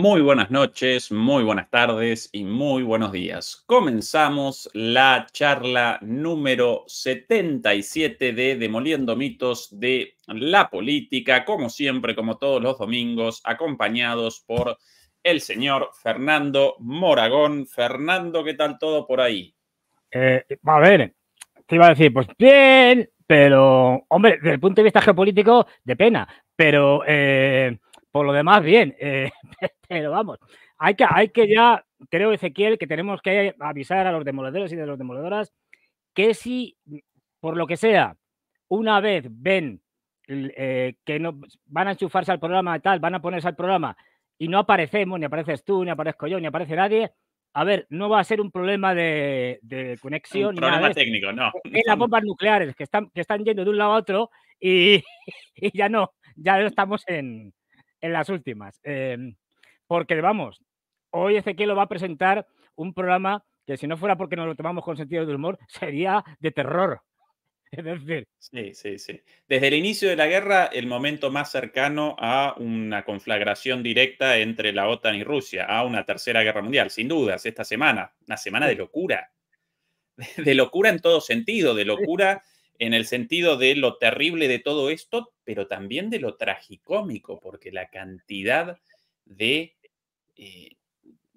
Muy buenas noches, muy buenas tardes y muy buenos días. Comenzamos la charla número 77 de Demoliendo mitos de la política, como siempre, como todos los domingos, acompañados por el señor Fernando Moragón. Fernando, ¿qué tal todo por ahí? Eh, a ver, te iba a decir, pues bien, pero, hombre, desde el punto de vista geopolítico, de pena, pero... Eh, por lo demás, bien, eh, pero vamos, hay que, hay que ya, creo Ezequiel, que tenemos que avisar a los demoledores y de los demoledoras que si, por lo que sea, una vez ven eh, que no, van a enchufarse al programa y tal, van a ponerse al programa y no aparecemos, ni apareces tú, ni aparezco yo, ni aparece nadie, a ver, no va a ser un problema de, conexión. ni técnico, no. Es las bombas nucleares que están, que están yendo de un lado a otro y, y ya no, ya no estamos en, en las últimas. Em, porque vamos, hoy Ezequiel va a presentar un programa que si no fuera porque nos lo tomamos con sentido de humor, sería de terror. Es decir. Sí, sí, sí. Desde el inicio de la guerra, el momento más cercano a una conflagración directa entre la OTAN y Rusia, a una tercera guerra mundial, sin dudas, esta semana, una semana de locura. De locura en todo sentido, de locura en el sentido de lo terrible de todo esto, pero también de lo tragicómico, porque la cantidad de eh,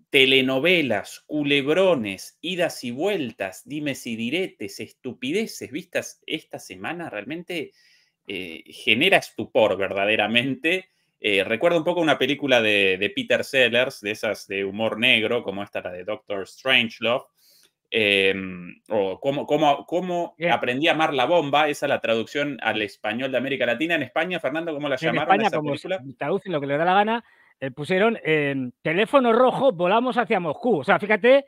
telenovelas, culebrones, idas y vueltas, dimes y diretes, estupideces vistas esta semana realmente eh, genera estupor verdaderamente. Eh, recuerdo un poco una película de, de, Peter Sellers, de esas de humor negro, como esta la de Doctor Strangelove, Em, o cómo, eh. aprendí a amar la bomba, esa es la traducción al español de América Latina. En España, Fernando, ¿cómo la llamaron? En España, como traducen lo que le da la gana, eh, pusieron eh, teléfono rojo, volamos hacia Moscú. O sea, fíjate,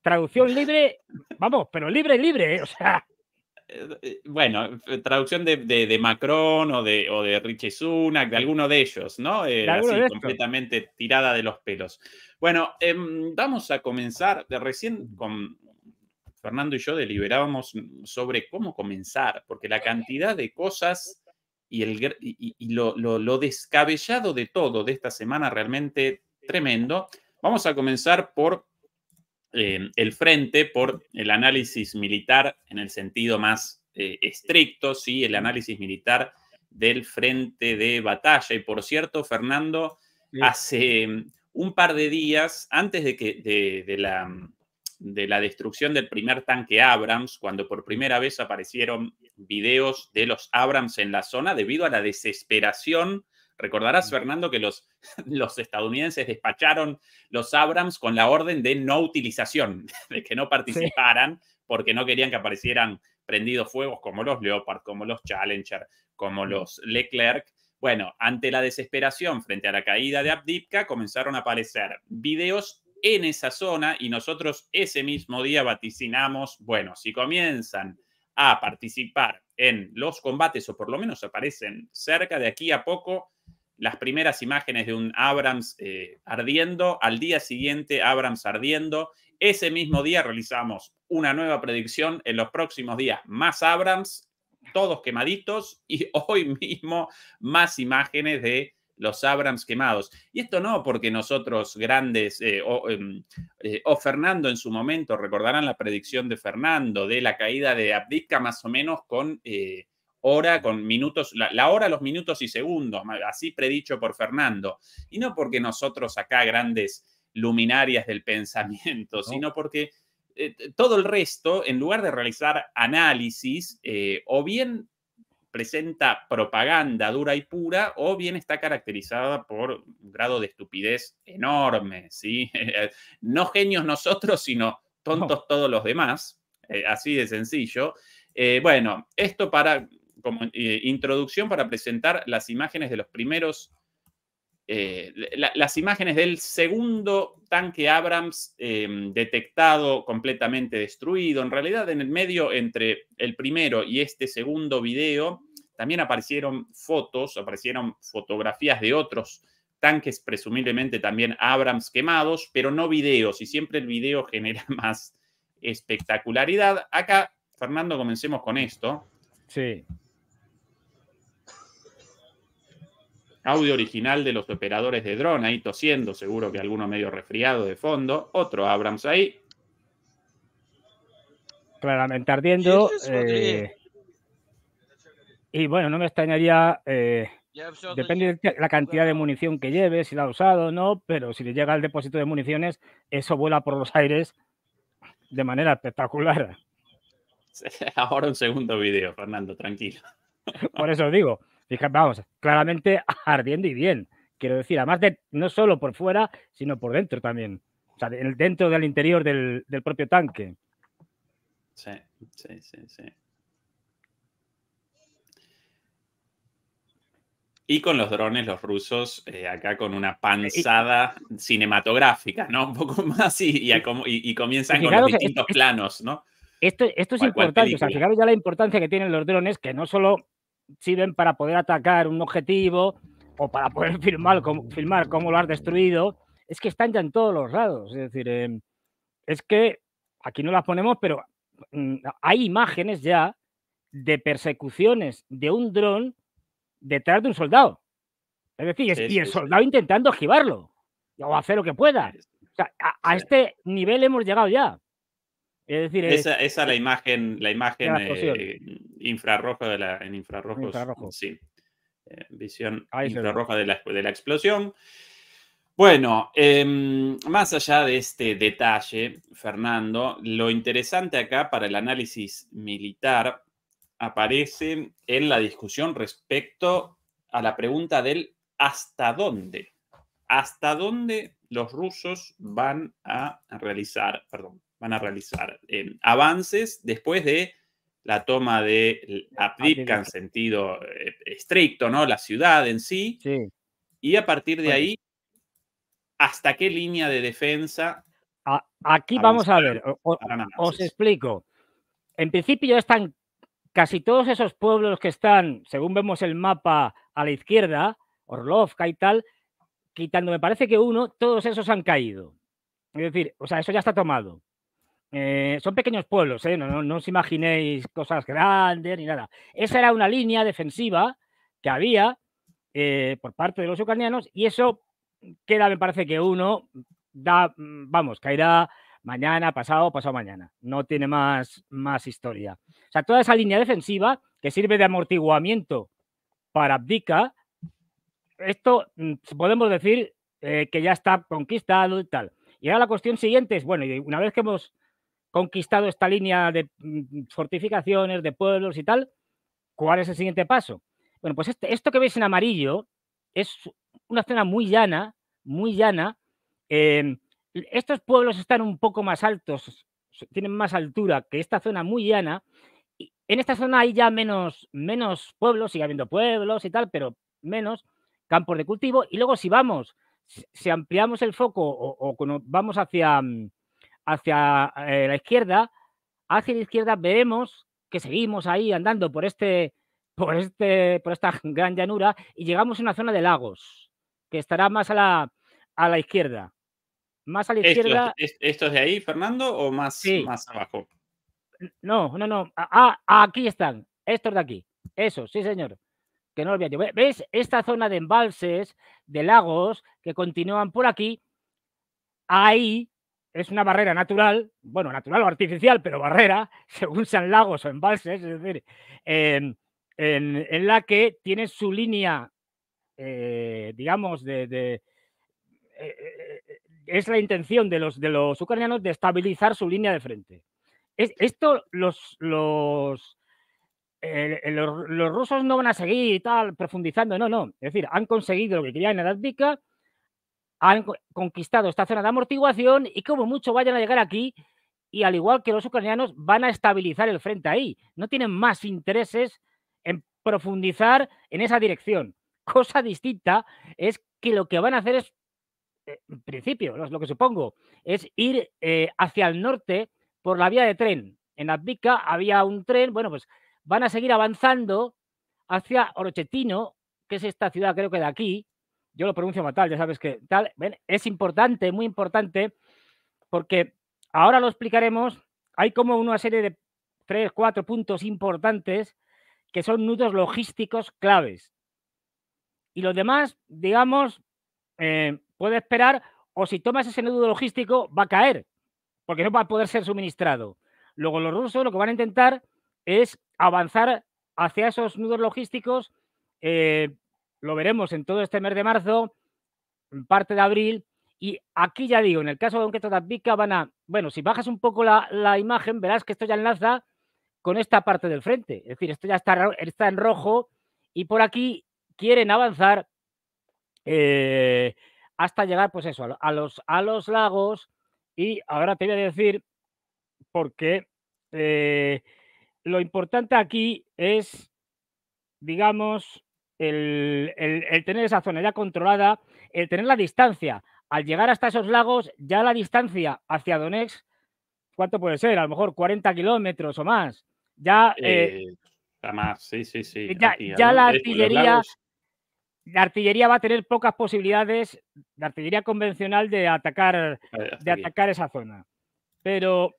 traducción libre, vamos, pero libre, libre, eh, o sea. Bueno, traducción de, Macron o de, o de Richie Sunak, de alguno de ellos, ¿no? así, completamente tirada de los pelos. Bueno, em, vamos a comenzar de recién con Fernando y yo deliberábamos mm, sobre cómo comenzar, porque la cantidad de cosas y, lo, descabellado de todo de esta semana realmente tremendo. Vamos a comenzar por eh, el frente, por el análisis militar en el sentido más eh, estricto, ¿sí? el análisis militar del frente de batalla. Y por cierto, Fernando, hace mm, un par de días, antes de que de la mm, de la destrucción del primer tanque Abrams, cuando por primera vez aparecieron videos de los Abrams en la zona debido a la desesperación. Recordarás, mm. Fernando, que los, los estadounidenses despacharon los Abrams con la orden de no utilización, de que no participaran, porque no querían que aparecieran prendidos fuegos como los Leopard, como los Challenger, como mm. los Leclerc. Bueno, ante la desesperación frente a la caída de Abdipka, comenzaron a aparecer videos en esa zona y nosotros ese mismo día vaticinamos, bueno, si comienzan a participar en los combates o por lo menos aparecen cerca de aquí a poco las primeras imágenes de un Abrams eh, ardiendo, al día siguiente Abrams ardiendo, ese mismo día realizamos una nueva predicción, en los próximos días más Abrams, todos quemaditos y hoy mismo más imágenes de los Abrams quemados. Y esto no porque nosotros grandes, eh, em, eh, o, Fernando en su momento, recordarán la predicción de Fernando de la caída de Abdica más o menos con eh, hora, con minutos, la, hora, los minutos y segundos, así predicho por Fernando. Y no porque nosotros acá grandes luminarias del pensamiento, sino porque todo el resto, en lugar de realizar análisis, o bien presenta propaganda dura y pura o bien está caracterizada por un grado de estupidez enorme, ¿sí? no genios nosotros, sino tontos todos los demás, eh, así de sencillo. Eh, bueno, esto para como eh, introducción para presentar las imágenes de los primeros eh, las imágenes del segundo tanque Abrams em, detectado completamente destruido. En realidad, en el medio entre el primero y este segundo video, también aparecieron fotos, aparecieron fotografías de otros tanques, presumiblemente también Abrams quemados, pero no videos, y siempre el video genera más espectacularidad. Acá, Fernando, comencemos con esto. Sí. Audio original de los operadores de drone ahí tosiendo, seguro que alguno medio resfriado de fondo. Otro Abrams ahí. Claramente ardiendo. y eh, bueno, no me extrañaría. Eh, pues, depende de la cantidad de munición que lleve, si la ha usado o no, pero si le llega al depósito de municiones, eso vuela por los aires de manera espectacular. Ahora un segundo video, Fernando, tranquilo. Por eso digo fíjate, vamos, claramente ardiendo y bien. Quiero decir, además de no solo por fuera, sino por dentro también. O sea, dentro del interior del, propio tanque. Sí, sí, sí, sí. Y con los drones, los rusos, eh, acá con una panzada cinematográfica, ¿no? Un poco más y, y, y comienzan con los distintos planos, ¿no? Esto, esto es importante, o sea, fijaros ya la importancia que tienen los drones, que no solo sirven para poder atacar un objetivo o para poder filmar cómo, filmar cómo lo has destruido. Es que están ya en todos los lados. Es decir, em, es que aquí no las ponemos, pero mm, hay imágenes ya de persecuciones de un dron detrás de un soldado. Es decir, y el soldado intentando esquivarlo o hacer lo que pueda. a este nivel hemos llegado ya esa, es, la imagen, la imagen eh, infrarroja de la, en infrarrojos, eh, visión infrarroja de la, de la, explosión. Bueno, em, más allá de este detalle, Fernando, lo interesante acá para el análisis militar aparece en la discusión respecto a la pregunta del hasta dónde, hasta dónde los rusos van a realizar, perdón, van a realizar eh, avances después de la toma de Apripka en sentido eh, estricto, ¿no? La ciudad en sí. Y a partir de ahí, ¿hasta qué línea de defensa? aquí vamos a ver, os explico. En principio ya están casi todos esos pueblos que están, según vemos el mapa a la izquierda, Orlovka y tal, quitando, me parece que uno, todos esos han caído. Es decir, o sea, eso ya está tomado. Eh, son pequeños pueblos, ¿eh? no, os imaginéis cosas grandes ni nada. Esa era una línea defensiva que había eh, por parte de los ucranianos y eso queda, me parece que uno da, mm, vamos, caerá mañana, pasado, pasado mañana. No tiene más, más historia. O sea, toda esa línea defensiva que sirve de amortiguamiento para Abdica, esto mm, podemos decir que ya está conquistado y tal. Y ahora la cuestión siguiente es, bueno, una vez que hemos conquistado esta línea de mm, fortificaciones, de pueblos y tal, ¿cuál es el siguiente paso? Bueno, pues este, esto que veis en amarillo es una zona muy llana, muy llana. Em, estos pueblos están un poco más altos, tienen más altura que esta zona muy llana. en esta zona hay ya menos, menos pueblos, sigue habiendo pueblos y tal, pero menos campos de cultivo. Y luego si vamos, si ampliamos el foco o vamos hacia, mm, hacia eh, la izquierda, hacia la izquierda vemos que seguimos ahí andando por este, por este, por esta gran llanura y llegamos a una zona de lagos que estará más a la, a la izquierda. Más a la izquierda. ¿Estos, de ahí, Fernando, o más, más abajo? No, no, no. aquí están. Estos de aquí. Eso, sí, señor. Que no ¿Ves? Esta zona de embalses, de lagos que continúan por aquí. Ahí es una barrera natural, bueno, natural o artificial, pero barrera, según sean lagos o embalses, es decir, en, la que tiene su línea, eh, digamos, de... Eh, eh, es la intención de los, de los ucranianos de estabilizar su línea de frente. esto los, rusos no van a seguir profundizando, no, no. Es decir, han conseguido lo que querían en la han conquistado esta zona de amortiguación y como mucho vayan a llegar aquí y al igual que los ucranianos van a estabilizar el frente ahí. No tienen más intereses en profundizar en esa dirección. Cosa distinta es que lo que van a hacer es, eh, en principio, lo que supongo, es ir eh, hacia el norte por la vía de tren. En Atvica había un tren, bueno, pues van a seguir avanzando hacia Orochetino, que es esta ciudad creo que de aquí, yo lo pronuncio matal, ya sabes que tal, es importante, muy importante, porque ahora lo explicaremos, hay como una serie de tres, cuatro puntos importantes que son nudos logísticos claves. Y los demás, digamos, eh, puede esperar o si tomas ese nudo logístico va a caer, porque no va a poder ser suministrado. Luego los rusos lo que van a intentar es avanzar hacia esos nudos logísticos eh, lo veremos en todo este mes de marzo, en parte de abril. Y aquí ya digo, en el caso de Onqueto Tapica van a, bueno, si bajas un poco la, imagen, verás que esto ya enlaza con esta parte del frente. Es decir, esto ya está, está en rojo y por aquí quieren avanzar eh, hasta llegar, pues eso, a los, a los lagos. Y ahora te voy a decir, porque eh, lo importante aquí es, digamos, el, tener esa zona ya controlada, el tener la distancia. Al llegar hasta esos lagos, ya la distancia hacia Donetsk, ¿cuánto puede ser? A lo mejor 40 kilómetros o más. Eh, eh, ya. más, sí, sí, sí. Ya, la artillería. La artillería va a tener pocas posibilidades, de artillería convencional, de atacar, de atacar esa zona. Pero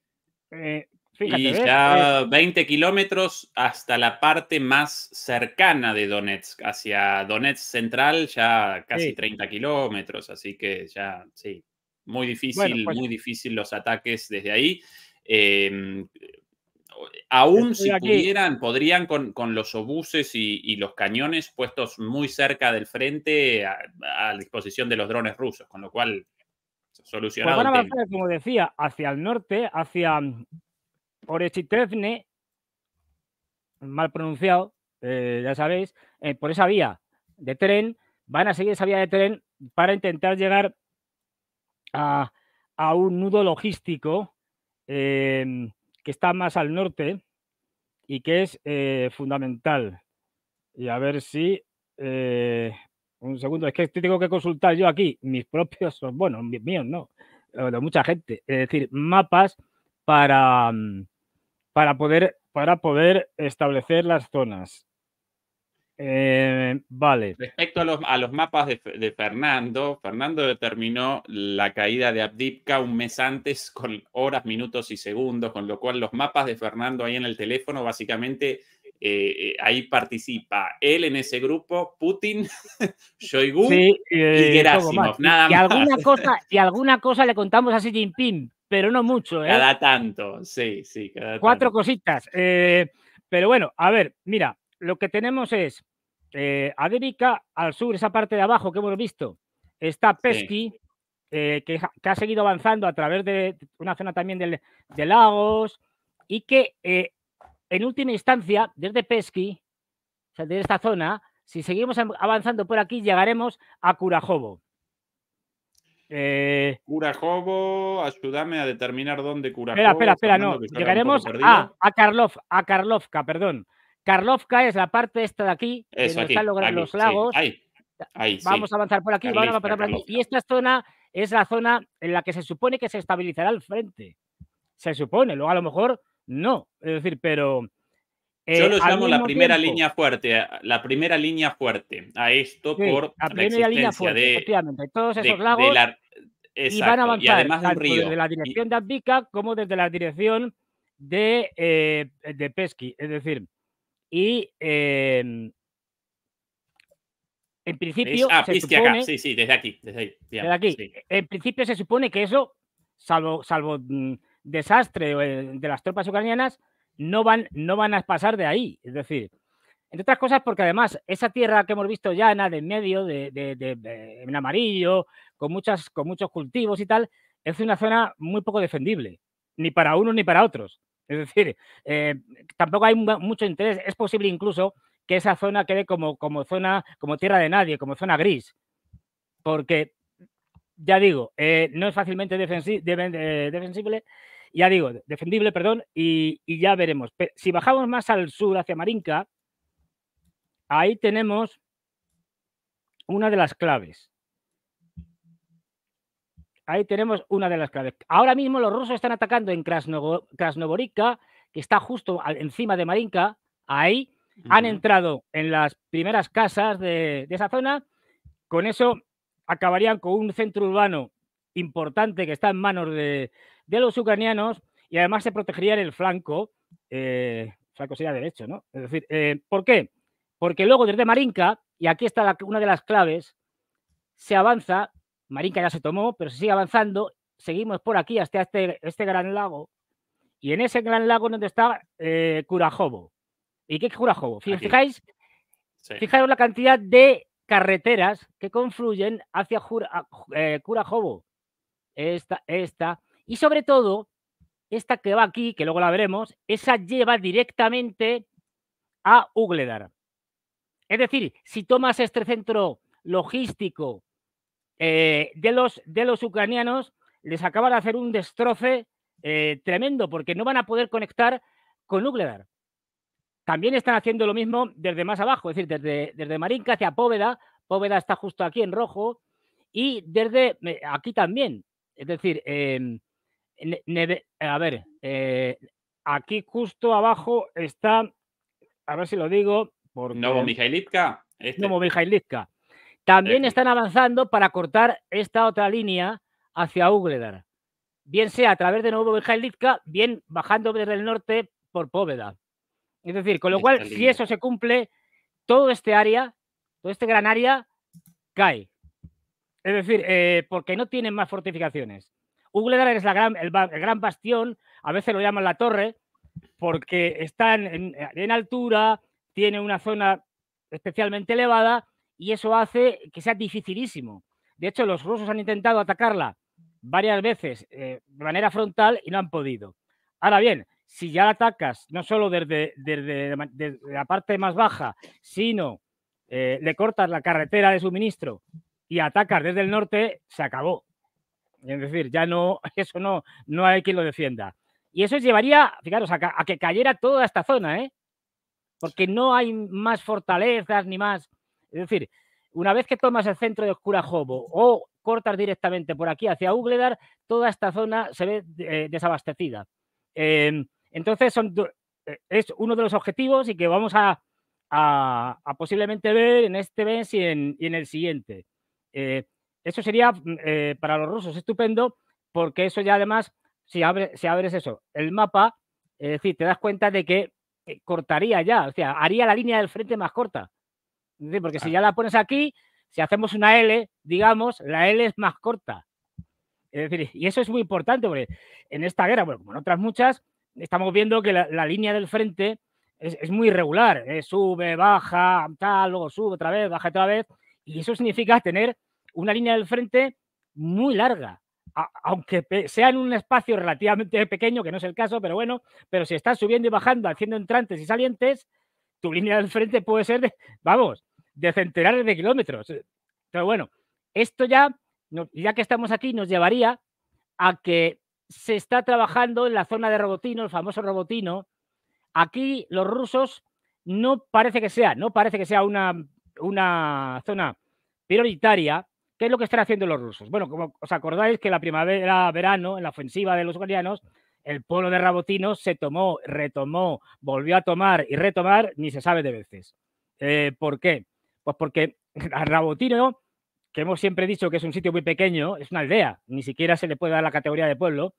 eh, y ya 20 eh. kilómetros hasta la parte más cercana de Donetsk, hacia Donetsk Central, ya casi 30 kilómetros, así que ya, sí, muy difícil, pues muy difícil los ataques desde ahí. Em, aún si pudieran, podrían con, los obuses y, y, los cañones puestos muy cerca del frente a, disposición de los drones rusos, con lo cual solucionado. Pues como decía, hacia el norte, hacia Echitrezne, mal pronunciado, eh, ya sabéis, eh, por esa vía de tren, van a seguir esa vía de tren para intentar llegar a, un nudo logístico em, que está más al norte y que es eh, fundamental. Y a ver si un segundo, es que tengo que consultar yo aquí mis propios, bueno, míos no, de mucha gente, es decir, mapas para, mm, para poder, para poder establecer las zonas. Eh, vale. Respecto a los, a los mapas de, Fernando, Fernando determinó la caída de Abdipka un mes antes con horas, minutos y segundos, con lo cual los mapas de Fernando ahí en el teléfono, básicamente eh, eh, ahí participa él en ese grupo, Putin, Shoigu y Gerasimov. Nada y, Alguna cosa, alguna cosa le contamos a Xi Jinping, pero no mucho. ¿eh? Cada tanto, sí, sí. Cuatro cositas. Eh, pero bueno, a ver, mira, lo que tenemos es a eh, Adérica, al sur, esa parte de abajo que hemos visto, está Pesky, eh, que, ha seguido avanzando a través de una zona también de lagos y que en última instancia, desde Pesky, o sea, desde esta zona, si seguimos avanzando por aquí, llegaremos a Curajobo. Eh... Curajobo, ayúdame a determinar dónde Curajobo. Espera, espera, espera, no. Llegaremos a, a, Karlovka, perdón. Karlovka es la parte esta de aquí, donde están los, los lagos. vamos a avanzar por aquí, Y esta zona es la zona en la que se supone que se estabilizará el frente. Se supone, luego a lo mejor no. Es decir, pero eh, Yo lo llamo la primera línea fuerte, eh, la primera línea fuerte a esto por la, la existencia de, efectivamente, todos esos lagos y van a avanzar tanto desde la dirección de Abdica como desde la dirección de, eh, de Pesky, es decir, y em, en principio. ah, se acá. sí, sí, desde aquí. Desde, aquí. En principio se supone que eso, salvo, salvo mm, desastre eh, de las tropas ucranianas, no van, no van a pasar de ahí. Es decir, entre otras cosas porque además esa tierra que hemos visto llana, de medio, de, de, en amarillo, con, muchas, con muchos cultivos y tal, es una zona muy poco defendible, ni para unos ni para otros. Es decir, eh, tampoco hay mucho interés. Es posible incluso que esa zona quede como, como zona, como tierra de nadie, como zona gris. Porque, ya digo, eh, no es fácilmente eh, defensible ya digo, defendible, perdón, y, ya veremos. si bajamos más al sur, hacia Marinka, ahí tenemos una de las claves. Ahí tenemos una de las claves. Ahora mismo los rusos están atacando en Krasnoborica, que está justo encima de Marinka. Ahí han entrado en las primeras casas de esa zona. Con eso acabarían con un centro urbano importante que está en manos de, de los ucranianos y además se protegería en el flanco, eh, flanco sería derecho, ¿no? Es decir, eh, ¿por qué? Porque luego desde Marinka, y aquí está una de las claves, se avanza, Marinka ya se tomó, pero se sigue avanzando, seguimos por aquí hasta este, este gran lago, y en ese gran lago donde está Curajobo. Eh, ¿Y qué es Curajobo? Fijáis, fijaros la cantidad de carreteras que confluyen hacia Curajobo. Esta, esta, y sobre todo, esta que va aquí, que luego la veremos, esa lleva directamente a Ugledar. Es decir, si tomas este centro logístico eh, de, los, de los ucranianos, les acaba de hacer un destroce eh, tremendo porque no van a poder conectar con Ugledar. También están haciendo lo mismo desde más abajo, es decir, desde, desde Marinka hacia Póveda. Póveda está justo aquí en rojo y desde eh, aquí también. Es decir, em, a ver, eh, aquí justo abajo está, a ver si lo digo. por Novo Mijailitka. Este. Novo Mijailitka. También este. están avanzando para cortar esta otra línea hacia Ugledar. Bien sea a través de Novo Mijailitka, bien bajando desde el norte por Póveda. Es decir, con lo cual, si eso se cumple, todo este área, todo este gran área, cae. Es decir, eh, porque no tienen más fortificaciones. Ugleder es la gran, el, gran bastión, a veces lo llaman la torre, porque está en, altura, tiene una zona especialmente elevada y eso hace que sea dificilísimo. De hecho, los rusos han intentado atacarla varias veces eh, de manera frontal y no han podido. Ahora bien, si ya la atacas no solo desde, la parte más baja, sino eh, le cortas la carretera de suministro y atacas desde el norte, se acabó. Es decir, ya no, eso no, no hay quien lo defienda. Y eso llevaría, fijaros, a, que cayera toda esta zona, ¿eh? Porque no hay más fortalezas ni más. Es decir, una vez que tomas el centro de Oscura Jobo o cortas directamente por aquí hacia Ugledar, toda esta zona se ve eh, desabastecida. Em, entonces, eh, es uno de los objetivos y que vamos a, posiblemente ver en este mes y en, el siguiente. Eh, eso sería mm, eh, para los rusos estupendo, porque eso ya además, si, abre, abres eso, el mapa, es decir, te das cuenta de que eh, cortaría ya, o sea, haría la línea del frente más corta. porque si ah. ya la pones aquí, si hacemos una L, digamos, la L es más corta. Es decir, y eso es muy importante, porque en esta guerra, bueno, como en otras muchas, estamos viendo que la, línea del frente es, muy irregular. Eh, sube, baja, tal, luego sube otra vez, baja otra vez. Y eso significa tener una línea del frente muy larga, aunque sea en un espacio relativamente pequeño, que no es el caso, pero bueno, pero si estás subiendo y bajando, haciendo entrantes y salientes, tu línea del frente puede ser, vamos, de centenares de kilómetros. Pero bueno, esto ya, ya que estamos aquí, nos llevaría a que se está trabajando en la zona de Robotino, el famoso Robotino. Aquí los rusos no parece que sea, no parece que sea una, una zona prioritaria, ¿Qué es lo que están haciendo los rusos? Bueno, como os acordáis que la primavera, verano, en la ofensiva de los ucranianos, el pueblo de Rabotino se tomó, retomó, volvió a tomar y retomar, ni se sabe de veces. Eh, ¿Por qué? Pues porque a Rabotino, que hemos siempre dicho que es un sitio muy pequeño, es una aldea, ni siquiera se le puede dar la categoría de pueblo.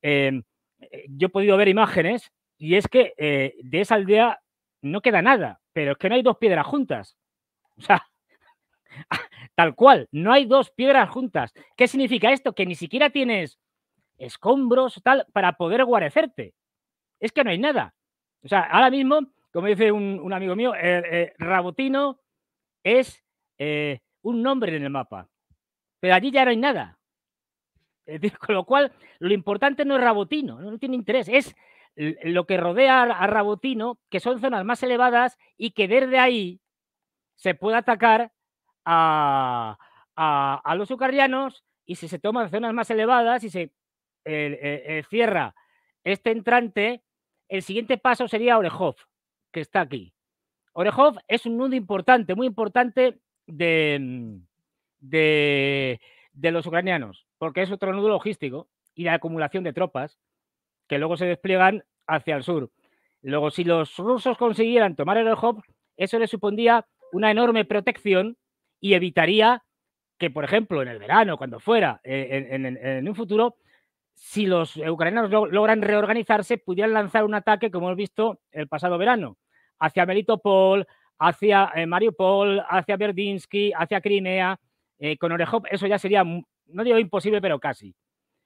Em, eh, yo he podido ver imágenes y es que eh, de esa aldea no queda nada, pero es que no hay dos piedras juntas. O sea, Tal cual, no hay dos piedras juntas. ¿Qué significa esto? Que ni siquiera tienes escombros, tal, para poder guarecerte. Es que no hay nada. O sea, ahora mismo, como dice un, amigo mío, eh, eh, Rabotino es eh, un nombre en el mapa. Pero allí ya no hay nada. Con lo cual, lo importante no es Rabotino, no tiene interés, es lo que rodea a Rabotino, que son zonas más elevadas y que desde ahí se puede atacar a, los ucranianos y si se toman zonas más elevadas y se eh, eh, eh, cierra este entrante, el siguiente paso sería Orejov, que está aquí. Orejov es un nudo importante, muy importante mm, de, de, los ucranianos, porque es otro nudo logístico y la acumulación de tropas que luego se despliegan hacia el sur. Luego, si los rusos consiguieran tomar Orejov, eso le supondría una enorme protección y evitaría que, por ejemplo, en el verano, cuando fuera, eh, en, un futuro, si los ucranianos logran reorganizarse, pudieran lanzar un ataque, como hemos visto el pasado verano, hacia Melitopol, hacia eh, Mariupol, hacia Berdinsky, hacia Crimea, eh, con Orejov, eso ya sería, no digo imposible, pero casi,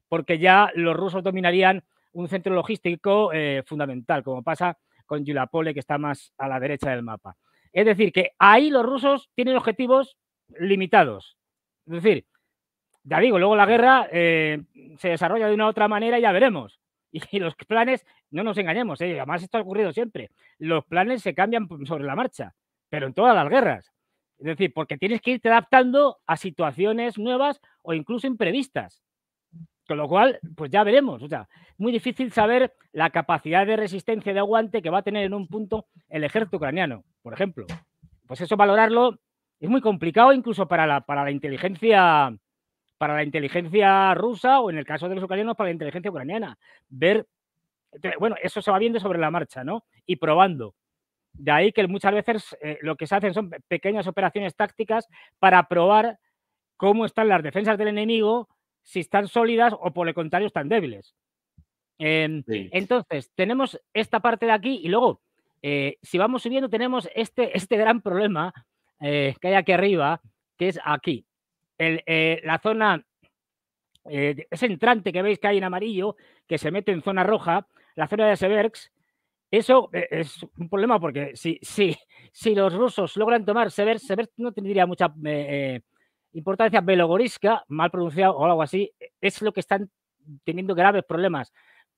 porque ya los rusos dominarían un centro logístico fundamental, como pasa con Yulapole, que está más a la derecha del mapa. Es decir, que ahí los rusos tienen objetivos limitados. Es decir, ya digo, luego la guerra eh, se desarrolla de una u otra manera y ya veremos. Y, los planes, no nos engañemos, eh, además esto ha ocurrido siempre, los planes se cambian sobre la marcha, pero en todas las guerras. Es decir, porque tienes que irte adaptando a situaciones nuevas o incluso imprevistas. Con lo cual, pues ya veremos. O sea, muy difícil saber la capacidad de resistencia de aguante que va a tener en un punto el ejército ucraniano, por ejemplo. Pues eso valorarlo es muy complicado incluso para la, para la inteligencia para la inteligencia rusa o en el caso de los ucranianos para la inteligencia ucraniana. Ver, bueno, eso se va viendo sobre la marcha, ¿no? Y probando. De ahí que muchas veces eh, lo que se hacen son pequeñas operaciones tácticas para probar cómo están las defensas del enemigo, si están sólidas o por el contrario están débiles. Em, entonces, tenemos esta parte de aquí y luego, eh, si vamos subiendo, tenemos este, este gran problema eh, que hay aquí arriba, que es aquí. El, eh, la zona, eh, ese entrante que veis que hay en amarillo, que se mete en zona roja, la zona de severx eso es un problema porque si, si, si los rusos logran tomar Severx, Severx no tendría mucha importancia. Belogoriska, mal pronunciado o algo así, es lo que están teniendo graves problemas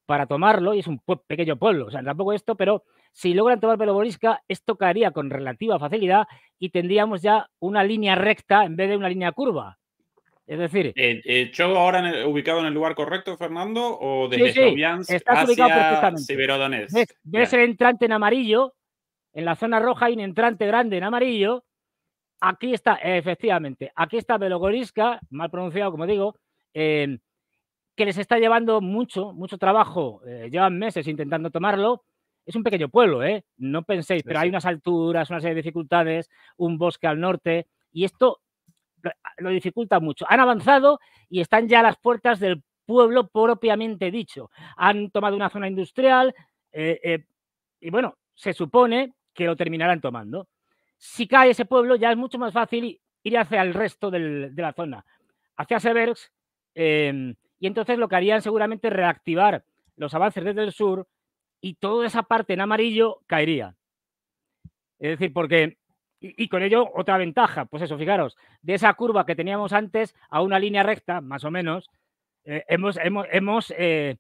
para tomarlo y es un pequeño pueblo, o sea, tampoco esto, pero si logran tomar velogorisca, esto caería con relativa facilidad y tendríamos ya una línea recta en vez de una línea curva. Es decir, eh, eh ahora ubicado en el lugar correcto, Fernando? ¿O de sí, ubicado perfectamente. ¿Ves, el entrante en amarillo? En la zona roja hay un entrante grande en amarillo. Aquí está, efectivamente, aquí está Belogorisca, mal pronunciado, como digo. Eh, que les está llevando mucho, mucho trabajo, eh, llevan meses intentando tomarlo. Es un pequeño pueblo, ¿eh? No penséis, pero hay unas alturas, una serie de dificultades, un bosque al norte, y esto ah, lo, dificulta mucho. Han avanzado y están ya a las puertas del pueblo propiamente dicho. Han tomado una zona industrial eh, y bueno, se supone que lo terminarán tomando. Si cae ese pueblo, ya es mucho más fácil ir hacia el resto de la zona. Hacia Severx, em, y entonces lo que harían seguramente reactivar los avances desde el sur y toda esa parte en amarillo caería. Es decir, porque, y, con ello otra ventaja, pues eso, fijaros, de esa curva que teníamos antes a una línea recta, más o menos, eh, hemos, hemos, eh,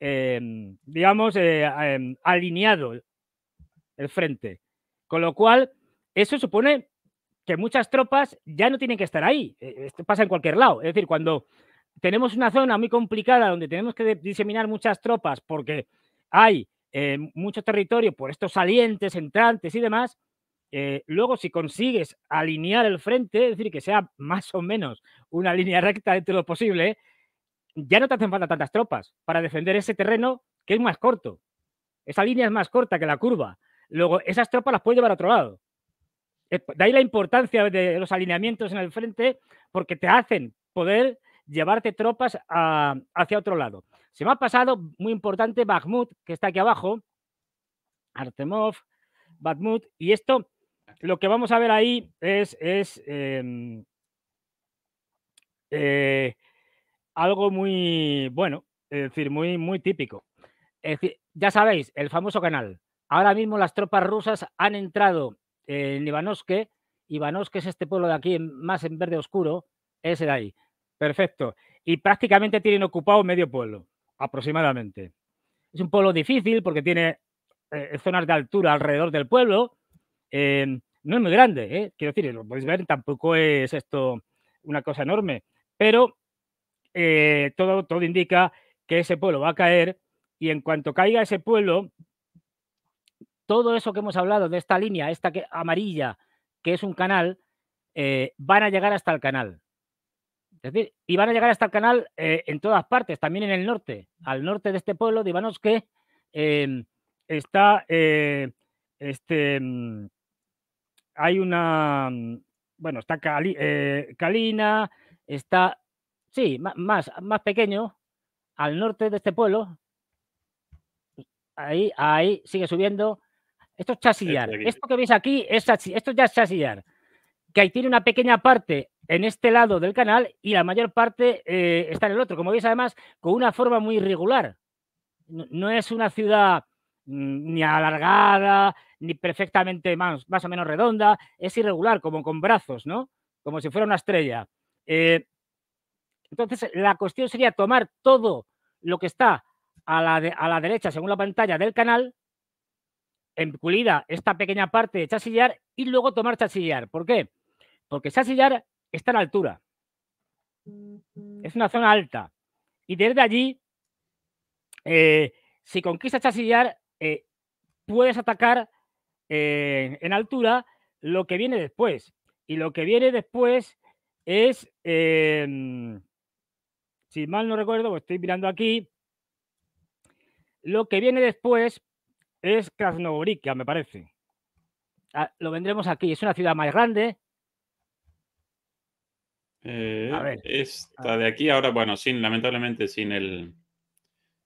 em, digamos, eh, em, alineado el frente. Con lo cual, eso supone que muchas tropas ya no tienen que estar ahí. Esto pasa en cualquier lado. Es decir, cuando tenemos una zona muy complicada donde tenemos que diseminar muchas tropas porque hay eh, mucho territorio por estos salientes, entrantes y demás. Eh, luego, si consigues alinear el frente, es decir, que sea más o menos una línea recta dentro de lo posible, ya no te hacen falta tantas tropas para defender ese terreno que es más corto. Esa línea es más corta que la curva. Luego, esas tropas las puedes llevar a otro lado. De ahí la importancia de los alineamientos en el frente, porque te hacen poder llevarte tropas hacia otro lado. Se me ha pasado, muy importante, Bakhmut, que está aquí abajo, Artemov, Bakhmut, y esto, lo que vamos a ver ahí es, em, eh, algo muy, bueno, es decir, muy, muy típico. Es decir, ya sabéis, el famoso canal. Ahora mismo las tropas rusas han entrado en Ivanovsk, Ivanovsk es este pueblo de aquí, más en verde oscuro, ese de ahí. Perfecto. Y prácticamente tienen ocupado medio pueblo, aproximadamente. Es un pueblo difícil porque tiene eh, eh, zonas de altura alrededor del pueblo. Eh, no es muy grande, quiero decir, lo podéis ver, tampoco es esto una cosa enorme, pero todo, todo indica que ese pueblo va a caer y en cuanto caiga ese pueblo, todo eso que hemos hablado de esta línea, esta que, amarilla, que es un canal, van a llegar hasta el canal es decir, van a llegar hasta el canal eh, en todas partes, también en el norte, al norte de este pueblo digamos que em, está, eh, este, mm, hay una, mm, bueno, está Cali, eh, Calina, está, sí, más, más pequeño, al norte de este pueblo, ahí, ahí, sigue subiendo. Esto es chasillar. Esto que veis aquí, es, esto ya es chasillar. Que ahí tiene una pequeña parte en este lado del canal y la mayor parte eh, está en el otro. Como veis, además, con una forma muy irregular. No, es una ciudad mm, ni alargada, ni perfectamente más, más, o menos redonda, es irregular, como con brazos, ¿no? Como si fuera una estrella. Eh, entonces, la cuestión sería tomar todo lo que está a la, derecha, según la pantalla del canal, incluida esta pequeña parte de Chasillar, y luego tomar Chasillar. ¿Por qué? Porque Chasillar está en altura. Es una zona alta. Y desde allí, eh, si conquistas Chasillar, eh, puedes atacar eh, en altura lo que viene después. Y lo que viene después es, em, si mal no recuerdo, pues estoy mirando aquí, lo que viene después es Krasnogorica, me parece. Ah, lo vendremos aquí. Es una ciudad más grande, eh, esta de aquí, ahora, bueno, sin, lamentablemente sin el,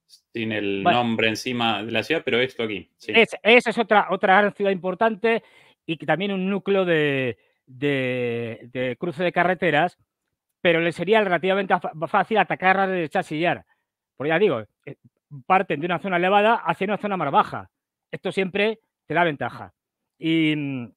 sin el nombre encima de la ciudad, pero esto aquí. esa es otra, otra ciudad importante y que también un núcleo de, de, cruce de carreteras, pero le sería relativamente fácil la de chasillar. Porque ya digo, eh, parten de una zona elevada hacia una zona más baja. Esto siempre te da ventaja. Y mm,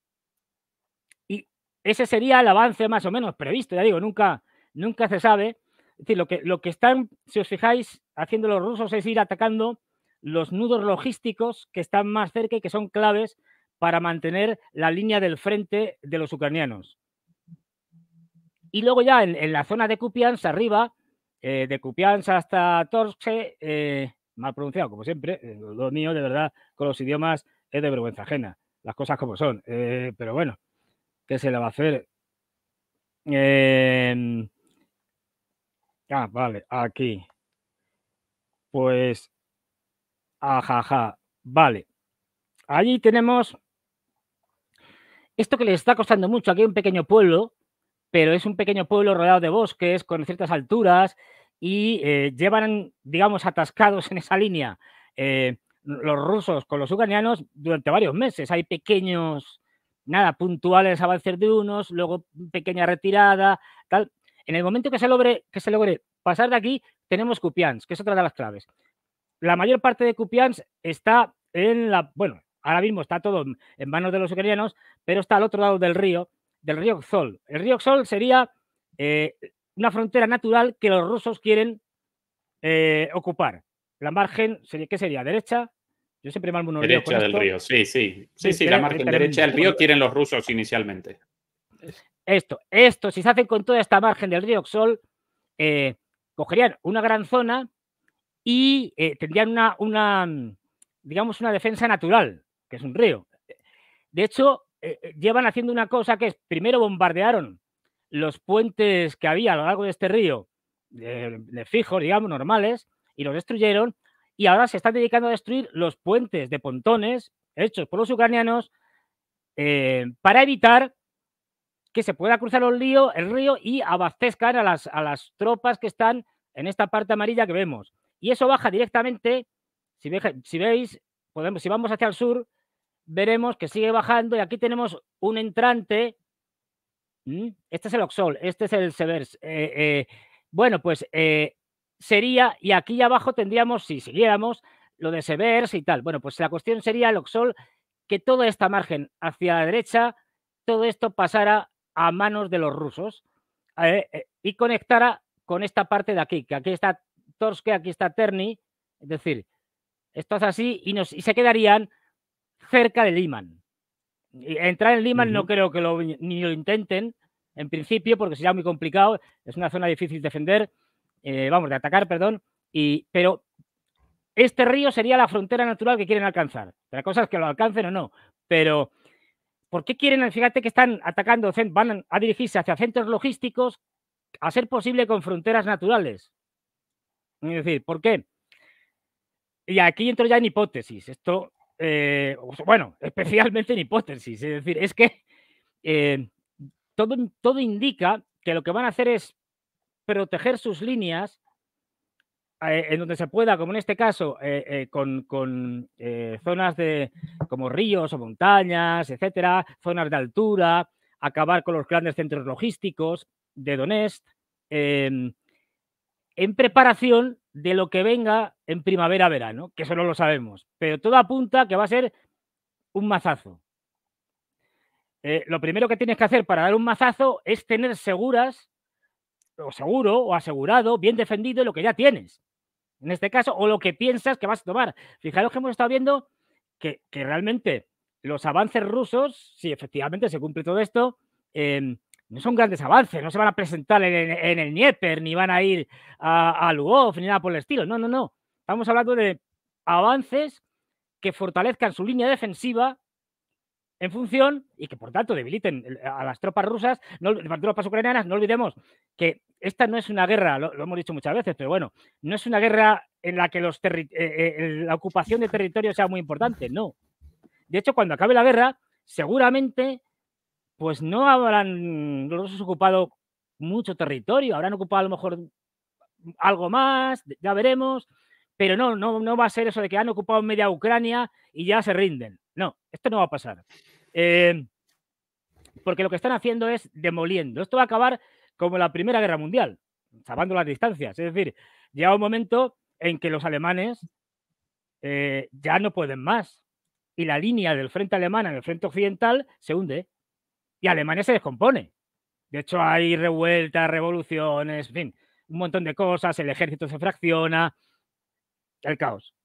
ese sería el avance más o menos previsto, ya digo, nunca, nunca se sabe. Es decir, lo que, lo que están, si os fijáis, haciendo los rusos es ir atacando los nudos logísticos que están más cerca y que son claves para mantener la línea del frente de los ucranianos. Y luego ya en, la zona de Kupians, arriba, eh, de Kupians hasta Torske, eh, mal pronunciado como siempre, eh, lo mío de verdad con los idiomas es de vergüenza ajena, las cosas como son, pero bueno, ¿Qué se le va a hacer? Em, ah, vale, aquí. Pues, ajaja, vale. Allí tenemos esto que les está costando mucho. Aquí hay un pequeño pueblo, pero es un pequeño pueblo rodeado de bosques, con ciertas alturas, y eh, llevan, digamos, atascados en esa línea eh, los rusos con los ucranianos durante varios meses. Hay pequeños nada, puntuales avances de unos, luego pequeña retirada, tal. En el momento que se logre, que se logre pasar de aquí, tenemos cupians, que es otra de las claves. La mayor parte de cupians está en la, bueno, ahora mismo está todo en manos de los ucranianos, pero está al otro lado del río, del río Xol. El río Xol sería eh, una frontera natural que los rusos quieren eh, ocupar. La margen, ¿qué sería? ¿Derecha? Yo siempre Derecha del río, sí, sí. Sí, sí, la margen derecha del río quieren los rusos inicialmente. Esto, esto, si se hacen con toda esta margen del río Oxol, eh, cogerían una gran zona y eh, tendrían una, digamos, una defensa natural, que es un río. De hecho, eh, llevan haciendo una cosa que es, primero bombardearon los puentes que había a lo largo de este río, de fijos, digamos, normales, y los destruyeron, y ahora se están dedicando a destruir los puentes de pontones hechos por los ucranianos eh, para evitar que se pueda cruzar el río, el río y abastezcan a las, a las tropas que están en esta parte amarilla que vemos. Y eso baja directamente, si, veis, podemos, si vamos hacia el sur, veremos que sigue bajando y aquí tenemos un entrante. Este es el Oxol, este es el Severs. Eh, eh, bueno, pues sería, y aquí abajo tendríamos, si siguiéramos, lo de Severs y tal. Bueno, pues la cuestión sería, Loxol, que toda esta margen hacia la derecha, todo esto pasara a manos de los rusos ¿eh? Eh, y conectara con esta parte de aquí, que aquí está Torske, aquí está Terni, es decir, esto es así y, nos, se quedarían cerca de Liman. Entrar en Liman no creo que lo, ni lo intenten, en principio, porque sería muy complicado, es una zona difícil de defender eh, vamos, de atacar, perdón, y, pero este río sería la frontera natural que quieren alcanzar. La cosa es que lo alcancen o no, pero ¿por qué quieren, fíjate que están atacando, van a dirigirse hacia centros logísticos a ser posible con fronteras naturales? Es decir, ¿por qué? Y aquí entro ya en hipótesis, esto, eh, bueno, especialmente en hipótesis, es decir, es que eh, todo, todo indica que lo que van a hacer es proteger sus líneas eh, en donde se pueda, como en este caso, eh, eh, con, zonas de como ríos o montañas, etcétera, zonas de altura, acabar con los grandes centros logísticos de Donetsk, em, en preparación de lo que venga en primavera-verano, que eso no lo sabemos, pero todo apunta que va a ser un mazazo. lo primero que tienes que hacer para dar un mazazo es tener seguras o seguro o asegurado, bien defendido lo que ya tienes. En este caso, o lo que piensas que vas a tomar. Fijaros que hemos estado viendo que, realmente los avances rusos, si efectivamente se cumple todo esto, em, no son grandes avances, no se van a presentar en, el Dnieper, ni van a ir a, a Lugov, ni nada por el estilo. No, no, no. Estamos hablando de avances que fortalezcan su línea defensiva en función y que por tanto debiliten eh, a las tropas rusas, no, las tropas ucranianas, no olvidemos que esta no es una guerra, lo, hemos dicho muchas veces, pero bueno, no es una guerra en la que los eh, eh, la ocupación de territorio sea muy importante, no. De hecho, cuando acabe la guerra, seguramente pues no habrán los rusos ocupado mucho territorio, habrán ocupado a lo mejor algo más, ya veremos, pero no, no, no va a ser eso de que han ocupado media Ucrania y ya se rinden. No, esto no va a pasar. Eh, porque lo que están haciendo es demoliendo. Esto va a acabar como la Primera Guerra Mundial, salvando las distancias. Es decir, llega un momento en que los alemanes eh, ya no pueden más. Y la línea del frente alemán en el frente occidental se hunde. Y Alemania se descompone. De hecho, hay revueltas, revoluciones, en fin, un montón de cosas. El ejército se fracciona. El caos.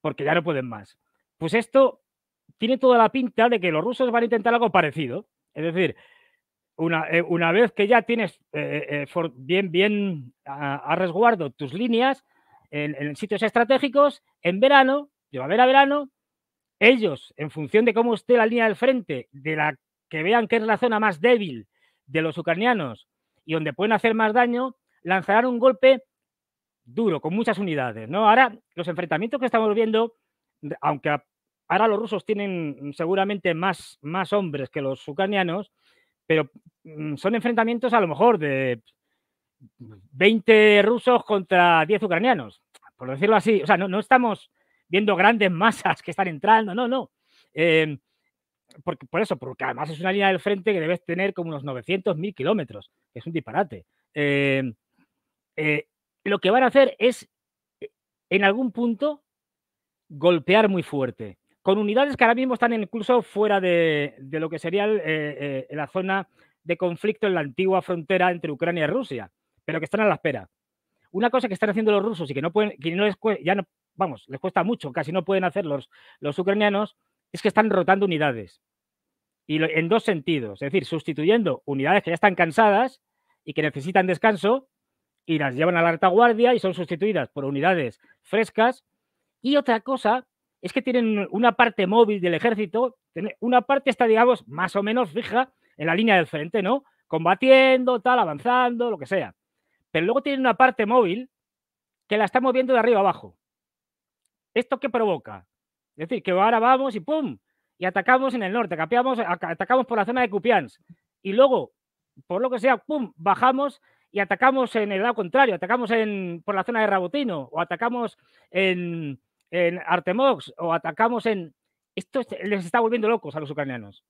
Porque ya no pueden más. Pues esto tiene toda la pinta de que los rusos van a intentar algo parecido. Es decir, una, eh, vez que ya tienes eh, eh, bien, bien a, resguardo tus líneas en, sitios estratégicos, en verano, ver a verano, ellos, en función de cómo esté la línea del frente, de la que vean que es la zona más débil de los ucranianos y donde pueden hacer más daño, lanzarán un golpe duro, con muchas unidades. ¿no? Ahora, los enfrentamientos que estamos viendo, aunque Ahora los rusos tienen seguramente más, más hombres que los ucranianos, pero mm, son enfrentamientos a lo mejor de 20 rusos contra 10 ucranianos, por decirlo así. O sea, no, estamos viendo grandes masas que están entrando, no, no. Em, por eso, porque además es una línea del frente que debes tener como unos 900 900.000 kilómetros, que es un disparate. Em, eh, lo que van a hacer es, eh, en algún punto, golpear muy fuerte con unidades que ahora mismo están incluso fuera de, lo que sería eh, eh, la zona de conflicto en la antigua frontera entre Ucrania y Rusia, pero que están a la espera. Una cosa que están haciendo los rusos y que no pueden, no les ya no, vamos, les cuesta mucho, casi no pueden hacer los, ucranianos, es que están rotando unidades. Y en dos sentidos, es decir, sustituyendo unidades que ya están cansadas y que necesitan descanso y las llevan a la alta y son sustituidas por unidades frescas. Y otra cosa es que tienen una parte móvil del ejército, una parte está, digamos, más o menos fija en la línea del frente, ¿no? Combatiendo, tal, avanzando, lo que sea. Pero luego tienen una parte móvil que la está moviendo de arriba abajo. ¿Esto qué provoca? Es decir, que ahora vamos y ¡pum! Y atacamos en el norte, capeamos, atacamos por la zona de cupians Y luego, por lo que sea, ¡pum! Bajamos y atacamos en el lado contrario, atacamos en, por la zona de Rabotino o atacamos en, en Artemox o atacamos en... Esto les está volviendo locos a los ucranianos,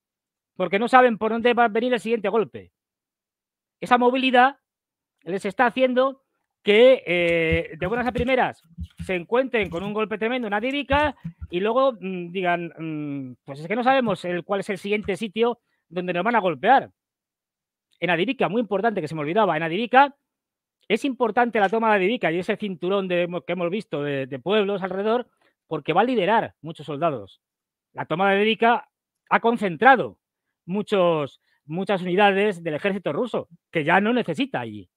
porque no saben por dónde va a venir el siguiente golpe. Esa movilidad les está haciendo que eh, de buenas a primeras se encuentren con un golpe tremendo, en divica, y luego mm, digan, mm, pues es que no sabemos el, cuál es el siguiente sitio donde nos van a golpear. En Adirica, muy importante que se me olvidaba, en Adirica es importante la toma de Divica y ese cinturón de, que hemos visto de, pueblos alrededor, porque va a liderar muchos soldados. La toma de Divica ha concentrado muchos, muchas unidades del ejército ruso, que ya no necesita allí.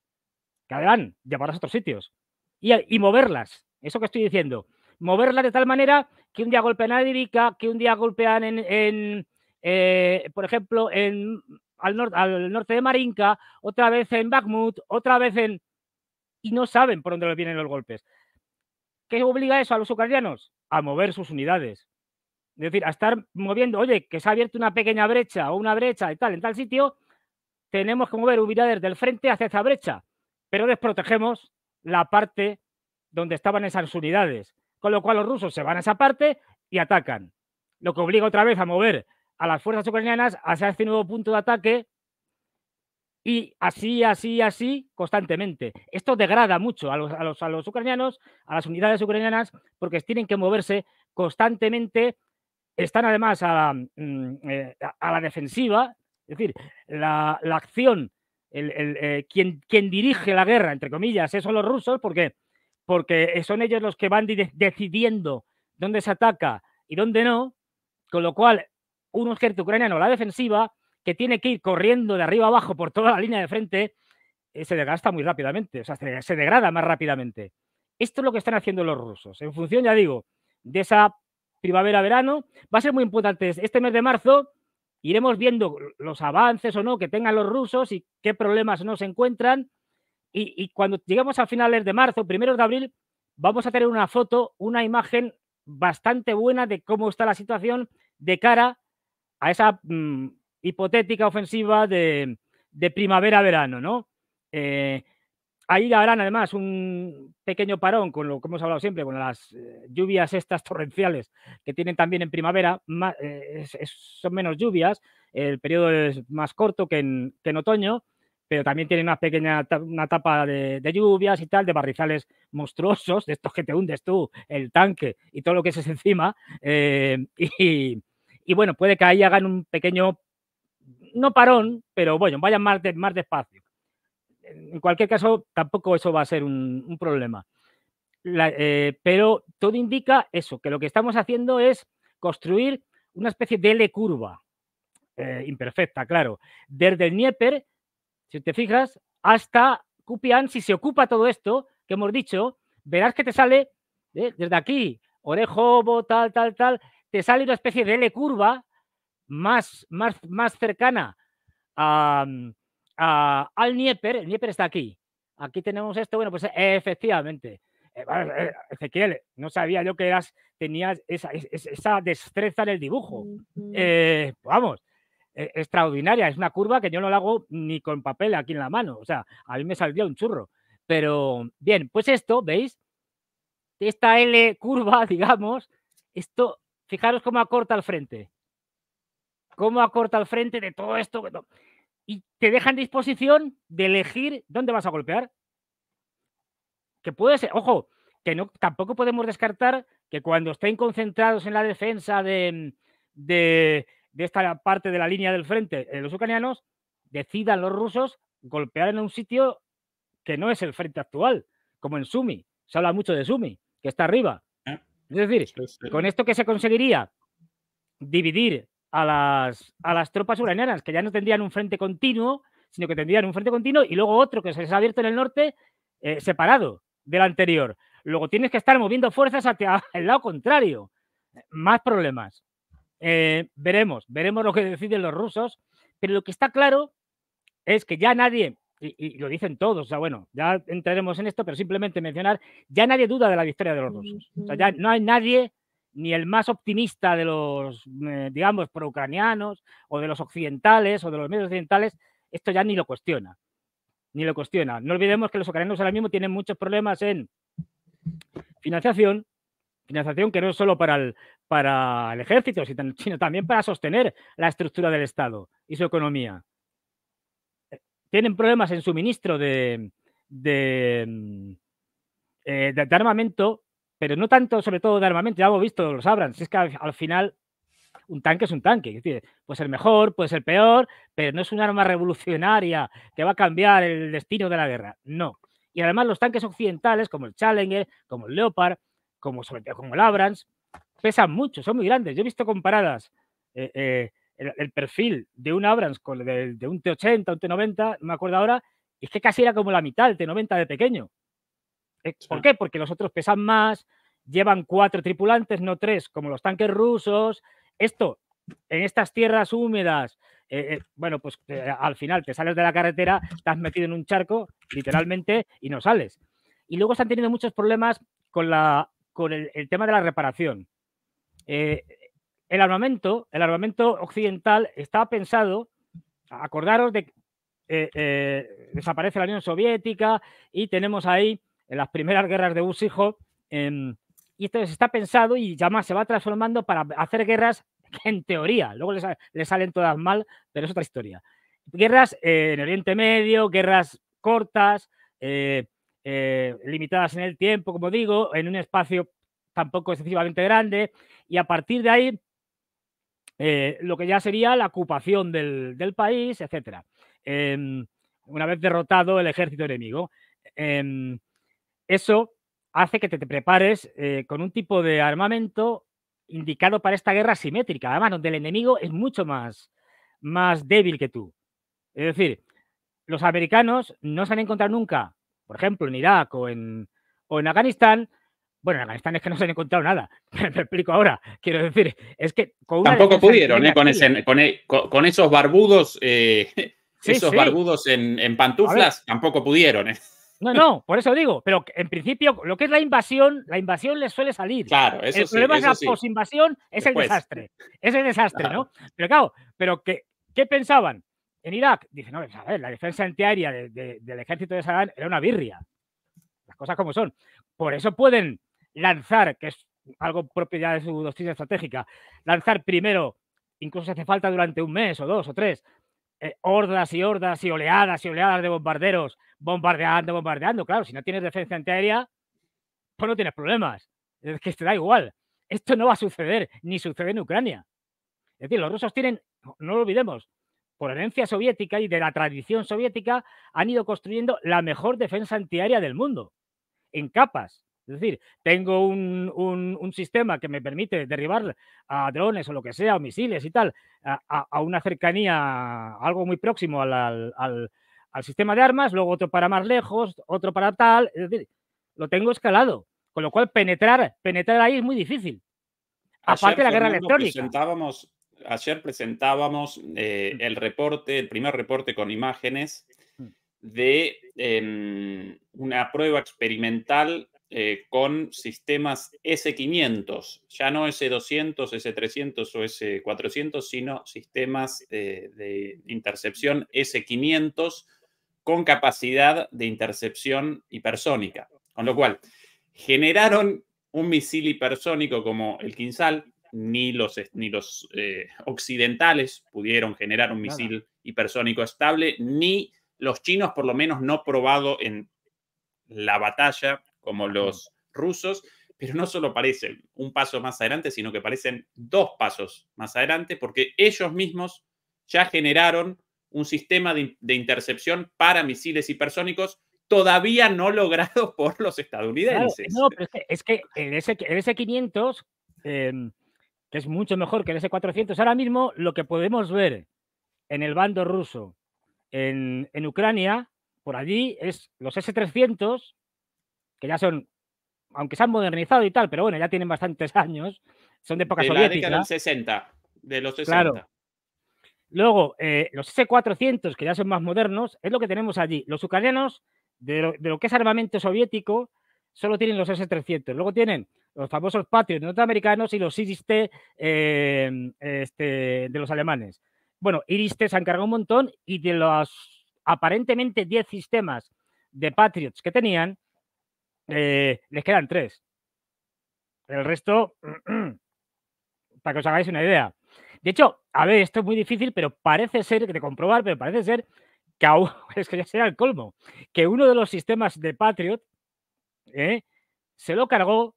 Que harán llevarlas a otros sitios y, moverlas. Eso que estoy diciendo. Moverlas de tal manera que un día golpean a Divica, que un día golpean en, eh, por ejemplo, en, al, al, norte de Marinka, otra vez en Bakhmut, otra vez en y no saben por dónde les vienen los golpes. ¿Qué obliga eso a los ucranianos? A mover sus unidades. Es decir, a estar moviendo, oye, que se ha abierto una pequeña brecha o una brecha y tal en tal sitio, tenemos que mover unidades del frente hacia esa brecha, pero desprotegemos la parte donde estaban esas unidades. Con lo cual los rusos se van a esa parte y atacan. Lo que obliga otra vez a mover a las fuerzas ucranianas hacia este nuevo punto de ataque y así, así, así, constantemente. Esto degrada mucho a los, a, los, a los, ucranianos, a las unidades ucranianas, porque tienen que moverse constantemente, están además a la, mm, eh, a la defensiva, es decir, la, acción, el, el, eh, quien, quien, dirige la guerra, entre comillas, eh, son los rusos, porque porque son ellos los que van decidiendo dónde se ataca y dónde no, con lo cual un ejército ucraniano a la defensiva que tiene que ir corriendo de arriba abajo por toda la línea de frente, eh, se desgasta muy rápidamente, o sea, se, degrada más rápidamente. Esto es lo que están haciendo los rusos. En función, ya digo, de esa primavera-verano, va a ser muy importante este mes de marzo iremos viendo los avances o no que tengan los rusos y qué problemas no se encuentran. Y, cuando lleguemos a finales de marzo, primeros de abril, vamos a tener una foto, una imagen bastante buena de cómo está la situación de cara a esa mm, hipotética ofensiva de, de primavera-verano, ¿no? Eh, ahí habrán además un pequeño parón con lo que hemos hablado siempre, con las eh, lluvias estas torrenciales que tienen también en primavera, eh, son menos lluvias, el periodo es más corto que en, otoño, pero también tienen una pequeña una etapa de, lluvias y tal, de barrizales monstruosos, de estos que te hundes tú, el tanque y todo lo que es encima. y, y bueno, puede que ahí hagan un pequeño no parón, pero bueno, vayan más, de, más despacio. En cualquier caso, tampoco eso va a ser un, problema. Eh, pero todo indica eso, que lo que estamos haciendo es construir una especie de L curva, eh, imperfecta, claro, desde el Nieper, si te fijas, hasta Cupian, si se ocupa todo esto que hemos dicho, verás que te sale eh, desde aquí, Orejobo, tal, tal, tal, te sale una especie de L curva más, más, más cercana al Nieper, el Nieper está aquí. Aquí tenemos esto, bueno, pues efectivamente. Eh, eh, Ezequiel, no sabía yo que eras, tenías esa, destreza en el dibujo. Eh, vamos, extraordinaria. Es una curva que yo no la hago ni con papel aquí en la mano. O sea, a mí me saldría un churro. Pero bien, pues esto, ¿veis? Esta L curva, digamos, esto, fijaros cómo acorta al frente cómo acorta el frente de todo esto. Y te dejan disposición de elegir dónde vas a golpear. Que puede ser, ojo, que no, tampoco podemos descartar que cuando estén concentrados en la defensa de, de, de esta parte de la línea del frente, eh, los ucranianos, decidan los rusos golpear en un sitio que no es el frente actual, como en Sumi. Se habla mucho de Sumi, que está arriba. Ah, es decir, con esto que se conseguiría dividir a las, a las tropas ucranianas, que ya no tendrían un frente continuo, sino que tendrían un frente continuo y luego otro que se les ha abierto en el norte eh, separado del anterior. Luego tienes que estar moviendo fuerzas hacia el lado contrario. Más problemas. Eh, veremos, veremos lo que deciden los rusos, pero lo que está claro es que ya nadie, y, y, lo dicen todos, o sea, bueno, ya entraremos en esto, pero simplemente mencionar, ya nadie duda de la victoria de los rusos. O sea, ya no hay nadie ni el más optimista de los, eh, digamos pro-ucranianos o de los occidentales o de los medios occidentales, esto ya ni lo cuestiona. Ni lo cuestiona. No olvidemos que los ucranianos ahora mismo tienen muchos problemas en financiación, financiación que no es solo para el, para el ejército, sino también para sostener la estructura del Estado y su economía. Eh, tienen problemas en suministro de, de mm, eh, armamento pero no tanto sobre todo de armamento, ya hemos visto los Abrams, es que al, final un tanque es un tanque, es decir, puede ser mejor, puede ser peor, pero no es un arma revolucionaria que va a cambiar el destino de la guerra, no. Y además los tanques occidentales, como el Challenger, como el Leopard, como, sobre todo, como el Abrams, pesan mucho, son muy grandes. Yo he visto comparadas eh, eh, el, perfil de un Abrams con el de, un T-80, un T-90, me acuerdo ahora, es que casi era como la mitad el T-90 de pequeño. Eh, ¿Por qué? Porque los otros pesan más, llevan cuatro tripulantes, no tres, como los tanques rusos. Esto, en estas tierras húmedas, eh, eh, bueno, pues al final te sales de la carretera, estás metido en un charco, literalmente, y no sales. Y luego están teniendo muchos problemas con, la, con el, el tema de la reparación. el armamento, el armamento occidental estaba pensado, acordaros de desaparece la Unión Soviética y tenemos ahí en las primeras guerras de Usijo. Em, y esto está pensado y más se va transformando para hacer guerras en teoría, luego le salen todas mal, pero es otra historia. Guerras eh, en Oriente Medio, guerras cortas, eh, eh, limitadas en el tiempo, como digo, en un espacio tampoco excesivamente grande, y a partir de ahí lo que ya sería la ocupación del, país, etcétera, em, una vez derrotado el ejército enemigo. Em, eso hace que te, prepares eh, con un tipo de armamento indicado para esta guerra simétrica, además, donde el enemigo es mucho más, más débil que tú. Es decir, los americanos no se han encontrado nunca, por ejemplo, en Irak o en, o en Afganistán, bueno, en Afganistán es que no se han encontrado nada. Me explico ahora. Quiero decir, es que. Tampoco pudieron, ¿eh? E, con, esos barbudos. Eh, esos barbudos en, en pantuflas tampoco pudieron. ¿eh? No, no, por eso digo, pero en principio lo que es la invasión, la invasión les suele salir. Claro, El problema es la posinvasión, es el desastre. Es el desastre, ¿no? Pero claro, pero qué, ¿qué pensaban? En Irak, dicen, no, a ver, la defensa antiaérea del ejército de Saddam era una birria. Las cosas como son. Por eso pueden lanzar, que es algo propio ya de su doctrina estratégica, lanzar primero, incluso si hace falta durante un mes o dos o tres, eh, hordas y hordas y oleadas y oleadas de bombarderos bombardeando, bombardeando. Claro, si no tienes defensa antiaérea, pues no tienes problemas. Es que te da igual. Esto no va a suceder, ni sucede en Ucrania. Es decir, los rusos tienen, no lo olvidemos, por herencia soviética y de la tradición soviética, han ido construyendo la mejor defensa antiaérea del mundo, en capas. Es decir, tengo un, sistema que me permite derribar a drones o lo que sea, o misiles y tal, a, una cercanía, algo muy próximo al, sistema de armas, luego otro para más lejos, otro para tal, es decir, lo tengo escalado, con lo cual penetrar, penetrar ahí es muy difícil. Aparte de la guerra electrónica. ayer presentábamos eh, mm. el reporte, el primer reporte con imágenes mm. de em, una prueba experimental eh, con sistemas S500, ya no S200, S300 o S400, sino sistemas de intercepción S500 con capacidad de intercepción hipersónica. Con lo cual, generaron un misil hipersónico como el Quinzal, ni los, ni los eh, occidentales pudieron generar un misil hipersónico estable, ni los chinos, por lo menos no probado en la batalla como los rusos, pero no solo parecen un paso más adelante, sino que parecen dos pasos más adelante, porque ellos mismos ya generaron un sistema de, intercepción para misiles hipersónicos todavía no logrado por los estadounidenses. no, es que, el, S500, em, que es mucho mejor que el S400, ahora mismo lo que podemos ver en el bando ruso, en, en Ucrania, por allí, es los S300 que ya son, aunque se han modernizado y tal, pero bueno, ya tienen bastantes años, son de época de soviética. La década del 60, de los 60. Claro. Luego, eh, los S-400, que ya son más modernos, es lo que tenemos allí. Los ucranianos, de lo, que es armamento soviético, solo tienen los S-300. Luego tienen los famosos Patriots norteamericanos y los iris em, este, de los alemanes. Bueno, Iriste se han encargado un montón y de los aparentemente 10 sistemas de Patriots que tenían, eh, les quedan tres. El resto, para que os hagáis una idea. De hecho, a ver, esto es muy difícil, pero parece ser, de comprobar, pero parece ser que aún, es que ya será el colmo, que uno de los sistemas de Patriot eh, se lo cargó,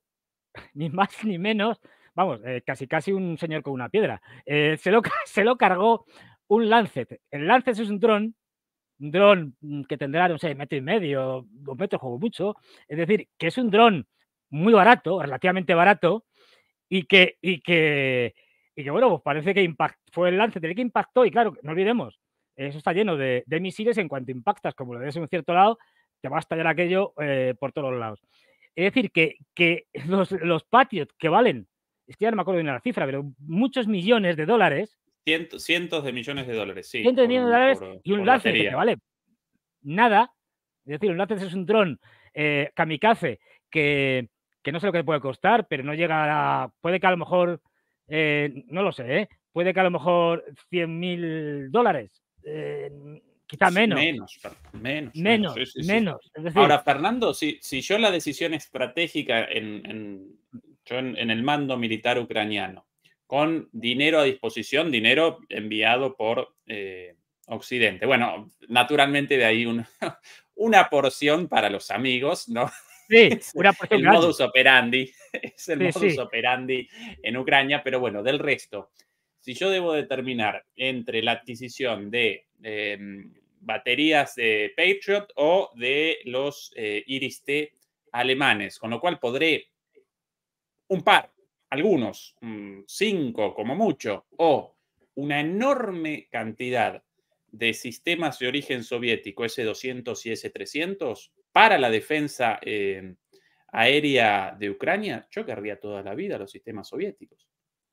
ni más ni menos, vamos, eh, casi casi un señor con una piedra, se, lo, se lo cargó un Lancet. El Lancet es un dron dron mm, que tendrá, no sé, metro y medio, dos metros, juego mucho. Es decir, que es un dron muy barato, relativamente barato, y que, y que, y que bueno, pues parece que impact, fue el lance del que impactó, y claro, no olvidemos, eso está lleno de, misiles, en cuanto impactas, como lo ves en un cierto lado, te va a estallar aquello eh, por todos lados. Es decir, que, que los, los que valen, es que ya no me acuerdo ni la cifra, pero muchos millones de dólares, Cientos, cientos de millones de dólares, sí. Cientos de millones de dólares y un láser vale nada. Es decir, un láser es un dron eh, kamikaze que, que, no sé lo que puede costar, pero no llega a. Puede que a lo mejor. Eh, no lo sé, ¿eh? Puede que a lo mejor 100 mil dólares. quizá menos. Menos, menos. Menos, Ahora, Fernando, si, si yo la decisión estratégica en, en yo en el mando militar ucraniano con dinero a disposición, dinero enviado por eh, Occidente. Bueno, naturalmente de ahí una porción para los amigos, ¿no? Sí, una el modus operandi, es el modus operandi en Ucrania, pero bueno, del resto, si yo debo determinar entre la adquisición de em, baterías de Patriot o de los eh, Iris-T alemanes, con lo cual podré un par algunos, mm, cinco como mucho, o una enorme cantidad de sistemas de origen soviético, S-200 y S-300, para la defensa em, aérea de Ucrania, yo querría toda la vida los sistemas soviéticos.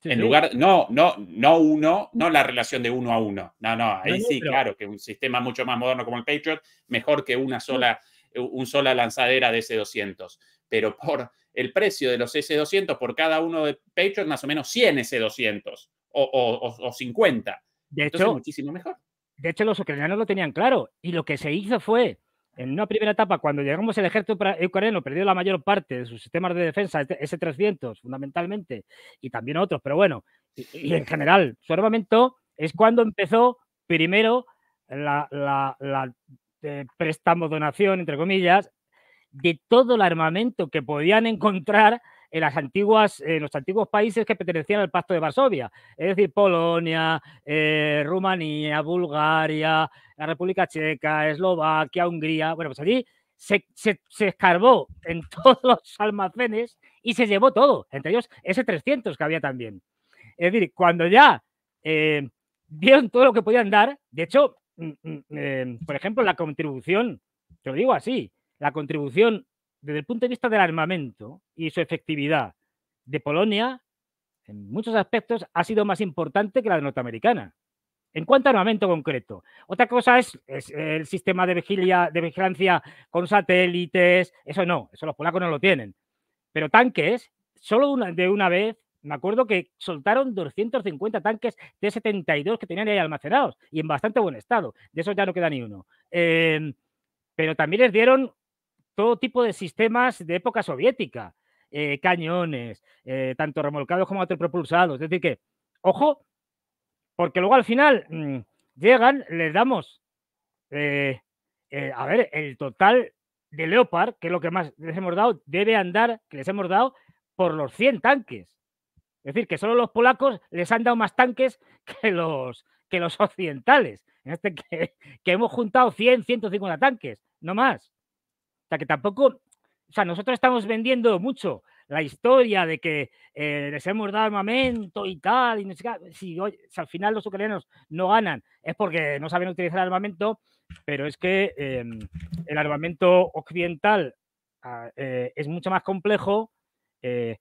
en lugar, no, no, no uno, no la relación de uno a uno. No, no, ahí sí, claro, que un sistema mucho más moderno como el Patriot, mejor que una sola, un sola lanzadera de S-200. Pero por el precio de los S200 por cada uno de es más o menos 100 S200 o, 50. De hecho, muchísimo mejor. De hecho, los ucranianos lo tenían claro y lo que se hizo fue, en una primera etapa, cuando llegamos el ejército ucraniano perdió la mayor parte de sus sistemas de defensa, S-300 este, fundamentalmente, y también otros, pero bueno, y, en general, su armamento es cuando empezó primero la, eh, préstamo donación, entre comillas, de todo el armamento que podían encontrar en, las antiguas, en los antiguos países que pertenecían al Pacto de Varsovia, es decir, Polonia, eh, Rumanía, Bulgaria, la República Checa, Eslovaquia, Hungría. Bueno, pues allí se, escarbó en todos los almacenes y se llevó todo, entre ellos ese 300 que había también. Es decir, cuando ya eh, todo lo que podían dar, de hecho, mm, mm, eh, por ejemplo, la contribución, te lo digo así, la contribución desde el punto de vista del armamento y su efectividad de Polonia, en muchos aspectos, ha sido más importante que la de norteamericana. En cuanto a armamento concreto, otra cosa es, el sistema de, vigilia, de vigilancia con satélites, eso no, eso los polacos no lo tienen. Pero tanques, solo de una vez, me acuerdo que soltaron 250 tanques T-72 que tenían ahí almacenados y en bastante buen estado, de esos ya no queda ni uno. Eh, pero también les dieron todo tipo de sistemas de época soviética, eh, cañones, eh, tanto remolcados como autopropulsados. Es decir, que, ojo, porque luego al final mm, llegan, les damos, eh, a ver, el total de Leopard, que es lo que más les hemos dado, debe andar, que les hemos dado, por los 100 tanques. Es decir, que solo los polacos les han dado más tanques que los, que los occidentales. Este que, que hemos juntado 100, 150 tanques, no más. O sea, que tampoco, o sea, nosotros estamos vendiendo mucho la historia de que eh, les hemos dado armamento y tal, y no sé qué. Si, al final los ucranianos no ganan es porque no saben utilizar armamento, pero es que em, el armamento occidental ah, eh, es mucho más complejo. Eh,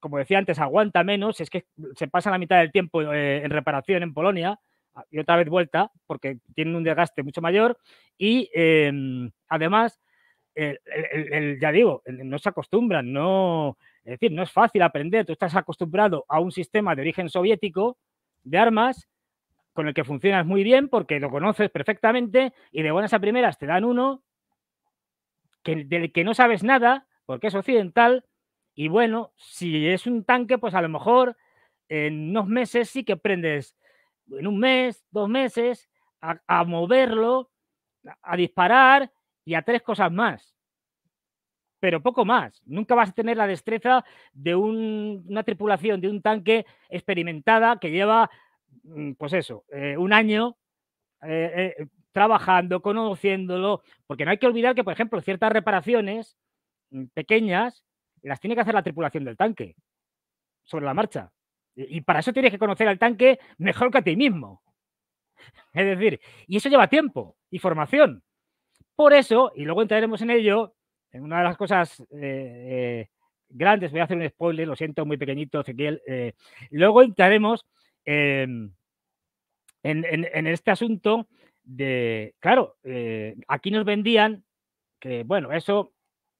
como decía antes, aguanta menos, es que se pasa la mitad del tiempo en reparación en Polonia ah, y otra vez vuelta, porque tienen un desgaste mucho mayor. Y em, además, el, ya digo, no se acostumbran, no, es decir, no es fácil aprender, tú estás acostumbrado a un sistema de origen soviético de armas con el que funcionas muy bien porque lo conoces perfectamente y de buenas a primeras te dan uno del que no sabes nada porque es occidental y bueno, si es un tanque, pues a lo mejor en unos meses sí que aprendes, en un mes, dos meses, a, moverlo, a disparar y a tres cosas más. Pero poco más. Nunca vas a tener la destreza de una tripulación, de un tanque experimentada que lleva, mm, pues eso, eh, un año eh, eh, trabajando, conociéndolo. Porque no hay que olvidar que, por ejemplo, ciertas reparaciones mm, pequeñas las tiene que hacer la tripulación del tanque sobre la marcha. Y para eso tienes que conocer al tanque mejor que a ti mismo. Es decir, y eso lleva tiempo y formación. Por eso, y luego entraremos en ello, en una de las cosas eh, eh, grandes, voy a hacer un spoiler, lo siento, muy pequeñito, Ezequiel, eh, luego entraremos en, este asunto de, claro, aquí nos vendían que, bueno, eso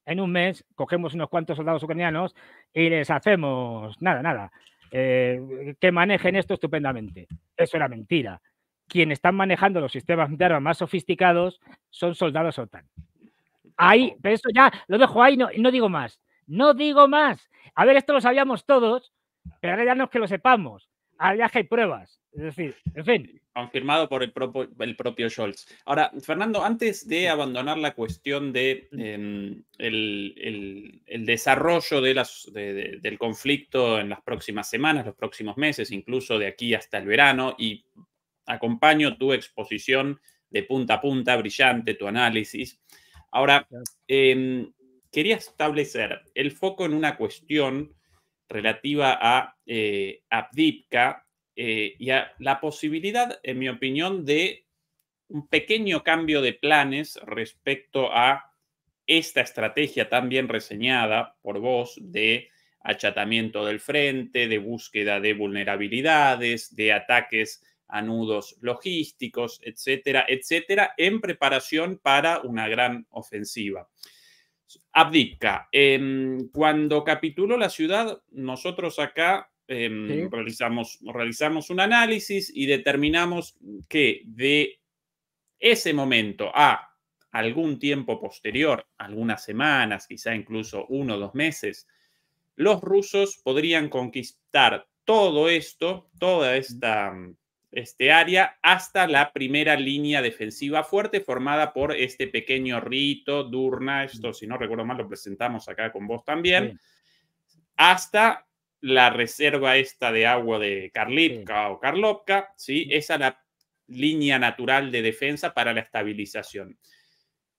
en un mes cogemos unos cuantos soldados ucranianos y les hacemos nada, nada, que manejen esto estupendamente. Eso era mentira quienes están manejando los sistemas de armas más sofisticados son soldados OTAN. Ahí, pero eso ya lo dejo ahí, no, no digo más. No digo más. A ver, esto lo sabíamos todos, pero ahora ya no es que lo sepamos. Ahora ya hay pruebas. Es decir, en fin. Confirmado por el, propio, el Scholz. Ahora, Fernando, antes de abandonar la cuestión de em, el, desarrollo del conflicto en las próximas semanas, los próximos meses, incluso de aquí hasta el verano, y acompaño tu exposición de punta a punta, brillante, tu análisis. Ahora, em, quería establecer el foco en una cuestión relativa a eh, Abdipka eh, y a la posibilidad, en mi opinión, de un pequeño cambio de planes respecto a esta estrategia tan bien reseñada por vos de achatamiento del frente, de búsqueda de vulnerabilidades, de ataques anudos nudos logísticos, etcétera, etcétera, en preparación para una gran ofensiva. Abdica, em, cuando capituló la ciudad, nosotros acá em, realizamos, realizamos un análisis y determinamos que de ese momento a algún tiempo posterior, algunas semanas, quizá incluso uno o dos meses, los rusos podrían conquistar todo esto, toda esta este área hasta la primera línea defensiva fuerte formada por este pequeño Rito, Durna, esto si no recuerdo mal lo presentamos acá con vos también, hasta la reserva esta de agua de Karlipka o Karlovka, ¿sí? esa es la línea natural de defensa para la estabilización.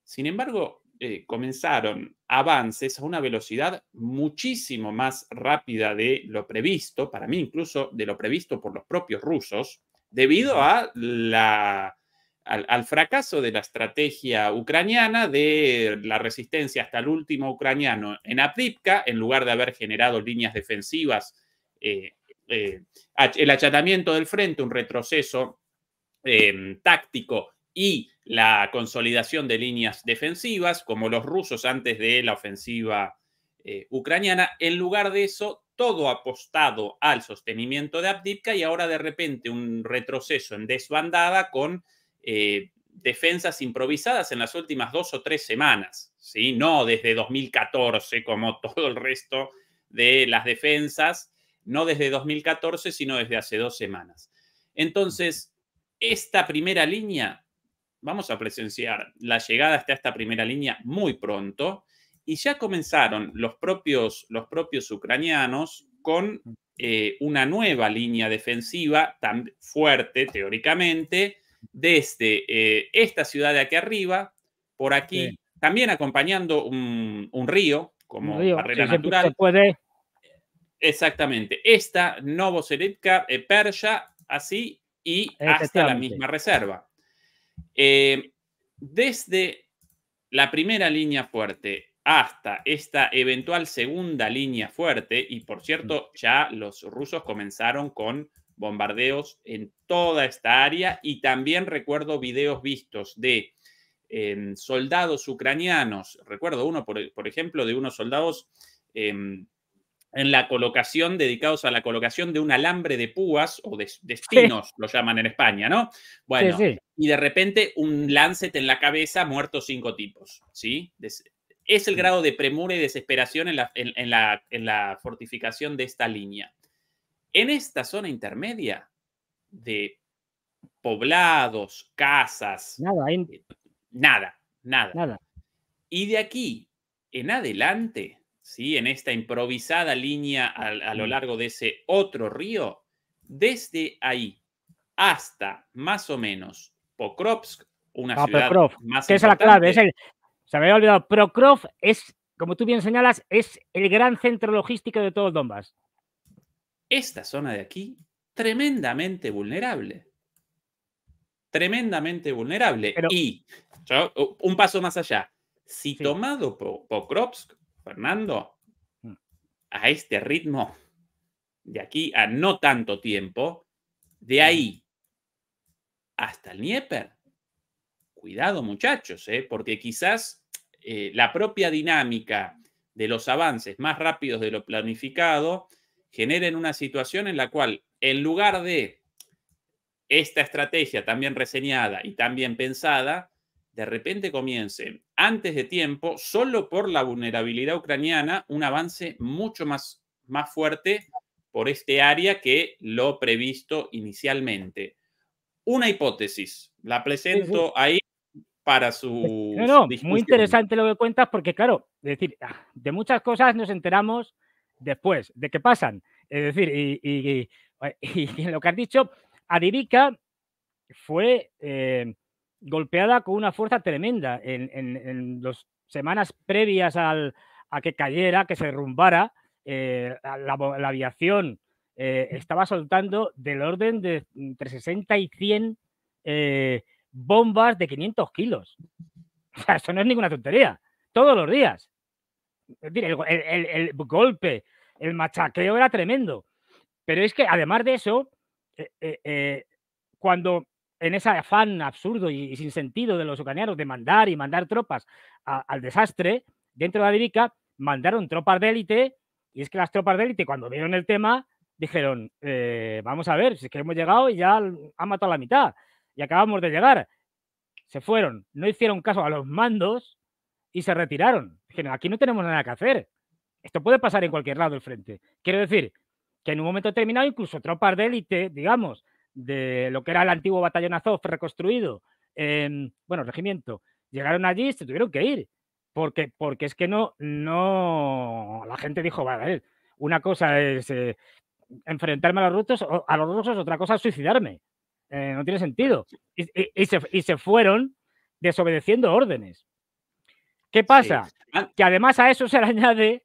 Sin embargo, eh, comenzaron avances a una velocidad muchísimo más rápida de lo previsto, para mí incluso de lo previsto por los propios rusos, debido al, fracaso de la estrategia ucraniana de la resistencia hasta el último ucraniano en Avdiivka, en lugar de haber generado líneas defensivas, eh, eh, el achatamiento del frente, un retroceso eh, táctico y la consolidación de líneas defensivas, como los rusos antes de la ofensiva ucraniana, en lugar de eso todo apostado al sostenimiento de Abdipka y ahora de repente un retroceso en desbandada con eh, defensas improvisadas en las últimas dos o tres semanas, ¿sí? no desde 2014 como todo el resto de las defensas, no desde 2014, sino desde hace dos semanas. Entonces, esta primera línea, vamos a presenciar la llegada hasta esta primera línea muy pronto y ya comenzaron los propios, los propios ucranianos con eh, una nueva línea defensiva tan fuerte, teóricamente, desde eh, esta ciudad de aquí arriba, por aquí, también acompañando un, río como barrera natural. puede. Exactamente. Esta Novoseletka, eh, Persia, así y hasta la misma reserva. desde la primera línea fuerte hasta esta eventual segunda línea fuerte. Y por cierto, ya los rusos comenzaron con bombardeos en toda esta área y también recuerdo videos vistos de em, soldados ucranianos. Recuerdo uno, por, e, ejemplo, de unos soldados em, en la colocación, dedicados a la colocación de un alambre de púas o de, espinos, lo llaman en España, ¿no? Bueno, y de repente un lancet en la cabeza, muertos cinco tipos, ¿sí? es el grado de premura y desesperación en la, fortificación de esta línea. En esta zona intermedia de poblados, casas, nada, eh, nada, nada, Y de aquí en adelante, ¿sí? en esta improvisada línea a, lo mm. largo de ese otro río, desde ahí hasta más o menos Pokrovsk, una ciudad más que es la clave, es el, se me había olvidado, Prokrov es, como tú bien señalas, es el gran centro logístico de todo Donbass. Esta zona de aquí, tremendamente vulnerable. Tremendamente vulnerable. y un paso más allá. Si tomado por Pokrovsk, Fernando, mm. a este ritmo, de aquí a no tanto tiempo, de mm. ahí hasta el Nieper. Cuidado, muchachos, ¿eh? porque quizás eh, la propia dinámica de los avances más rápidos de lo planificado generen una situación en la cual, en lugar de esta estrategia también reseñada y también pensada, de repente comience antes de tiempo, solo por la vulnerabilidad ucraniana, un avance mucho más, más fuerte por este área que lo previsto inicialmente. Una hipótesis, la presento ahí para su. No, no, muy interesante lo que cuentas, porque claro, es decir, ah, de muchas cosas nos enteramos después de qué pasan. Es decir, y, lo que has dicho, adivica fue eh, golpeada con una fuerza tremenda en, las semanas previas a que cayera, que se derrumbara. Eh, la, aviación eh, estaba soltando del orden de entre 60 y 100 bombas de 500 kilos. O sea, eso no es ninguna tontería. Todos los días. El, el, golpe, el machaqueo era tremendo. Pero es que además de eso, eh, eh, eh, cuando en ese afán absurdo y, sin sentido de los ucranianos de mandar y mandar tropas al desastre, dentro de la Divica, mandaron tropas de élite. Y es que las tropas de élite, cuando vieron el tema, dijeron: Vamos a ver, si es que hemos llegado y ya han matado a la mitad y acabamos de llegar. Se fueron, no hicieron caso a los mandos y se retiraron. Dijeron, aquí no tenemos nada que hacer. Esto puede pasar en cualquier lado del frente. Quiero decir que en un momento determinado incluso tropas de élite, digamos, de lo que era el antiguo batallón Azov reconstruido, em, bueno, regimiento, llegaron allí y se tuvieron que ir. Porque, porque es que no, no, la gente dijo, vale, una cosa es eh, enfrentarme a los rusos, a los rusos, otra cosa es suicidarme. Eh, no tiene sentido. Y, se, y, se, fueron desobedeciendo órdenes. ¿Qué pasa? Ah. Que además a eso se le añade,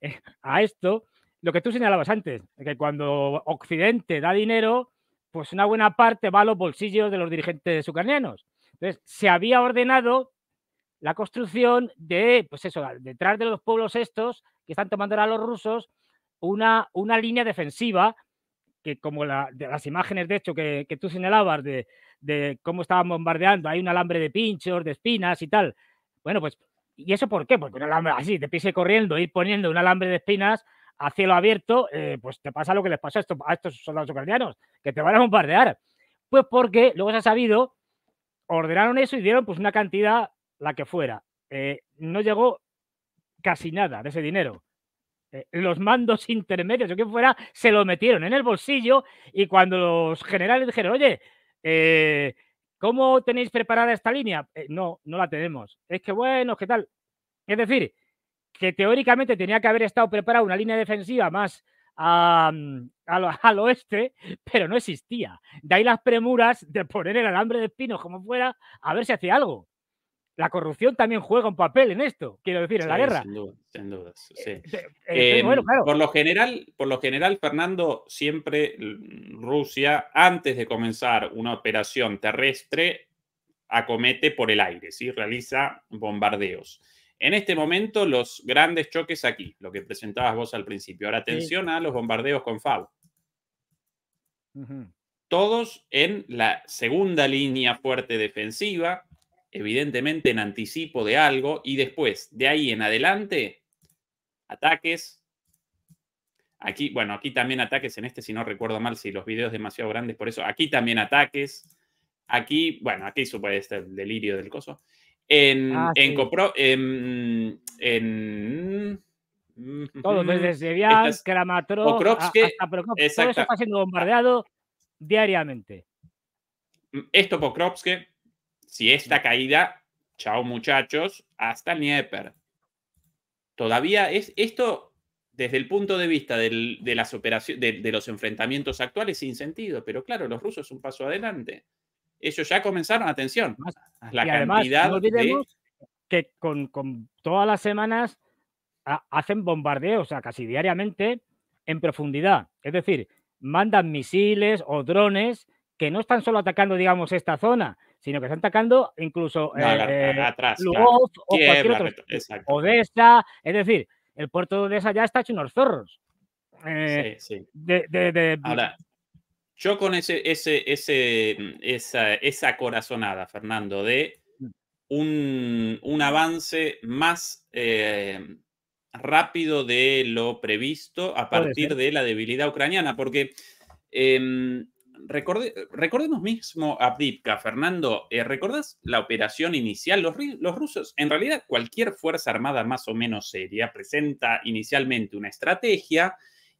eh, a esto, lo que tú señalabas antes, que cuando Occidente da dinero, pues una buena parte va a los bolsillos de los dirigentes ucranianos. Entonces, se había ordenado la construcción de, pues eso, detrás de los pueblos estos que están tomando ahora los rusos, una, una línea defensiva que como la, de las imágenes de hecho que, tú señalabas de, cómo estaban bombardeando, hay un alambre de pinchos, de espinas y tal. Bueno, pues, ¿y eso por qué? Porque un alambre así, te pise corriendo, ir poniendo un alambre de espinas a cielo abierto, eh, pues te pasa lo que les pasa a estos, a estos soldados ucranianos, que te van a bombardear. Pues porque luego se ha sabido, ordenaron eso y dieron pues una cantidad, la que fuera. Eh, no llegó casi nada de ese dinero. Eh, los mandos intermedios o que fuera, se lo metieron en el bolsillo y cuando los generales dijeron, oye, eh, ¿cómo tenéis preparada esta línea? Eh, no, no la tenemos. Es que bueno, ¿qué tal? Es decir, que teóricamente tenía que haber estado preparada una línea defensiva más a, mm, al oeste, pero no existía. De ahí las premuras de poner el alambre de espinos como fuera a ver si hacía algo la corrupción también juega un papel en esto, quiero decir, en la guerra. Sin dudas, sin dudas. Eh, em, por, lo general, por lo general, Fernando, siempre Rusia, antes de comenzar una operación terrestre, acomete por el aire, realiza bombardeos. En este momento, los grandes choques aquí, lo que presentabas vos al principio. Ahora, atención a los bombardeos con FAB. Todos en la segunda línea fuerte defensiva, evidentemente en anticipo de algo, y después, de ahí en adelante, ataques. Aquí, bueno, aquí también ataques en este, si no recuerdo mal, si los videos demasiado grandes, por eso, aquí también ataques. Aquí, bueno, aquí supuestamente este delirio del coso. En, ah, en, em, en, en mm, todo, mm, desde Sevian, Kramatrov hasta todo eso está siendo bombardeado diariamente. Mm, esto Pokrovsky, si esta caída, chao muchachos, hasta Nieper. Todavía es esto, desde el punto de vista de, las operaciones, de, los enfrentamientos actuales, sin sentido. Pero claro, los rusos un paso adelante. Ellos ya comenzaron, atención, la cantidad de... que con, todas las semanas hacen bombardeos, o sea, casi diariamente, en profundidad. Es decir, mandan misiles o drones que no están solo atacando, digamos, esta zona, sino que están atacando incluso eh, eh, atrás, o cualquier otro. Odessa, es decir, el puerto de Odessa ya está hecho unos zorros. Eh, sí, sí. Ahora, yo con ese, ese, ese, esa, esa corazonada, Fernando, de mm. un, avance más rápido de lo previsto a partir de la debilidad ucraniana, porque em, recordemos mismo Abdipka, Fernando, eh, ¿recordás la operación inicial? Los, rusos, en realidad cualquier fuerza armada más o menos seria, presenta inicialmente una estrategia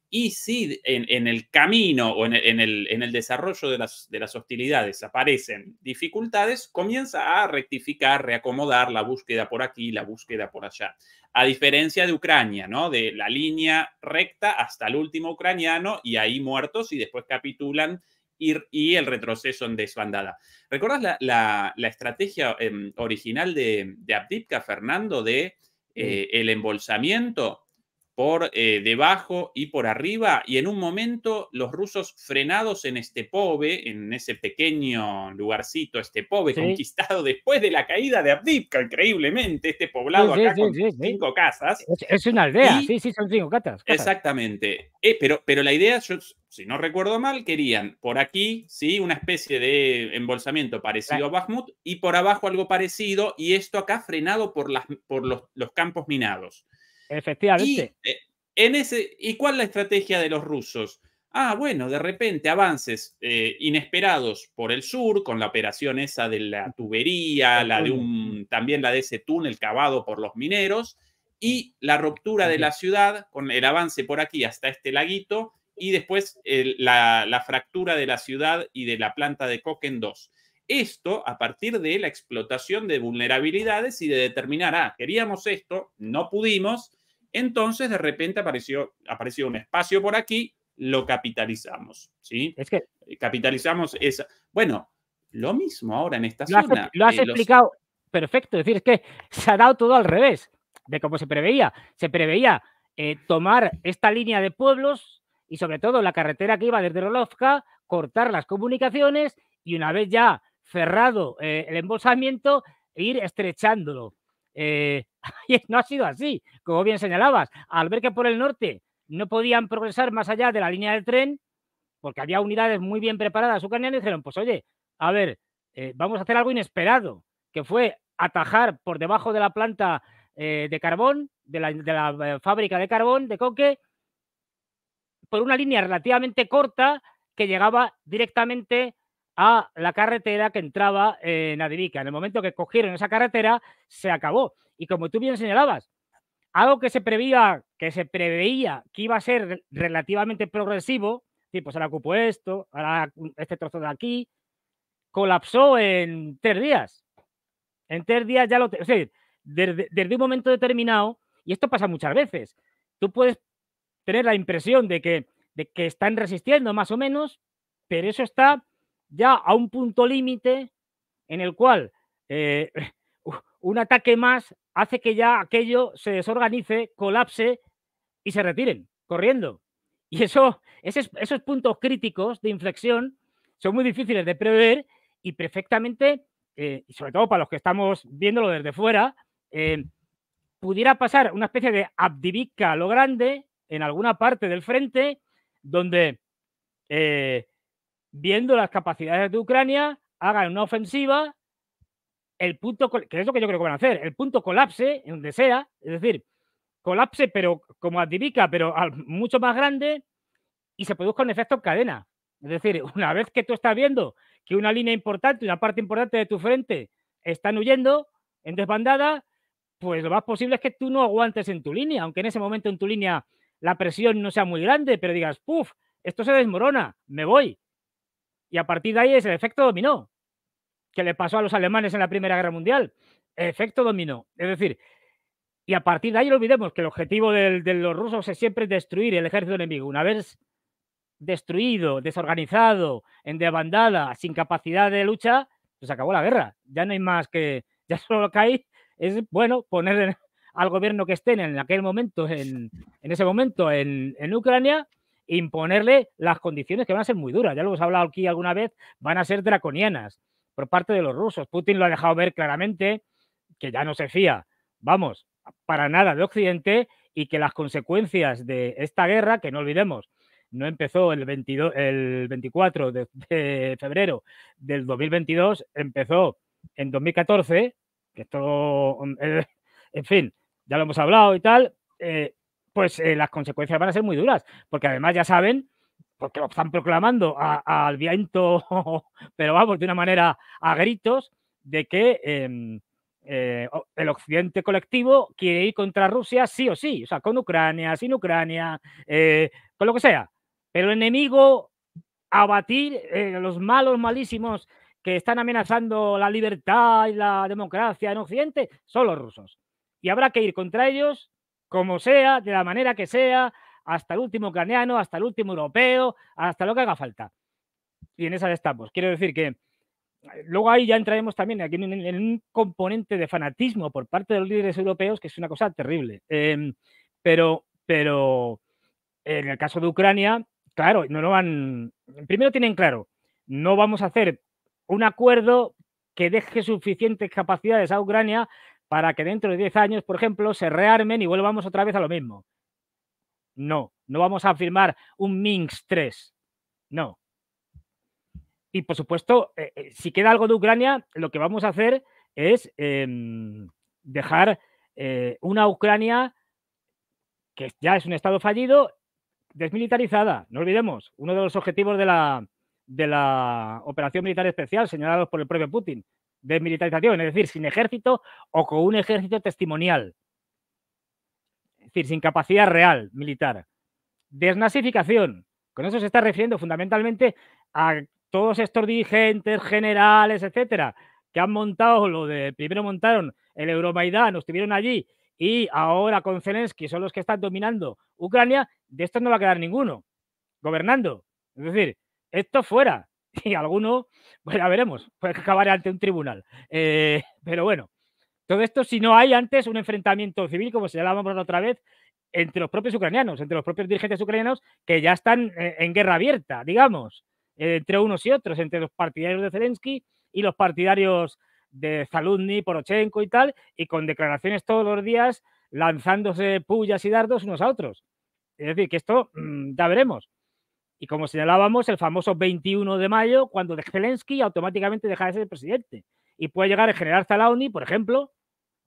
y si en, el camino o en el, desarrollo de las, de las, hostilidades aparecen dificultades, comienza a rectificar, reacomodar la búsqueda por aquí, la búsqueda por allá. A diferencia de Ucrania, ¿no? De la línea recta hasta el último ucraniano y ahí muertos y después capitulan y, el retroceso en desbandada. ¿Recordás la, la, la estrategia em, original de, de Abdipka, Fernando, de eh, el embolsamiento? por eh, debajo y por arriba, y en un momento los rusos frenados en este pobe en ese pequeño lugarcito este pobe conquistado después de la caída de Abdipka, increíblemente, este poblado acá con cinco casas. Es, una aldea, sí, sí, son cinco casas. Exactamente, eh, pero, la idea, si no recuerdo mal, querían por aquí, sí, una especie de embolsamiento parecido a Bakhmut, y por abajo algo parecido, y esto acá frenado por, las, por los campos minados. Efectivamente. Y, eh, en ese, ¿Y cuál es la estrategia de los rusos? Ah, bueno, de repente avances eh, inesperados por el sur, con la operación esa de la tubería, la de un, también la de ese túnel cavado por los mineros, y la ruptura de la ciudad con el avance por aquí hasta este laguito, y después la, fractura de la ciudad y de la planta de coque en dos. Esto a partir de la explotación de vulnerabilidades y de determinar, ah, queríamos esto, no pudimos, entonces, de repente apareció, apareció un espacio por aquí, lo capitalizamos, ¿sí? Es que eh, capitalizamos esa. Bueno, lo mismo ahora en esta zona. lo has eh, explicado perfecto, es decir, es que se ha dado todo al revés de cómo se preveía. Se preveía eh, tomar esta línea de pueblos y sobre todo la carretera que iba desde Rolovka, cortar las comunicaciones y una vez ya cerrado el embolsamiento, ir estrechándolo. Y no ha sido así, como bien señalabas. Al ver que por el norte no podían progresar más allá de la línea del tren, porque había unidades muy bien preparadas ucranianas, dijeron, pues oye, a ver, eh, vamos a hacer algo inesperado, que fue atajar por debajo de la planta eh, de carbón, de la, eh, fábrica de carbón de Coque, por una línea relativamente corta que llegaba directamente a la carretera que entraba en Adirica. En el momento que cogieron esa carretera, se acabó. Y como tú bien señalabas, algo que se preveía, que se preveía que iba a ser relativamente progresivo, sí, pues ahora ocupo esto, ahora este trozo de aquí, colapsó en tres días. En tres días ya lo... O sea, desde, un momento determinado, y esto pasa muchas veces, tú puedes tener la impresión de que, de que están resistiendo más o menos, pero eso está ya a un punto límite en el cual eh, un ataque más hace que ya aquello se desorganice, colapse y se retiren corriendo. Y eso, esos, puntos críticos de inflexión son muy difíciles de prever y perfectamente, eh, y sobre todo para los que estamos viéndolo desde fuera, eh, pudiera pasar una especie de abdivica lo grande en alguna parte del frente donde, eh, viendo las capacidades de Ucrania, hagan una ofensiva el punto, que es lo que yo creo que van a hacer, el punto colapse, en donde sea, es decir, colapse, pero como adivica, pero mucho más grande, y se produzca un efecto cadena. Es decir, una vez que tú estás viendo que una línea importante, una parte importante de tu frente están huyendo en desbandada, pues lo más posible es que tú no aguantes en tu línea, aunque en ese momento en tu línea la presión no sea muy grande, pero digas, puff, esto se desmorona, me voy. Y a partir de ahí es el efecto dominó que le pasó a los alemanes en la Primera Guerra Mundial. Efecto dominó. Es decir, y a partir de ahí olvidemos que el objetivo de los rusos es siempre destruir el ejército enemigo. Una vez destruido, desorganizado, en debandada, sin capacidad de lucha, pues acabó la guerra. Ya no hay más que, ya solo lo que hay es, bueno, poner al gobierno que estén en aquel momento, en, ese momento en, en Ucrania, imponerle las condiciones que van a ser muy duras. Ya lo hemos hablado aquí alguna vez, van a ser draconianas por parte de los rusos. Putin lo ha dejado ver claramente, que ya no se fía, vamos, para nada de Occidente y que las consecuencias de esta guerra, que no olvidemos, no empezó el, 22, el 24 de, febrero del 2022, empezó en 2014, que esto, mm, eh, en fin, ya lo hemos hablado y tal, eh, pues eh, las consecuencias van a ser muy duras, porque además ya saben porque lo están proclamando al viento, pero vamos, de una manera a gritos, de que em, eh, el occidente colectivo quiere ir contra Rusia sí o sí, o sea, con Ucrania, sin Ucrania, eh, con lo que sea. Pero el enemigo a batir, eh, los malos, malísimos que están amenazando la libertad y la democracia en Occidente, son los rusos. Y habrá que ir contra ellos, como sea, de la manera que sea, hasta el último ucraniano, hasta el último europeo, hasta lo que haga falta. Y en esas estamos. Quiero decir que eh, luego ahí ya entraremos también en, un componente de fanatismo por parte de los líderes europeos que es una cosa terrible. Em, pero, pero en el caso de Ucrania, claro, no lo van. Primero tienen claro, no vamos a hacer un acuerdo que deje suficientes capacidades a Ucrania para que dentro de 10 años, por ejemplo, se rearmen y volvamos otra vez a lo mismo. No, no vamos a firmar un Minsk 3. No. Y por supuesto, eh, eh, si queda algo de Ucrania, lo que vamos a hacer es em, dejar eh, una Ucrania que ya es un Estado fallido, desmilitarizada. No olvidemos, uno de los objetivos de la, de la operación militar especial señalados por el propio Putin, desmilitarización, es decir, sin ejército o con un ejército testimonial es decir, sin capacidad real militar. Desnazificación. Con eso se está refiriendo fundamentalmente a todos estos dirigentes, generales, etcétera, que han montado lo de primero montaron el Euromaidán, estuvieron allí y ahora con Zelensky son los que están dominando Ucrania, de estos no va a quedar ninguno gobernando. Es decir, esto fuera. Y alguno, bueno, pues ya veremos, puede acabar ante un tribunal. Eh, pero bueno, todo esto si no hay antes un enfrentamiento civil, como señalábamos la otra vez, entre los propios ucranianos, entre los propios dirigentes ucranianos que ya están eh, en guerra abierta, digamos, entre unos y otros, entre los partidarios de Zelensky y los partidarios de Zaludny, Porochenko y tal, y con declaraciones todos los días lanzándose pullas y dardos unos a otros. Es decir, que esto mm, ya veremos. Y como señalábamos, el famoso 21 de mayo, cuando Zelensky automáticamente deja de ser presidente. Y puede llegar el general Zalauni, por ejemplo,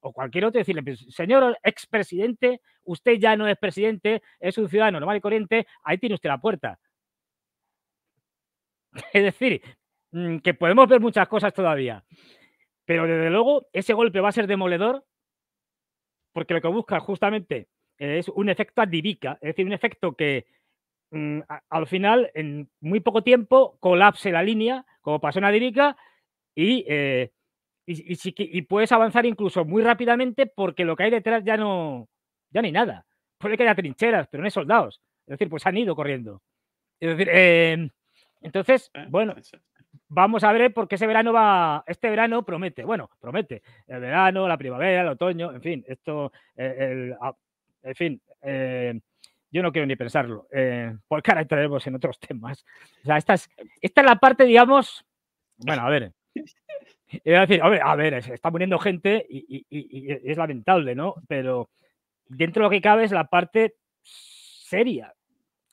o cualquier otro, decirle, pues, señor expresidente, usted ya no es presidente, es un ciudadano normal y corriente, ahí tiene usted la puerta. Es decir, mm, que podemos ver muchas cosas todavía, pero desde luego ese golpe va a ser demoledor porque lo que busca justamente eh, es un efecto adivica, es decir, un efecto que mm, al final en muy poco tiempo colapse la línea, como pasó en adivica, y... Eh, y, puedes avanzar incluso muy rápidamente porque lo que hay detrás ya no, ya no hay nada. Puede que haya trincheras, pero no hay soldados. Es decir, pues han ido corriendo. Em, entonces, ah, bueno, vamos a ver porque ese verano va, este verano promete, bueno, promete, el verano, la primavera, el otoño, en fin, esto, eh, ah, en fin, eh, yo no quiero ni pensarlo, eh, por porque ahora entraremos en otros temas. O sea, esta es, esta es la parte, digamos, bueno, a ver a ver, está muriendo gente y, es lamentable, ¿no? Pero dentro de lo que cabe es la parte seria.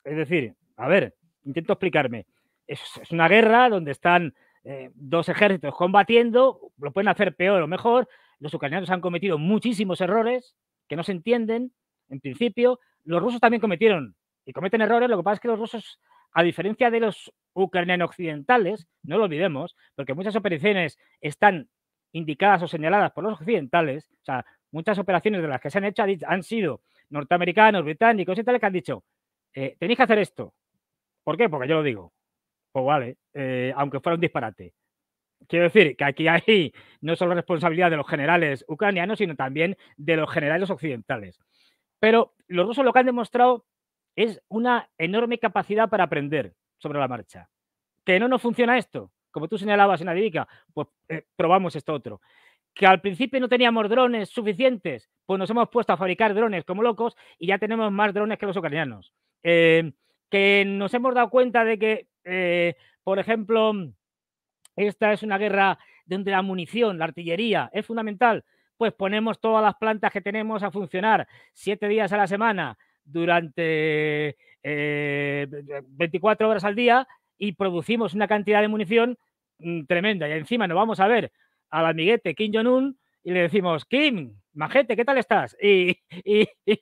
Es decir, a ver, intento explicarme. Es, una guerra donde están eh, dos ejércitos combatiendo, lo pueden hacer peor o mejor. Los ucranianos han cometido muchísimos errores que no se entienden, en principio. Los rusos también cometieron y cometen errores. Lo que pasa es que los rusos a diferencia de los ucranianos occidentales, no lo olvidemos, porque muchas operaciones están indicadas o señaladas por los occidentales, o sea, muchas operaciones de las que se han hecho han sido norteamericanos, británicos y tal, que han dicho, eh, tenéis que hacer esto. ¿Por qué? Porque yo lo digo. O pues vale, eh, aunque fuera un disparate. Quiero decir que aquí hay no solo responsabilidad de los generales ucranianos, sino también de los generales occidentales. Pero los rusos lo que han demostrado es una enorme capacidad para aprender sobre la marcha. Que no nos funciona esto, como tú señalabas en la pues eh, probamos esto otro. Que al principio no teníamos drones suficientes, pues nos hemos puesto a fabricar drones como locos y ya tenemos más drones que los ucranianos. Eh, que nos hemos dado cuenta de que, eh, por ejemplo, esta es una guerra donde la munición, la artillería es fundamental, pues ponemos todas las plantas que tenemos a funcionar siete días a la semana, durante 24 eh, horas al día y producimos una cantidad de munición mm, tremenda. Y encima nos vamos a ver al amiguete Kim Jong-un y le decimos, Kim, majete, ¿qué tal estás? Y,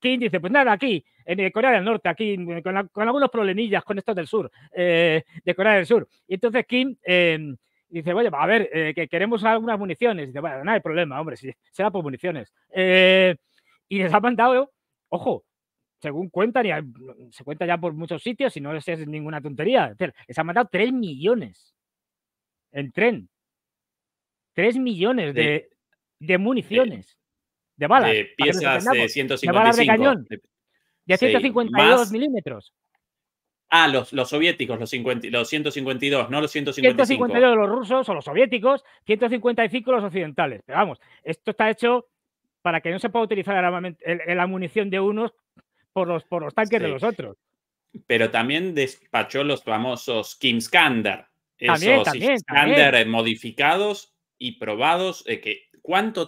Kim dice, pues nada, aquí, en Corea del Norte, aquí, mm, con, algunos problemillas con estos del sur, eh, de Corea del Sur. Y entonces Kim... Eh, dice, oye, a ver, que queremos algunas municiones. dice, bueno, no hay problema, hombre, si será por municiones. y les ha mandado Ojo, según cuentan, y mm, se cuenta ya por muchos sitios y no es ninguna tontería. Es les han matado 3 millones en tren. 3 millones de, municiones, de, balas. De piezas de 155. De de cañón. 152 milímetros. Ah, los, los soviéticos, los, los 152, no los 155. 152 los rusos o los soviéticos, 155 los occidentales. Pero vamos, esto está hecho para que no se pueda utilizar la munición de unos por los, tanques de los otros. Pero también despachó los famosos Kim Skander, esos Skander modificados y probados eh, que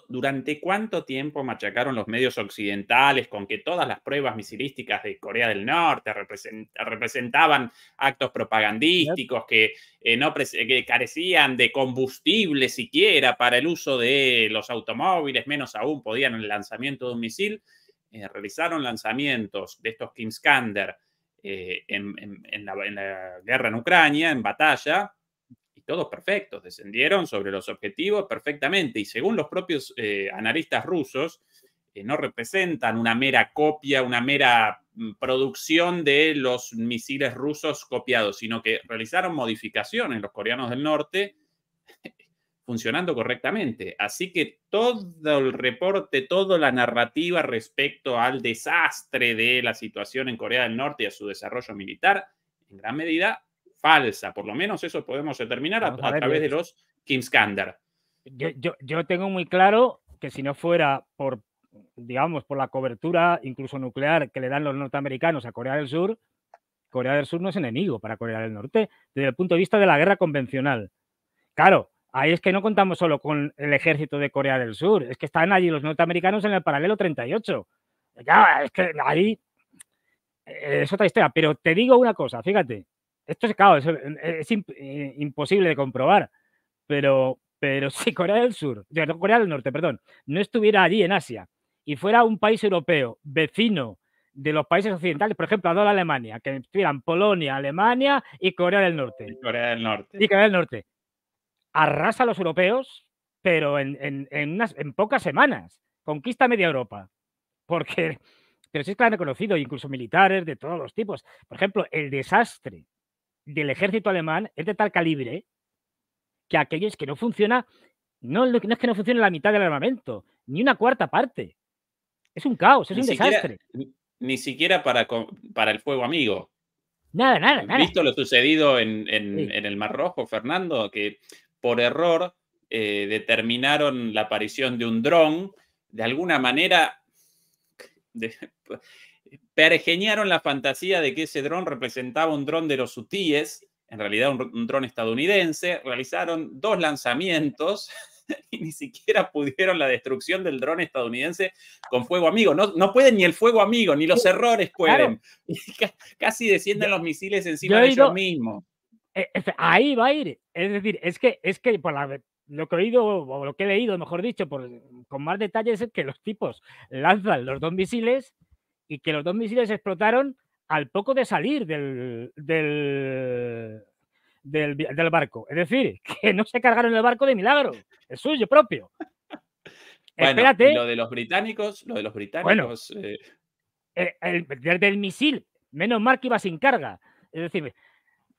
durante cuánto tiempo machacaron los medios occidentales con que todas las pruebas misilísticas de Corea del Norte representaban actos propagandísticos que, eh, no carecían de combustible siquiera para el uso de los automóviles, menos aún podían el lanzamiento de un misil. Eh, realizaron lanzamientos de estos Kim Skander eh, en la guerra en Ucrania, en batalla, todos perfectos, descendieron sobre los objetivos perfectamente y según los propios eh, analistas rusos, eh, no representan una mera copia, una mera mm, producción de los misiles rusos copiados, sino que realizaron modificaciones los coreanos del norte funcionando correctamente. Así que todo el reporte, toda la narrativa respecto al desastre de la situación en Corea del Norte y a su desarrollo militar, en gran medida falsa, por lo menos eso podemos determinar a, través de los Kim Yo, yo, yo tengo muy claro que si no fuera por, digamos, por la cobertura incluso nuclear que le dan los norteamericanos a Corea del Sur, Corea del Sur no es enemigo para Corea del Norte desde el punto de vista de la guerra convencional. Claro, ahí es que no contamos solo con el ejército de Corea del Sur, es que están allí los norteamericanos en el paralelo 38. Ya, es que ahí eh, es otra historia, pero te digo una cosa, fíjate, esto es, claro, es, eh, eh, imposible de comprobar, pero, pero si Corea del Sur, no, Corea del Norte, perdón, no estuviera allí en Asia y fuera un país europeo vecino de los países occidentales, por ejemplo, a toda Alemania, que estuvieran Polonia, Alemania y Corea del Norte. Corea del Norte. Y Corea del Norte. Arrasa a los europeos, pero en, en, pocas semanas. Conquista media Europa. Porque, pero sí es que han reconocido, incluso militares de todos los tipos. Por ejemplo, el desastre del ejército alemán es de tal calibre que aquellos que no funciona, no, es que no funcione la mitad del armamento, ni una cuarta parte. Es un caos, es un desastre. Ni, siquiera para, para el fuego amigo. Nada, nada, nada. ¿Visto lo sucedido en, en, el Mar Rojo, Fernando? Que por error eh, determinaron la aparición de un dron, de alguna manera, de, pergeñaron la fantasía de que ese dron representaba un dron de los sutíes, en realidad un, dron estadounidense, realizaron dos lanzamientos y ni siquiera pudieron la destrucción del dron estadounidense con fuego amigo. No, no pueden ni el fuego amigo, ni los errores pueden. Casi descienden los misiles encima de ellos mismos. E, ahí va a ir. Es decir, es que, es que por lo que he oído, o lo que he leído, mejor dicho, con más detalles, es que los tipos lanzan los dos misiles y que los dos misiles explotaron al poco de salir del, barco. Es decir, que no se cargaron el barco de milagro, el suyo propio. Bueno, Espérate. Lo de los británicos, lo de los británicos. Bueno, eh. eh, el, misil, menos mal que iba sin carga. Es decir,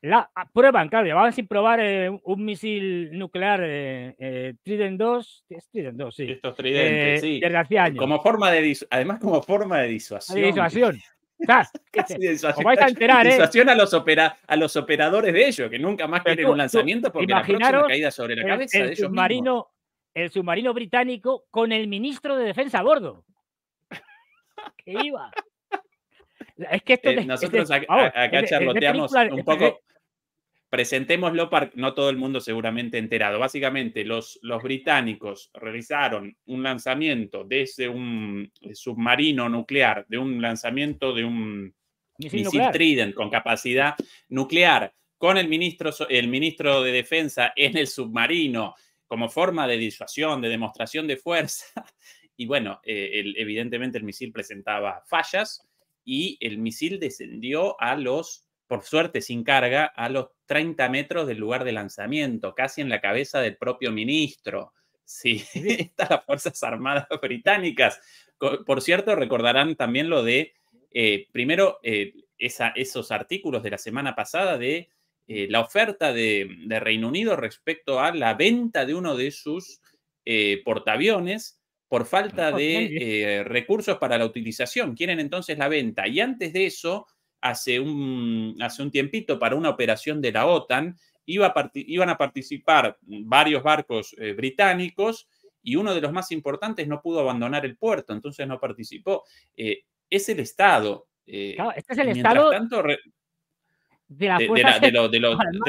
la, prueban, claro, llevaban sin probar eh, un misil nuclear eh, eh, Trident 2, es Trident 2, sí. Estos Trident, sí. Desde hace años. Como forma de además como forma de disuasión. Ah, de disuasión. Claro, disuasión, a disuasión a, los a los operadores de ellos, que nunca más quieren un lanzamiento porque la próxima caída sobre la cabeza de ellos submarino, El submarino británico con el ministro de defensa a bordo. ¡Qué iba. Es que esto nosotros acá, acá charloteamos un poco presentémoslo, para, no todo el mundo seguramente enterado. Básicamente, los, los británicos realizaron un lanzamiento desde un eh, submarino nuclear, de un lanzamiento de un misil, Trident con capacidad nuclear, con el ministro, el ministro de Defensa en el submarino, como forma de disuasión, de demostración de fuerza. Y bueno, eh, evidentemente el misil presentaba fallas y el misil descendió a los por suerte sin carga, a los 30 metros del lugar de lanzamiento, casi en la cabeza del propio ministro. Sí, estas las Fuerzas Armadas Británicas. Por cierto, recordarán también lo de, eh, primero, eh, esos artículos de la semana pasada de eh, la oferta de, Reino Unido respecto a la venta de uno de sus portaaviones por falta de recursos para la utilización. Quieren entonces la venta. Y antes de eso, hace un, hace un tiempito para una operación de la OTAN. Iba iban a participar varios barcos eh, británicos y uno de los más importantes no pudo abandonar el puerto, entonces no participó. Eh, es el Estado. Eh, claro, este es el Estado. Tanto, de,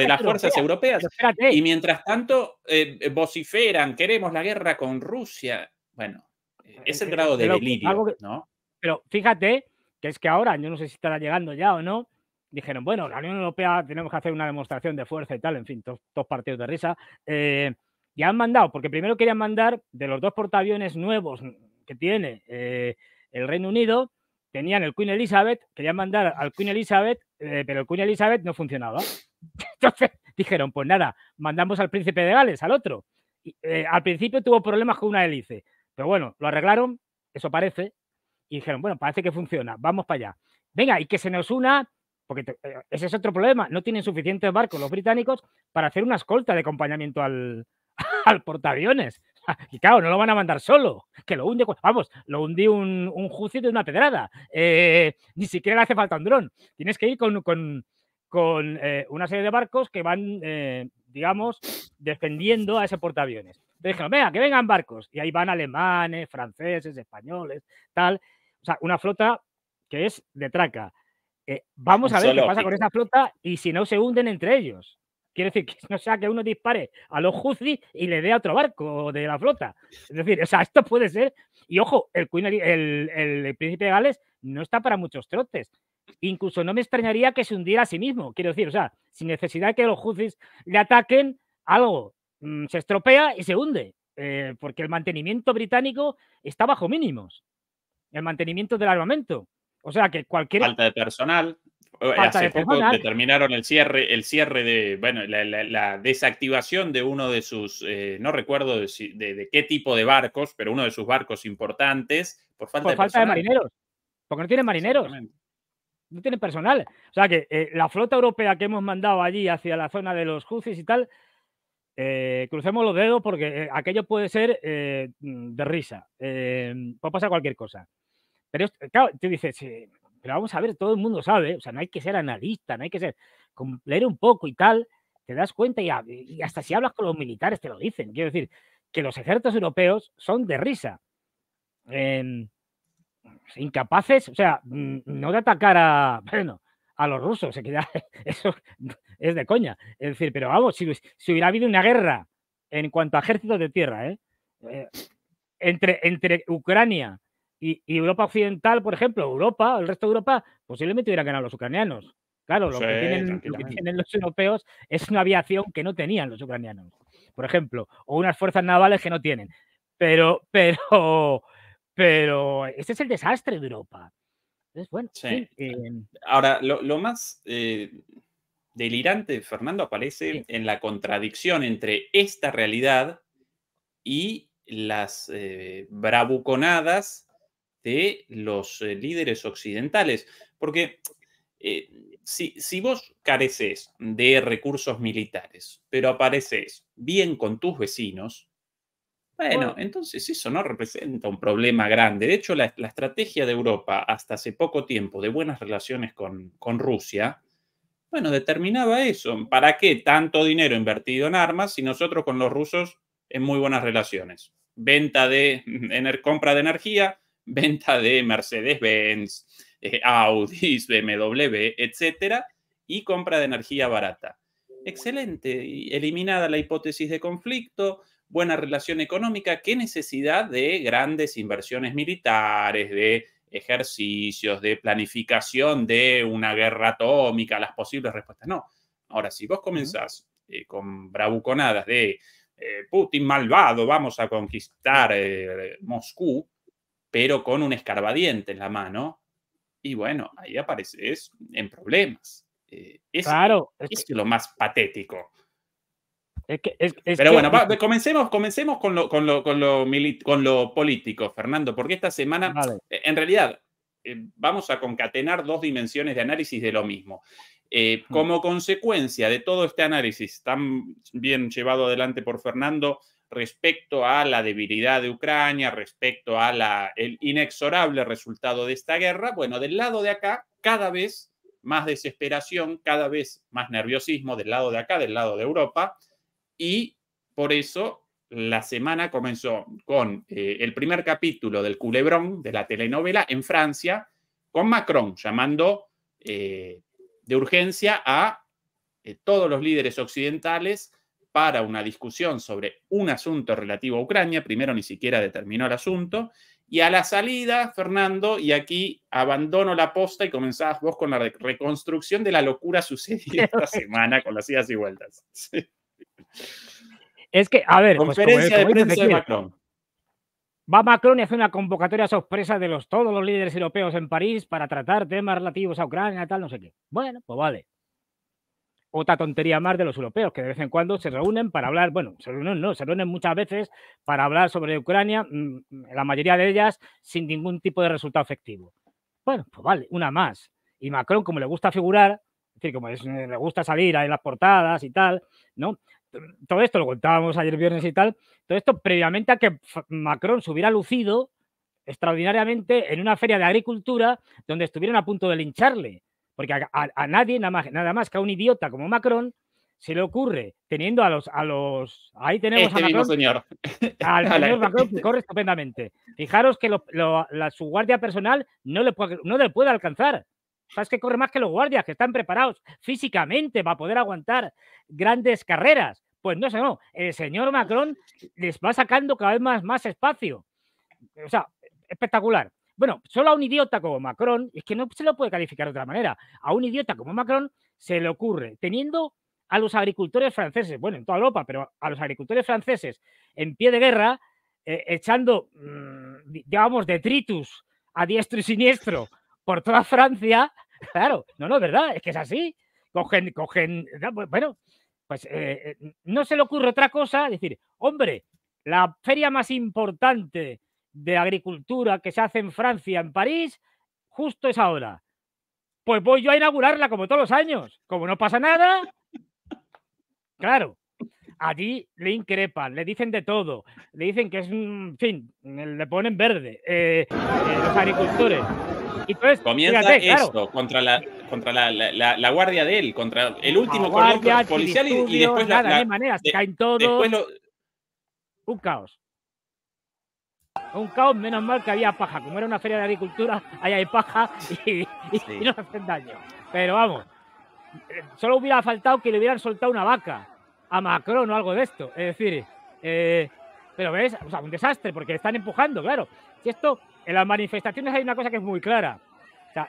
las fuerzas, europeas. Y mientras tanto, vociferan, queremos la guerra con Rusia. Bueno, es el grado de delirio, ¿no? Pero fíjate que es que ahora, yo no sé si estará llegando ya o no, dijeron, bueno, la Unión Europea tenemos que hacer una demostración de fuerza y tal, en fin, dos, partidos de risa. Eh, y han mandado, porque primero querían mandar de los dos portaaviones nuevos que tiene eh, el Reino Unido, tenían el Queen Elizabeth, querían mandar al Queen Elizabeth, eh, pero el Queen Elizabeth no funcionaba. Entonces dijeron, pues nada, mandamos al príncipe de Gales, al otro. al principio tuvo problemas con una hélice, pero bueno, lo arreglaron, eso parece, y dijeron, bueno, parece que funciona, vamos para allá. Venga, y que se nos una, porque eh, ese es otro problema, no tienen suficientes barcos los británicos para hacer una escolta de acompañamiento al, portaaviones. Y claro, no lo van a mandar solo, que lo hunde, vamos, lo hundí un, un juicio de una pedrada. Eh, ni siquiera le hace falta un dron. Tienes que ir con, eh, una serie de barcos que van, digamos, defendiendo a ese portaaviones. dijeron, venga, que vengan barcos. Y ahí van alemanes, franceses, españoles, tal o sea, una flota que es de traca. Eh, vamos a ver qué pasa con esa flota y si no se hunden entre ellos. Quiere decir que no sea que uno dispare a los Houthis y le dé a otro barco de la flota. Es decir, o sea, esto puede ser. Y ojo, el, el, príncipe de Gales no está para muchos trotes. Incluso no me extrañaría que se hundiera a sí mismo. Quiero decir, o sea, sin necesidad de que los Houthis le ataquen, algo mm, se estropea y se hunde. Eh, porque el mantenimiento británico está bajo mínimos el mantenimiento del armamento. O sea que cualquier. Falta de personal. Hace poco determinaron el cierre, el cierre de, bueno, la, desactivación de uno de sus, eh, no recuerdo de, qué tipo de barcos, pero uno de sus barcos importantes por falta, por de, falta de marineros. Porque no tienen marineros. No tiene personal. O sea que eh, la flota europea que hemos mandado allí hacia la zona de los Jucis y tal, eh, crucemos los dedos porque aquello puede ser de risa. puede pasar cualquier cosa. Pero eh, claro, tú dices, pero vamos a ver, todo el mundo sabe, o sea, no hay que ser analista, no hay que ser, leer un poco y tal, te das cuenta ah, y, hasta si hablas con los militares te lo dicen. Quiero decir, que los ejércitos europeos son de risa. Em, incapaces, o sea, mm, no de atacar a, bueno, a los rusos, eso es de coña. Es decir, pero vamos, si, hubiera habido una guerra en cuanto a ejércitos de tierra, ¿eh? Eh, entre, entre Ucrania y, Europa Occidental, por ejemplo, Europa, el resto de Europa, posiblemente hubieran ganado los ucranianos. Claro, lo, que tienen, los europeos es una aviación que no tenían los ucranianos, por ejemplo, o unas fuerzas navales que no tienen. Pero, pero, pero, este es el desastre de Europa. bueno, em, Ahora, lo, más eh, delirante, Fernando, aparece en la contradicción entre esta realidad y las eh, bravuconadas de los eh, líderes occidentales. Porque eh, si, vos careces de recursos militares, pero apareces bien con tus vecinos, bueno, entonces eso no representa un problema grande. De hecho, la, estrategia de Europa hasta hace poco tiempo de buenas relaciones con, Rusia, bueno, determinaba eso. ¿Para qué tanto dinero invertido en armas si nosotros con los rusos en muy buenas relaciones? Venta de, compra de energía, venta de Mercedes-Benz, eh, Audi, BMW, etcétera, y compra de energía barata. Excelente, eliminada la hipótesis de conflicto, buena relación económica, qué necesidad de grandes inversiones militares, de ejercicios, de planificación de una guerra atómica, las posibles respuestas. No. Ahora, si vos comenzás eh, con bravuconadas de eh, Putin malvado, vamos a conquistar Moscú, pero con un escarbadiente en la mano, y bueno, ahí es en problemas. Eh, es, claro. Es, lo más patético. Es que, pero bueno, comencemos, comencemos con lo, con, lo, con, político, Fernando, porque esta semana, eh, en realidad, eh, vamos a concatenar dos dimensiones de análisis de lo mismo. Hmm. como consecuencia de todo este análisis tan bien llevado adelante por Fernando, respecto a la debilidad de Ucrania, respecto a el inexorable resultado de esta guerra, bueno, del lado de acá, cada vez más desesperación, cada vez más nerviosismo del lado de acá, del lado de Europa, y por eso la semana comenzó con eh, el primer capítulo del culebrón de la telenovela en Francia, con Macron llamando eh, de urgencia a eh, todos los líderes occidentales para una discusión sobre un asunto relativo a Ucrania, primero ni siquiera determinó el asunto, y a la salida, Fernando, y aquí abandono la posta y comenzás vos con la reconstrucción de la locura sucedida esta semana con las idas y vueltas. Es que, a ver, pues, conferencia de prensa de Macron. Va Macron y hace una convocatoria sorpresa de todos los líderes europeos en París para tratar temas relativos a Ucrania, tal, no sé qué. Bueno, pues vale otra tontería más de los europeos, que de vez en cuando se reúnen para hablar, bueno, se reúnen, no, se reúnen muchas veces para hablar sobre Ucrania, mm, la mayoría de ellas sin ningún tipo de resultado efectivo. Bueno, pues vale, una más. Y Macron, como le gusta figurar, es decir, como eh, le gusta salir en las portadas y tal, ¿no? Todo esto lo contábamos ayer viernes y tal, todo esto previamente a que Macron se hubiera lucido extraordinariamente en una feria de agricultura donde estuvieron a punto de lincharle porque a, nadie, nada más, nada más que a un idiota como Macron, se le ocurre, teniendo a los. A los ahí tenemos este a Macron. Señor. Al señor Macron corre estupendamente. Fijaros que su guardia personal no le, puede, no le puede alcanzar. Sabes que corre más que los guardias, que están preparados físicamente para poder aguantar grandes carreras. Pues no sé, no. El señor Macron les va sacando cada vez más, más espacio. O sea, espectacular. Bueno, solo a un idiota como Macron, es que no se lo puede calificar de otra manera, a un idiota como Macron se le ocurre, teniendo a los agricultores franceses, bueno, en toda Europa, pero a los agricultores franceses en pie de guerra, eh, echando, mm, digamos, detritus a diestro y siniestro por toda Francia, claro, no, no, verdad, es que es así, cogen, cogen, bueno, pues eh, eh, no se le ocurre otra cosa, decir, hombre, la feria más importante de agricultura que se hace en Francia, en París, justo es ahora. Pues voy yo a inaugurarla como todos los años. Como no pasa nada, claro, allí le increpan, le dicen de todo, le dicen que es un, en fin, le ponen verde eh, eh, los agricultores. Y entonces, Comienza esto contra, la, contra la, la, guardia de él, contra el último guardia, policial y, después nada, de manera, caen todos. Un caos un caos, menos mal que había paja. Como era una feria de agricultura, ahí hay paja y, no hacen daño. Pero vamos, eh, solo hubiera faltado que le hubieran soltado una vaca a Macron o algo de esto. Es decir, eh, pero ves, o un desastre, porque están empujando, claro. Y esto, en las manifestaciones hay una cosa que es muy clara.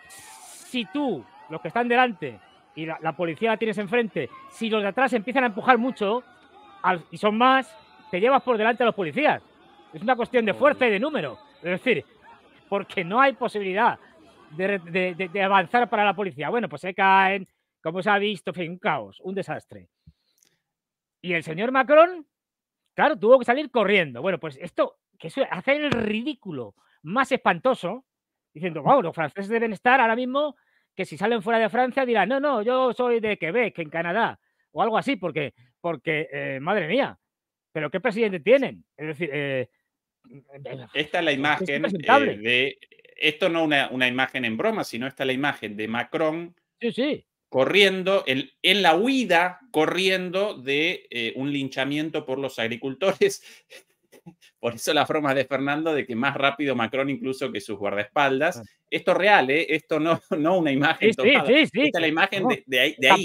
si tú, los que están delante, y la, policía la tienes enfrente, si los de atrás empiezan a empujar mucho, y son más, te llevas por delante a los policías. Es una cuestión de fuerza y de número. Es decir, porque no hay posibilidad de, avanzar para la policía. Bueno, pues se caen, como se ha visto, en un caos, un desastre. Y el señor Macron, claro, tuvo que salir corriendo. Bueno, pues esto, que eso, el ridículo más espantoso, diciendo, wow, los franceses deben estar ahora mismo, que si salen fuera de Francia dirán, no, no, yo soy de Quebec, en Canadá, o algo así, porque, porque eh, madre mía, pero ¿qué presidente tienen? Es decir, eh, esta es la imagen eh, de. Esto no una, una imagen en broma, sino esta es la imagen de Macron corriendo, en, en, la huida, corriendo de eh, un linchamiento por los agricultores. por eso las bromas de Fernando de que más rápido Macron incluso que sus guardaespaldas. Ah. Esto es real, ¿eh? esto no, no una imagen Esta es la imagen de, ahí, de ahí.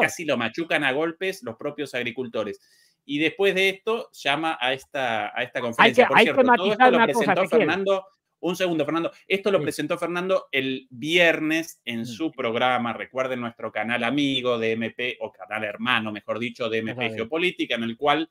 casi lo machucan a golpes los propios agricultores y después de esto llama a esta, a esta conferencia. Hay que, Por cierto, cosa, Fernando. Un segundo, Fernando. Esto lo presentó Fernando el viernes en su programa. Recuerden nuestro canal amigo de MP, o canal hermano, mejor dicho, de MP Geopolítica, en el cual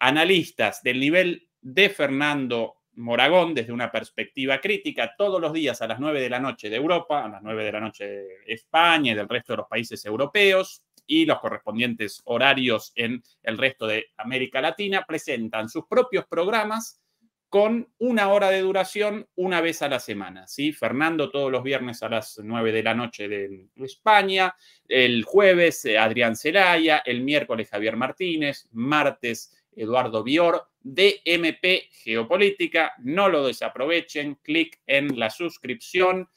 analistas del nivel de Fernando Moragón, desde una perspectiva crítica, todos los días a las 9 de la noche de Europa, a las 9 de la noche de España y del resto de los países europeos, y los correspondientes horarios en el resto de América Latina presentan sus propios programas con una hora de duración una vez a la semana. ¿sí? Fernando todos los viernes a las 9 de la noche de España, el jueves eh, Adrián Celaya, el miércoles Javier Martínez, martes Eduardo Bior, DMP Geopolítica. No lo desaprovechen, clic en la suscripción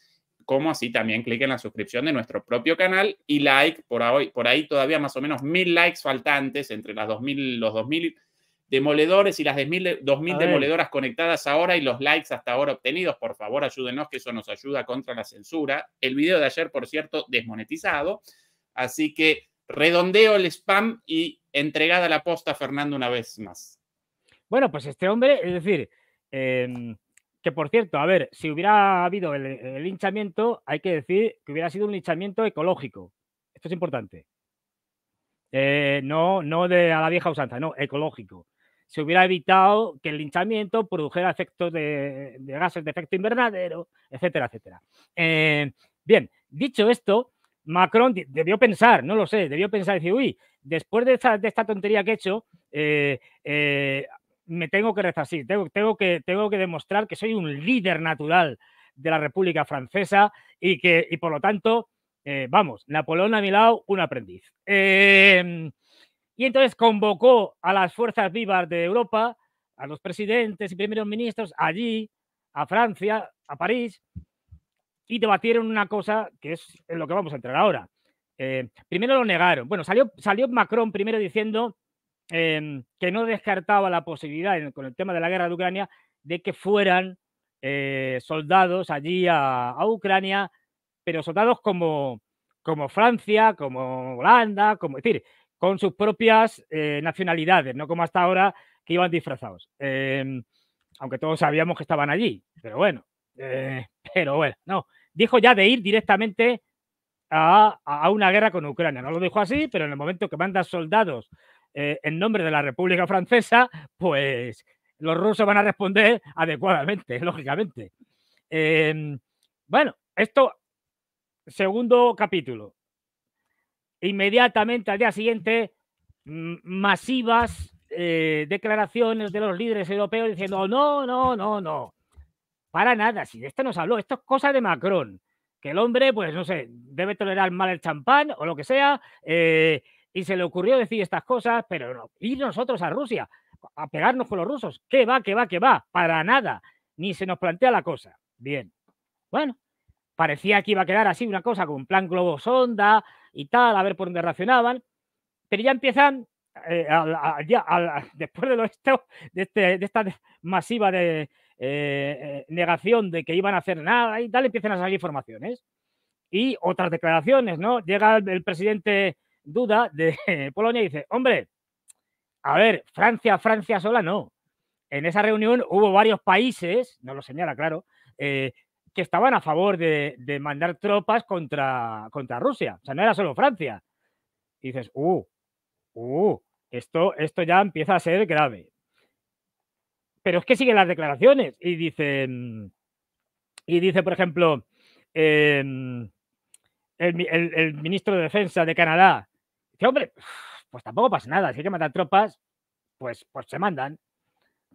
como así también clic en la suscripción de nuestro propio canal y like, por ahí, por ahí todavía más o menos mil likes faltantes entre las dos los 2000 demoledores y las 2000, 2000 demoledoras conectadas ahora y los likes hasta ahora obtenidos. Por favor, ayúdenos, que eso nos ayuda contra la censura. El video de ayer, por cierto, desmonetizado. Así que redondeo el spam y entregada la posta Fernando una vez más. Bueno, pues este hombre, es decir, em, que por cierto, a ver, si hubiera habido el, linchamiento, hay que decir que hubiera sido un linchamiento ecológico. Esto es importante. Eh, no, no de a la vieja usanza, no, ecológico. Se hubiera evitado que el linchamiento produjera efectos de, gases de efecto invernadero, etcétera, etcétera. Eh, bien, dicho esto, Macron debió pensar, no lo sé, debió pensar, decir, uy, después de esta, tontería que he hecho, eh, me tengo que rezar, tengo, tengo, que, tengo que demostrar que soy un líder natural de la República Francesa y que, y por lo tanto, eh, vamos, Napoleón a mi lado, un aprendiz. Em, y entonces convocó a las fuerzas vivas de Europa, a los presidentes y primeros ministros, allí, a Francia, a París, y debatieron una cosa que es en lo que vamos a entrar ahora. Eh, primero lo negaron. Bueno, salió, salió Macron primero diciendo Em, que no descartaba la posibilidad, con el tema de la guerra de Ucrania, de que fueran eh, soldados allí a, Ucrania, pero soldados como, como Francia, como Holanda, como, decir, con sus propias eh, nacionalidades, no como hasta ahora que iban disfrazados. Em, aunque todos sabíamos que estaban allí, pero bueno, eh, pero bueno, no. Dijo ya de ir directamente a, a, una guerra con Ucrania. No lo dijo así, pero en el momento que manda soldados eh, en nombre de la República Francesa, pues los rusos van a responder adecuadamente, lógicamente. Em, bueno, esto, segundo capítulo. Inmediatamente al día siguiente, masivas eh, declaraciones de los líderes europeos diciendo, no, no, no, no, para nada, si de esto nos habló, esto es cosa de Macron, que el hombre, pues no sé, debe tolerar mal el champán o lo que sea, eh, y se le ocurrió decir estas cosas, pero ir nosotros a Rusia, a pegarnos con los rusos. ¿Qué va, qué va, qué va? Para nada. Ni se nos plantea la cosa. Bien. Bueno, parecía que iba a quedar así una cosa con un plan globo sonda y tal, a ver por dónde reaccionaban. Pero ya empiezan, eh, después de, lo esto, de, este, esta masiva eh, negación de que iban a hacer nada y tal, empiezan a salir informaciones. Y otras declaraciones, ¿no? Llega el presidente duda de Polonia y dice, hombre, a ver, Francia, Francia sola no. En esa reunión hubo varios países, no lo señala claro, eh, que estaban a favor de, mandar tropas contra, contra Rusia. O sea, no era solo Francia. Y dices, uh, uh, esto, esto ya empieza a ser grave. Pero es que siguen las declaraciones y dice, y dice por ejemplo, em, el ministro de Defensa de Canadá, hombre, pues tampoco pasa nada, si hay que matar tropas, pues, pues se mandan.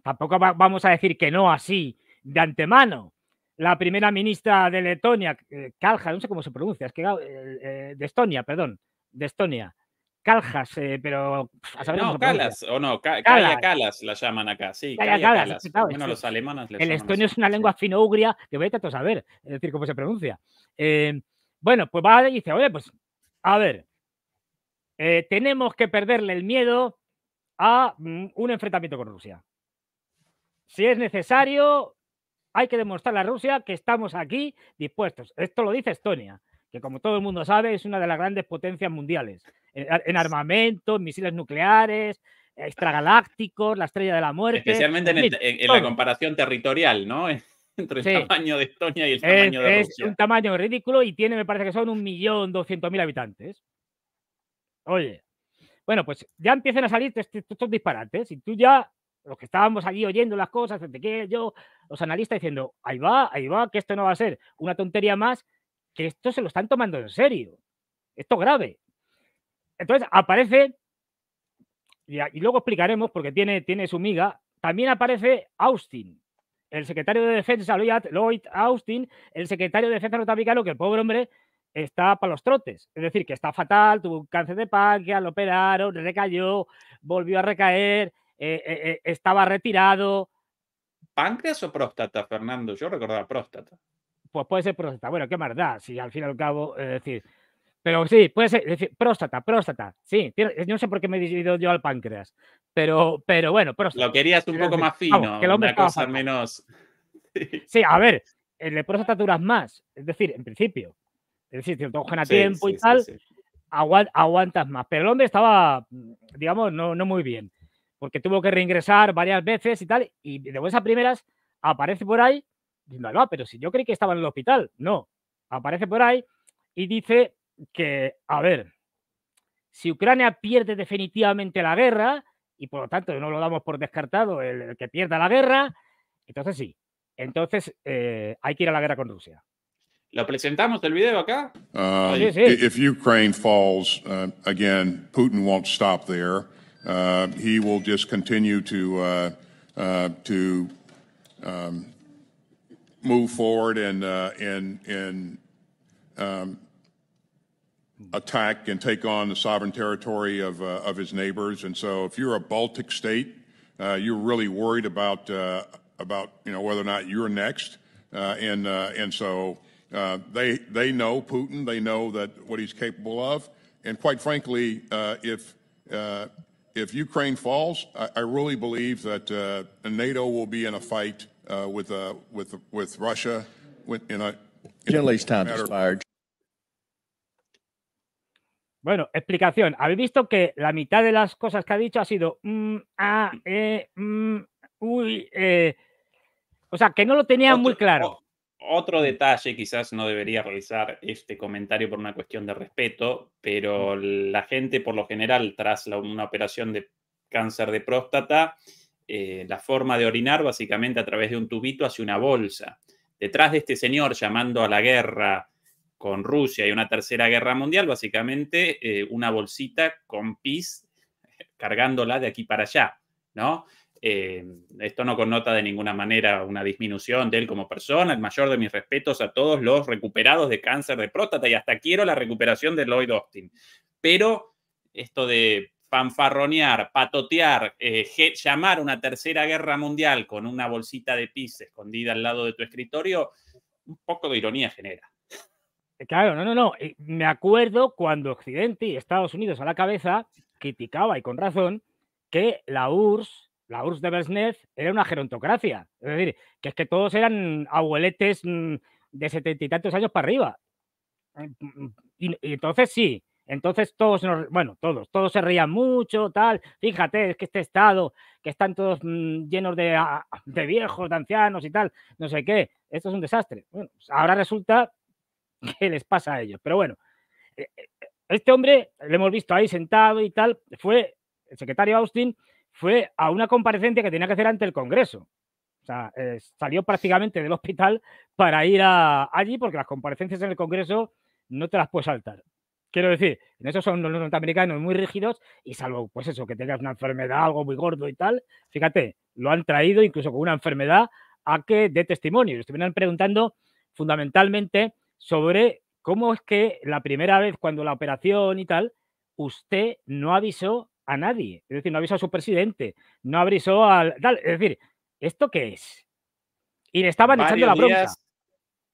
Tampoco vamos a decir que no así de antemano. La primera ministra de Letonia, eh, Kalja, no sé cómo se pronuncia, es que eh, eh, de Estonia, perdón, de Estonia. Caljas, pero No, Calas, o no, la llaman acá, sí. Calla, bueno, los alemanes El estonio es una lengua fino-ugria que voy a saber, es decir, cómo se pronuncia. bueno, pues va y dice, oye, pues, a ver, eh, tenemos que perderle el miedo a mm, un enfrentamiento con Rusia. Si es necesario, hay que demostrarle a Rusia que estamos aquí dispuestos. Esto lo dice Estonia, que como todo el mundo sabe es una de las grandes potencias mundiales en, armamento, en misiles nucleares, extragalácticos, la estrella de la muerte. Especialmente en, la comparación territorial, ¿no? Entre el tamaño de Estonia y el tamaño de Rusia. Es un tamaño ridículo y tiene, me parece que son un millón doscientos mil habitantes. Oye, bueno, pues ya empiezan a salir estos disparates y tú ya, los que estábamos allí oyendo las cosas, que yo, los analistas diciendo, ahí va, ahí va, que esto no va a ser una tontería más, que esto se lo están tomando en serio. Esto grave. Entonces aparece, y, luego explicaremos porque tiene, tiene su miga, también aparece Austin, el secretario de Defensa, Lloyd Austin, el secretario de Defensa norteamericano, que el pobre hombre está para los trotes. Es decir, que está fatal, tuvo un cáncer de páncreas, lo operaron, recayó, volvió a recaer, eh, eh, eh, estaba retirado. ¿Páncreas o próstata, Fernando? Yo recordaba próstata. Pues puede ser próstata. Bueno, qué más da, si al fin y al cabo, es decir. Pero sí, puede ser, decir, próstata, próstata. Sí, yo no sé por qué me he dividido yo al páncreas, pero, pero bueno, próstata. Lo querías un poco más fino, que el una cosa menos. Sí, a ver, el de próstata duras más, es decir, en principio. Es decir, te cogen a tiempo y tal, aguantas más. Pero Londres estaba, digamos, no, muy bien, porque tuvo que reingresar varias veces y tal, y de esas primeras aparece por ahí diciendo, pero si yo creí que estaba en el hospital, no, aparece por ahí y dice que, a ver, si Ucrania pierde definitivamente la guerra, y por lo tanto no lo damos por descartado, el, que pierda la guerra, entonces sí, entonces eh, hay que ir a la guerra con Rusia. ¿Lo presentamos el video acá? Uh, sí, sí. If Ukraine falls, uh, again, Putin won't stop there. Uh, he will just continue to uh, uh, to um, move forward and and and um, attack and take on the sovereign territory of of his neighbors. And so, if you're a Baltic state, you're really worried about about you know whether or not you're next. and and so. Uh, they, they know Putin, they know that what he's capable of. And quite frankly, uh, if, uh, if Ukraine falls, I, I really believe that uh, NATO will be in a fight uh, with, with, with Russia. In a, in Gently's time expired. Bueno, explicación. Habéis visto que la mitad de las cosas que ha dicho ha sido mm, ah, eh, mm, uy, eh. o sea, que no lo tenía muy claro. Otro detalle, quizás no debería realizar este comentario por una cuestión de respeto, pero la gente por lo general tras una operación de cáncer de próstata, eh, la forma de orinar básicamente a través de un tubito hacia una bolsa. Detrás de este señor llamando a la guerra con Rusia y una tercera guerra mundial, básicamente eh, una bolsita con pis cargándola de aquí para allá, ¿no? Eh, esto no connota de ninguna manera una disminución de él como persona. El mayor de mis respetos a todos los recuperados de cáncer de próstata y hasta quiero la recuperación de Lloyd Austin. Pero esto de fanfarronear, patotear, eh, llamar una tercera guerra mundial con una bolsita de pis escondida al lado de tu escritorio, un poco de ironía genera. Eh, claro, no, no, no. Me acuerdo cuando Occidente y Estados Unidos a la cabeza criticaba, y con razón, que la URSS la URSS de Bersnev era una gerontocracia. Es decir, que es que todos eran abueletes mm, de setenta y tantos años para arriba. Eh, mm, mm, y, entonces sí, entonces todos, bueno, todos, todos se reían mucho, tal. Fíjate, es que este estado, que están todos llenos de, ah, de viejos, de ancianos y tal, no sé qué, esto es un desastre. Pues ahora resulta que les pasa a ellos. Pero bueno, eh, eh, este hombre, lo hemos visto ahí sentado y tal, fue el secretario Austin fue a una comparecencia que tenía que hacer ante el Congreso. O sea, eh, salió prácticamente del hospital para ir a, allí porque las comparecencias en el Congreso no te las puedes saltar. Quiero decir, en eso son los norteamericanos muy rígidos y salvo, pues eso, que tengas una enfermedad, algo muy gordo y tal, fíjate, lo han traído incluso con una enfermedad a que dé testimonio. Y estuvieron preguntando fundamentalmente sobre cómo es que la primera vez cuando la operación y tal, usted no avisó a nadie. Es decir, no avisó a su presidente, no avisó al. Es decir, ¿esto qué es? Y le estaban echando la bronca.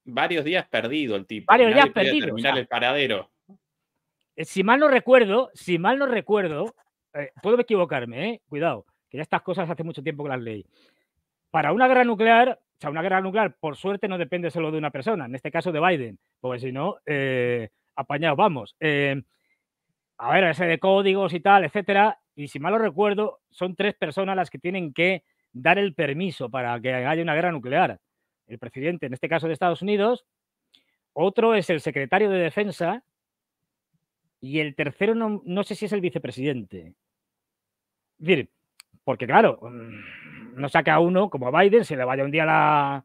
varios días perdido el tipo. Varios días perdido. el paradero. Eh, si mal no recuerdo, si mal no recuerdo, eh, puedo equivocarme, eh, cuidado, que ya estas cosas hace mucho tiempo que las leí. Para una guerra nuclear, o sea, una guerra nuclear, por suerte, no depende solo de una persona, en este caso de Biden, porque si no, eh, apañado, vamos vamos a ver, ese de códigos y tal, etcétera. Y si mal lo recuerdo, son tres personas las que tienen que dar el permiso para que haya una guerra nuclear. El presidente, en este caso de Estados Unidos, otro es el secretario de Defensa y el tercero no, sé si es el vicepresidente. Es decir, porque claro, mm, no saca a uno como a Biden, se le vaya un día la,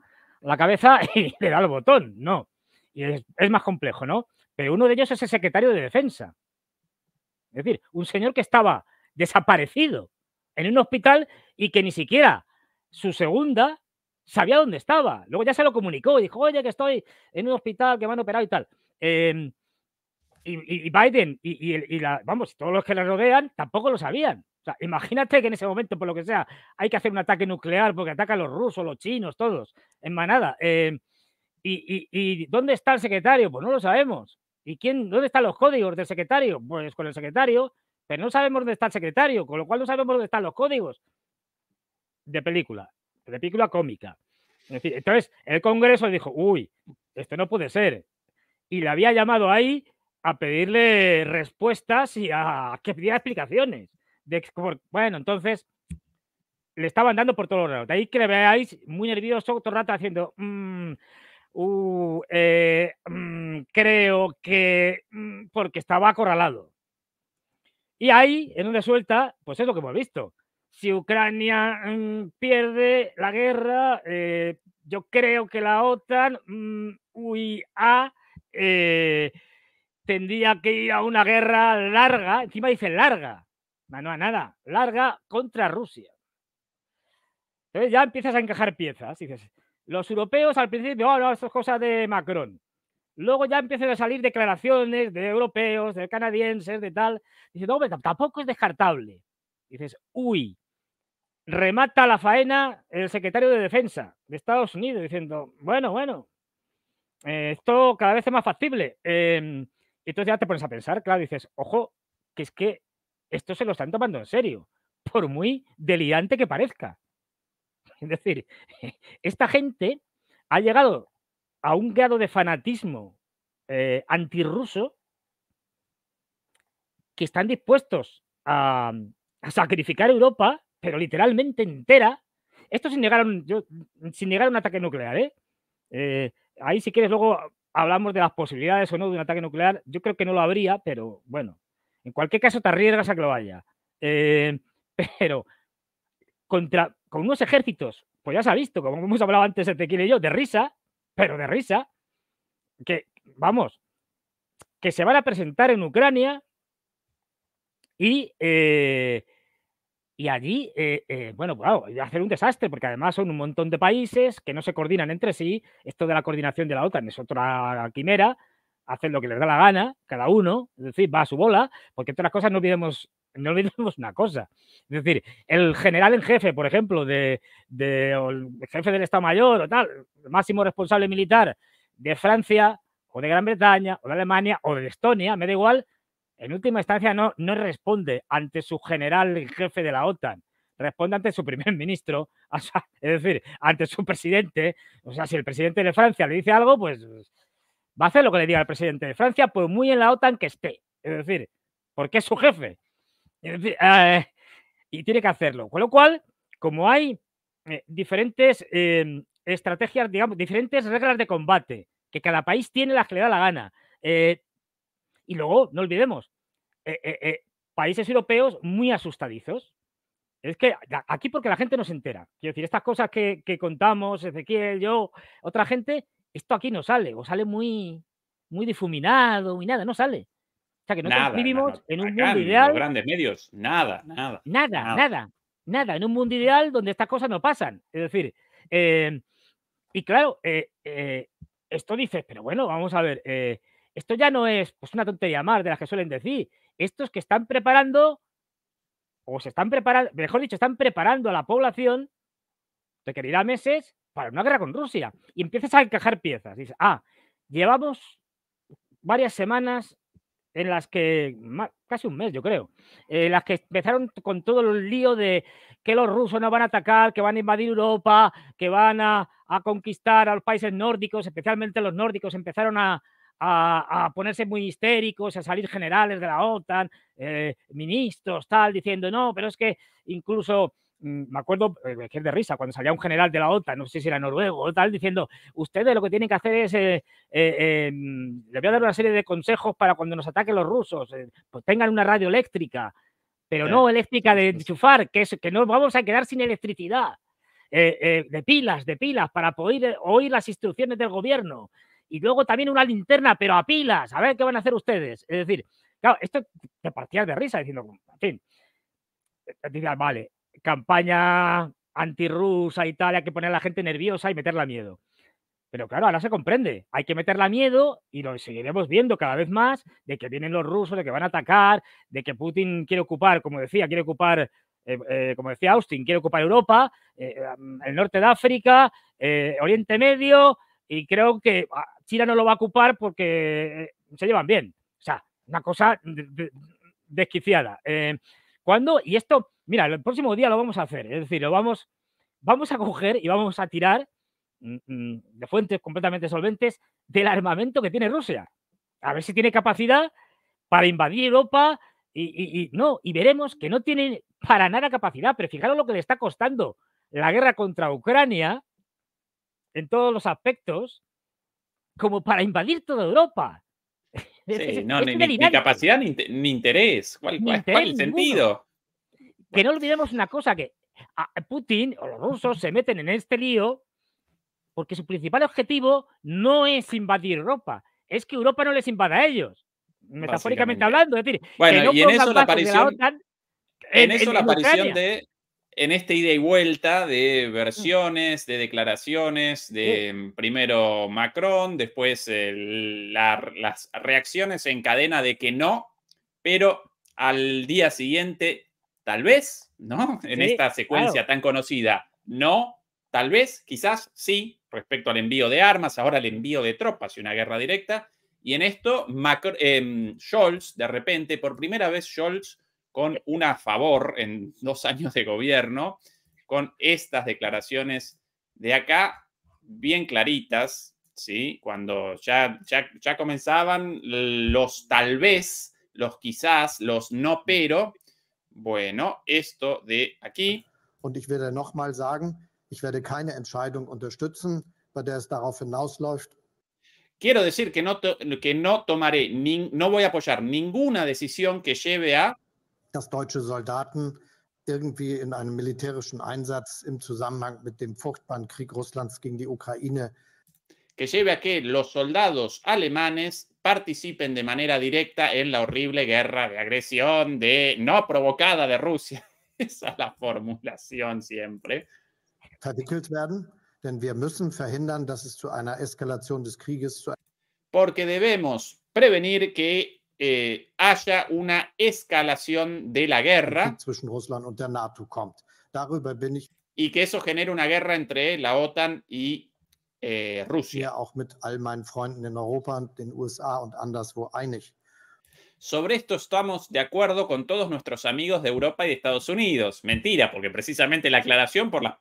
cabeza y le da el botón, no. Y es más complejo, ¿no? Pero uno de ellos es el secretario de Defensa. Es decir, un señor que estaba desaparecido en un hospital y que ni siquiera su segunda sabía dónde estaba. Luego ya se lo comunicó y dijo, oye, que estoy en un hospital, que me han operado y tal. Em, y, Biden y, vamos, todos los que le rodean tampoco lo sabían. O sea, imagínate que en ese momento, por lo que sea, hay que hacer un ataque nuclear porque atacan los rusos, los chinos, todos, en manada. Em, y, dónde está el secretario? Pues no lo sabemos. ¿Y quién, dónde están los códigos del secretario? Pues con el secretario, pero no sabemos dónde está el secretario, con lo cual no sabemos dónde están los códigos de película, de película cómica. entonces, el Congreso dijo, uy, esto no puede ser. Y le había llamado ahí a pedirle respuestas y a que pidiera explicaciones. bueno, entonces le estaban dando por todos lados. De ahí que le veáis muy nervioso todo el rato haciendo, mm, Uh, eh, mm, creo que mm, porque estaba acorralado. Y ahí, en una suelta, pues es lo que hemos visto. Si Ucrania mm, pierde la guerra, eh, yo creo que la OTAN UIA eh, tendría que ir a una guerra larga, encima dice larga, no a nada, larga contra Rusia. Entonces ya empiezas a encajar piezas y dices, los europeos al principio, oh, no, cosas es de Macron. Luego ya empiezan a salir declaraciones de europeos, de canadienses, de tal. Dice, no, tampoco es descartable. Dices, uy, remata la faena el secretario de Defensa de Estados Unidos diciendo, bueno, bueno, eh, esto cada vez es más factible. Em, entonces ya te pones a pensar, claro, dices, ojo, que es que esto se lo están tomando en serio, por muy delirante que parezca. Es decir, esta gente ha llegado a un grado de fanatismo eh, antirruso que están dispuestos a, sacrificar Europa, pero literalmente entera. Esto sin negar un, sin un ataque nuclear. ¿eh? Eh, ahí si quieres luego hablamos de las posibilidades o no de un ataque nuclear. Yo creo que no lo habría, pero bueno, en cualquier caso te arriesgas a que lo vaya. pero contra con unos ejércitos, pues ya se ha visto, como hemos hablado antes Ezequiel y yo, de risa, pero de risa, que, vamos, que se van a presentar en Ucrania y, eh, y allí, eh, eh, bueno, va a ser un desastre, porque además son un montón de países que no se coordinan entre sí, esto de la coordinación de la OTAN es otra quimera, hacen lo que les da la gana, cada uno, es decir, va a su bola, porque las cosas no olvidemos, no olvidemos una cosa. Es decir, el general en jefe, por ejemplo, de, el jefe del Estado Mayor o tal, el máximo responsable militar de Francia o de Gran Bretaña o de Alemania o de Estonia, me da igual, en última instancia no, no responde ante su general en jefe de la OTAN responde ante su primer ministro, es decir, ante su presidente. O sea, si el presidente de Francia le dice algo, pues va a hacer lo que le diga el presidente de Francia, pues muy en la OTAN que esté. Es decir, porque es su jefe. Ah, eh, y tiene que hacerlo. Con lo cual, como hay eh, diferentes em, estrategias, digamos, diferentes reglas de combate, que cada país tiene las que le da la gana. Eh, y luego, no olvidemos, países europeos muy asustadizos. Es que aquí porque la gente no se entera. Quiero decir, estas cosas que, que contamos, Ezequiel, yo, otra gente, esto aquí no sale, o sale muy, muy difuminado y nada, no sale. O sea que no vivimos en un mundo ideal. grandes medios, nada, nada. Nada, nada, nada, En un mundo ideal donde estas cosas no pasan. Es decir, eh, y claro, eh, eh, esto dices, pero bueno, vamos a ver, esto ya no es pues, una tontería más de las que suelen decir. Estos que están preparando, o se están preparando, mejor dicho, están preparando a la población, requerirá meses para una guerra con Rusia. Y empiezas a encajar piezas. Dices, ah, llevamos varias semanas en las que, casi un mes yo creo, en eh, las que empezaron con todo el lío de que los rusos no van a atacar, que van a invadir Europa, que van a, a conquistar a los países nórdicos, especialmente los nórdicos empezaron a, a, ponerse muy histéricos, a salir generales de la OTAN, eh, ministros, tal, diciendo, no, pero es que incluso Mm, me acuerdo, que eh, es de risa, cuando salía un general de la OTAN, no sé si era noruego o tal, diciendo, ustedes lo que tienen que hacer es, eh, eh, eh mm, les voy a dar una serie de consejos para cuando nos ataquen los rusos, pues tengan una radio eléctrica, pero no eléctrica de enchufar, que, es, que nos vamos a quedar sin electricidad, de pilas, de pilas, para poder oír las instrucciones del gobierno. Y luego también una linterna, pero a pilas, a ver qué van a hacer ustedes. Es decir, claro, esto te partía de risa diciendo, en fin, vale, campaña antirrusa y tal, hay que poner a la gente nerviosa y meterla miedo. Pero claro, ahora se comprende. Hay que meterla miedo y lo seguiremos viendo cada vez más de que vienen los rusos, de que van a atacar, de que Putin quiere ocupar, como decía, quiere ocupar, eh, eh, como decía Austin, quiere ocupar Europa, eh, el norte de África, Oriente Medio y creo que ah, China no lo va a ocupar porque se llevan bien. O sea, una cosa desquiciada. ¿Cuándo? Y esto Mira, el próximo día lo vamos a hacer, es decir, lo vamos, vamos a coger y vamos a tirar mm, mm, de fuentes completamente solventes del armamento que tiene Rusia. A ver si tiene capacidad para invadir Europa y, no, y veremos que no tiene para nada capacidad, pero fijaros lo que le está costando la guerra contra Ucrania en todos los aspectos, como para invadir toda Europa. no, ni, capacidad ni, interés. ¿Cuál, cuál, el sentido? que no olvidemos una cosa, que ah, Putin o los rusos se meten en este lío porque su principal objetivo no es invadir Europa, es que Europa no les invada a ellos, metafóricamente hablando. bueno, y en eso la aparición, de en, este ida y vuelta de versiones, de declaraciones, de em, primero Macron, después eh, las reacciones en cadena de que no, pero al día siguiente tal vez, ¿no? En esta secuencia tan conocida, no, tal vez, quizás sí, respecto al envío de armas, ahora el envío de tropas y una guerra directa. Y en esto, Macro, em, Scholz, de repente, por primera vez Scholz con una favor en dos años de gobierno, con estas declaraciones de acá, bien claritas, ¿sí? Cuando ya, ya, ya comenzaban los tal vez, los quizás, los no pero, bueno, esto de aquí. Und ich werde nochmal sagen, ich werde keine Entscheidung unterstützen, bei der es darauf hinausläuft. Quiero decir que no, que no tomaré, ni no voy a apoyar ninguna decisión que lleve a. Dass deutsche Soldaten irgendwie in einem militärischen Einsatz im Zusammenhang mit dem furchtbaren Krieg Russlands gegen die Ukraine. Que lleve a que los soldados alemanes participen de manera directa en la horrible guerra de agresión de no provocada de Rusia. Esa es la formulación siempre. Porque debemos prevenir que eh, haya una escalación de la guerra und der NATO kommt. Darüber bin y que eso genere una guerra entre la OTAN y Äh, Sobre esto estamos de acuerdo con todos nuestros amigos de Europa y de Estados Unidos. Mentira, porque precisamente la aclaración por las,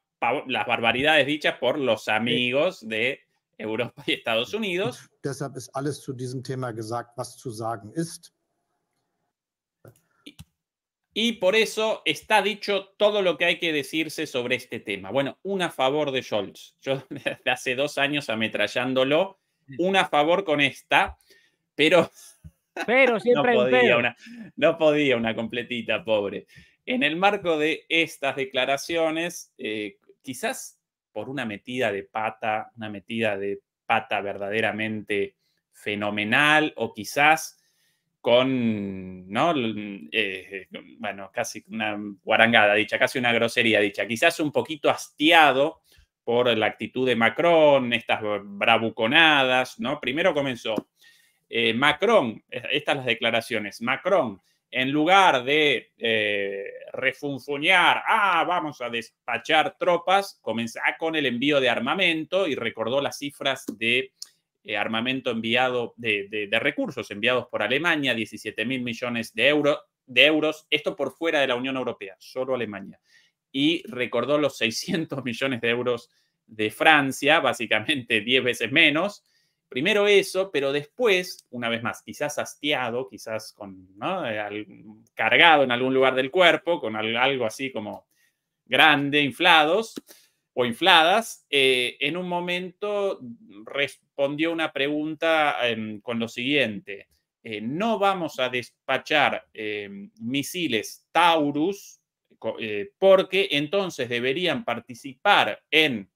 las barbaridades dichas por los amigos de Europa y Estados Unidos. Deshalb ist alles zu diesem Thema gesagt, was zu sagen ist y por eso está dicho todo lo que hay que decirse sobre este tema. Bueno, un a favor de Scholz. Yo desde hace dos años ametrallándolo, un a favor con esta, pero... Pero siempre no podía, Una, completita, pobre. En el marco de estas declaraciones, eh, quizás por una metida de pata, una metida de pata verdaderamente fenomenal, o quizás con, ¿no? Mm, eh, eh, bueno, casi una guarangada dicha, casi una grosería dicha, quizás un poquito hastiado por la actitud de Macron, estas bravuconadas, ¿no? Primero comenzó eh, Macron, estas las declaraciones, Macron, en lugar de refunfuñar, ah, vamos a despachar tropas, comenzó ah, con el envío de armamento y recordó las cifras de eh, armamento enviado de, recursos enviados por Alemania, 17 mil millones de, euros de euros, esto por fuera de la Unión Europea, solo Alemania. Y recordó los 600 millones de euros de Francia, básicamente 10 veces menos. Primero eso, pero después, una vez más, quizás hastiado, quizás con, eh, cargado en algún lugar del cuerpo, con algo así como grande, inflados, o infladas, eh, en un momento respondió una pregunta em, con lo siguiente. Eh, no vamos a despachar em, misiles Taurus eh, porque entonces deberían participar en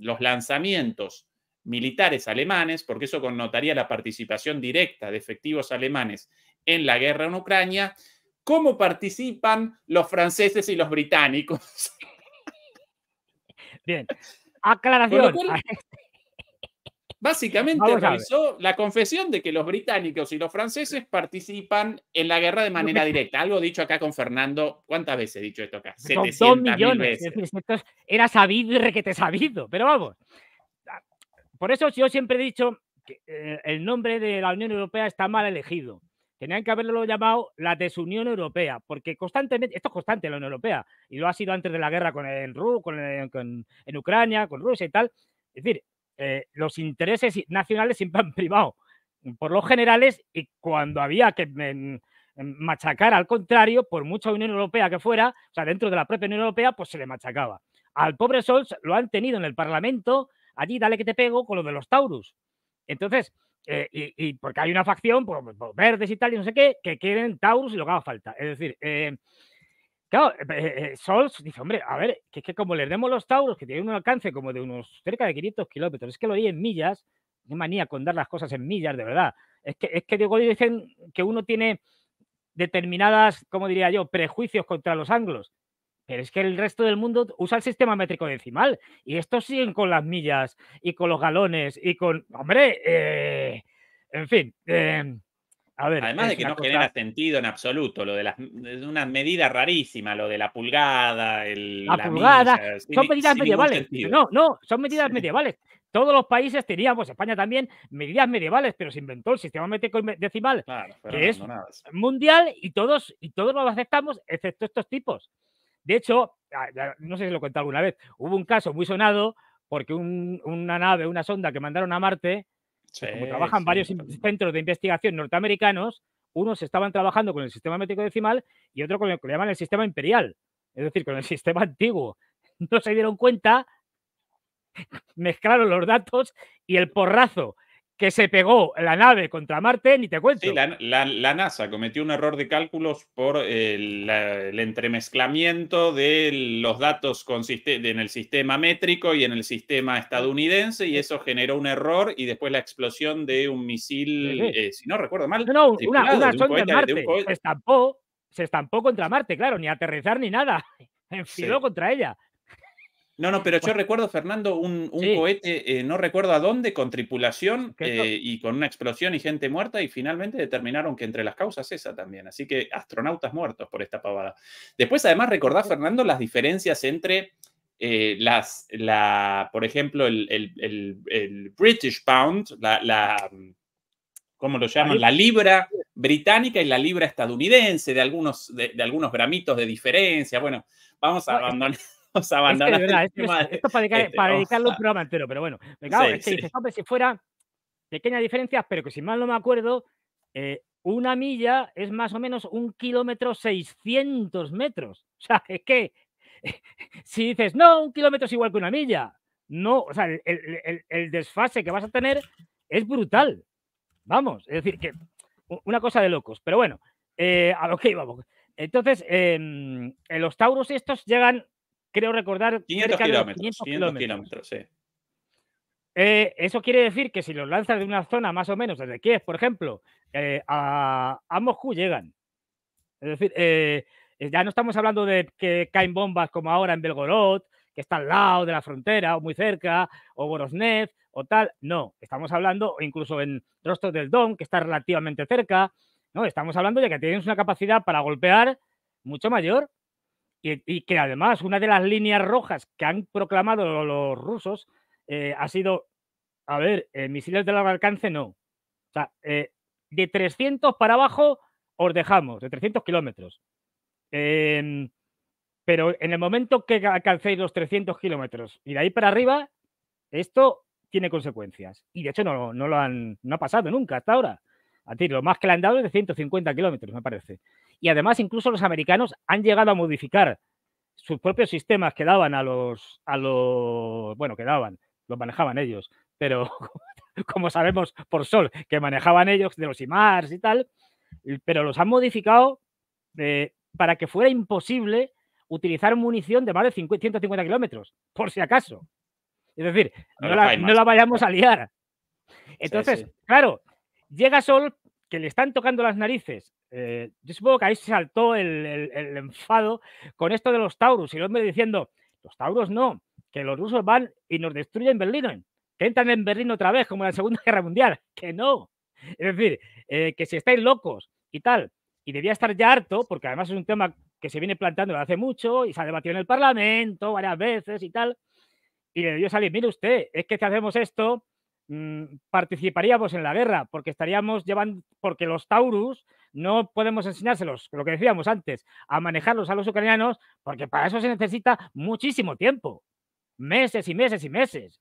los lanzamientos militares alemanes, porque eso connotaría la participación directa de efectivos alemanes en la guerra en Ucrania, cómo participan los franceses y los británicos Bien. Aclaración. básicamente la confesión de que los británicos y los franceses participan en la guerra de manera directa. Algo dicho acá con Fernando. ¿Cuántas veces he dicho esto acá? millones. Era sabido y requete sabido. Pero vamos. Por eso yo siempre he dicho que eh, el nombre de la Unión Europea está mal elegido. Tenían que haberlo llamado la desunión europea, porque constantemente, esto es constante en la Unión Europea, y lo ha sido antes de la guerra con el, con, en Ucrania, con Rusia y tal. Es decir, eh, los intereses nacionales siempre han privado por los generales y cuando había que mm, machacar al contrario, por mucha Unión Europea que fuera, o sea, dentro de la propia Unión Europea, pues se le machacaba. Al pobre Solz lo han tenido en el Parlamento, allí dale que te pego con lo de los Taurus. Entonces, eh, y, porque hay una facción, por, pues, pues, pues, verdes y tal, y no sé qué, que quieren Taurus y lo que haga falta. Es decir, eh, claro, eh, Sols dice, hombre, a ver, que es que como les demos los Taurus, que tienen un alcance como de unos cerca de 500 kilómetros, es que lo oí en millas, qué manía con dar las cosas en millas, de verdad. Es que, es que digo, dicen que uno tiene determinadas, como diría yo, prejuicios contra los anglos. Pero es que el resto del mundo usa el sistema métrico decimal y estos siguen con las millas y con los galones y con... Hombre, eh, en fin. Eh, a ver, Además de que no genera sentido en absoluto, lo de las es una medida rarísima, lo de la pulgada, el, la, pulgada, son medidas medievales. No, no, son medidas medievales. Todos los países teníamos, España también, medidas medievales, pero se inventó el sistema métrico decimal, que es mundial y todos y todos lo aceptamos, excepto estos tipos. De hecho, ah, no sé si lo contado alguna vez, hubo un caso muy sonado porque una nave, una sonda que mandaron a Marte, como trabajan varios centros de investigación norteamericanos, unos estaban trabajando con el sistema métrico decimal y otro con lo que llaman el sistema imperial, es decir, con el sistema antiguo. No se dieron cuenta, mezclaron los datos y el porrazo que se pegó la nave contra Marte, ni te cuento. Sí, la, NASA cometió un error de cálculos por eh, el, entremezclamiento de los datos en el sistema métrico y en el sistema estadounidense, y eso generó un error y después la explosión de un misil, eh, si no recuerdo mal, no, una, una de Marte. se, estampó, contra Marte, claro, ni aterrizar ni nada. Enfiló contra ella. No, no, pero yo recuerdo, Fernando, un, cohete, eh, no recuerdo a dónde, con tripulación eh, y con una explosión y gente muerta, y finalmente determinaron que entre las causas esa también. Así que astronautas muertos por esta pavada. Después, además, recordá, Fernando, las diferencias entre eh, las, la, por ejemplo, el, British Pound, la, mm, ¿cómo lo llaman? La libra británica y la libra estadounidense, de algunos, de, de algunos gramitos de diferencia. Bueno, vamos a abandonar. esto para, dedicar, a un programa entero, pero bueno. Me cago, si fuera Pequeña diferencia, pero que si mal no me acuerdo, eh, una milla es más o menos un kilómetro 600 metros. O sea, es que si dices, no, un kilómetro es igual que una milla, no, o sea, el, desfase que vas a tener es brutal. Vamos, es decir, que una cosa de locos, pero bueno, eh, a lo que íbamos. Entonces, em, eh, los tauros estos llegan creo recordar, 500 kilómetros, 500 kilómetros. sí. Eh, eso quiere decir que si los lanzas de una zona más o menos, desde Kiev, por ejemplo, eh, a, Moscú llegan. Es decir, eh, ya no estamos hablando de que caen bombas como ahora en Belgorod, que está al lado de la frontera o muy cerca, o Gorosnev o tal. No, estamos hablando incluso en Rostov del Don, que está relativamente cerca. No, estamos hablando de que tienes una capacidad para golpear mucho mayor y, que además una de las líneas rojas que han proclamado los rusos eh, ha sido, a ver, eh, misiles de largo alcance no. O sea, eh, de 300 para abajo os dejamos, de 300 kilómetros. Em, pero en el momento que alcancéis los 300 kilómetros y de ahí para arriba, esto tiene consecuencias. Y de hecho no, no lo han no ha pasado nunca hasta ahora. A ti, lo más que le han dado es de 150 kilómetros, me parece y además incluso los americanos han llegado a modificar sus propios sistemas que daban a los, a los bueno, que daban, los manejaban ellos, pero como sabemos por Sol, que manejaban ellos de los IMARS y tal, pero los han modificado eh, para que fuera imposible utilizar munición de más de 150 kilómetros, por si acaso. Es decir, no, la, no la, vayamos a liar. Entonces, claro, llega Sol que le están tocando las narices. Eh, yo supongo que ahí se saltó el, enfado con esto de los Taurus y los hombre diciendo, los Taurus no, que los rusos van y nos destruyen Berlín, que entran en Berlín otra vez como en la Segunda Guerra Mundial, que no. Es decir, eh, que si estáis locos y tal, y debía estar ya harto, porque además es un tema que se viene planteando desde hace mucho y se ha debatido en el Parlamento varias veces y tal, y le dio salir, mire usted, es que si hacemos esto, Mm, participaríamos en la guerra, porque estaríamos llevando, porque los Taurus no podemos enseñárselos, lo que decíamos antes, a manejarlos a los ucranianos, porque para eso se necesita muchísimo tiempo, meses y meses y meses.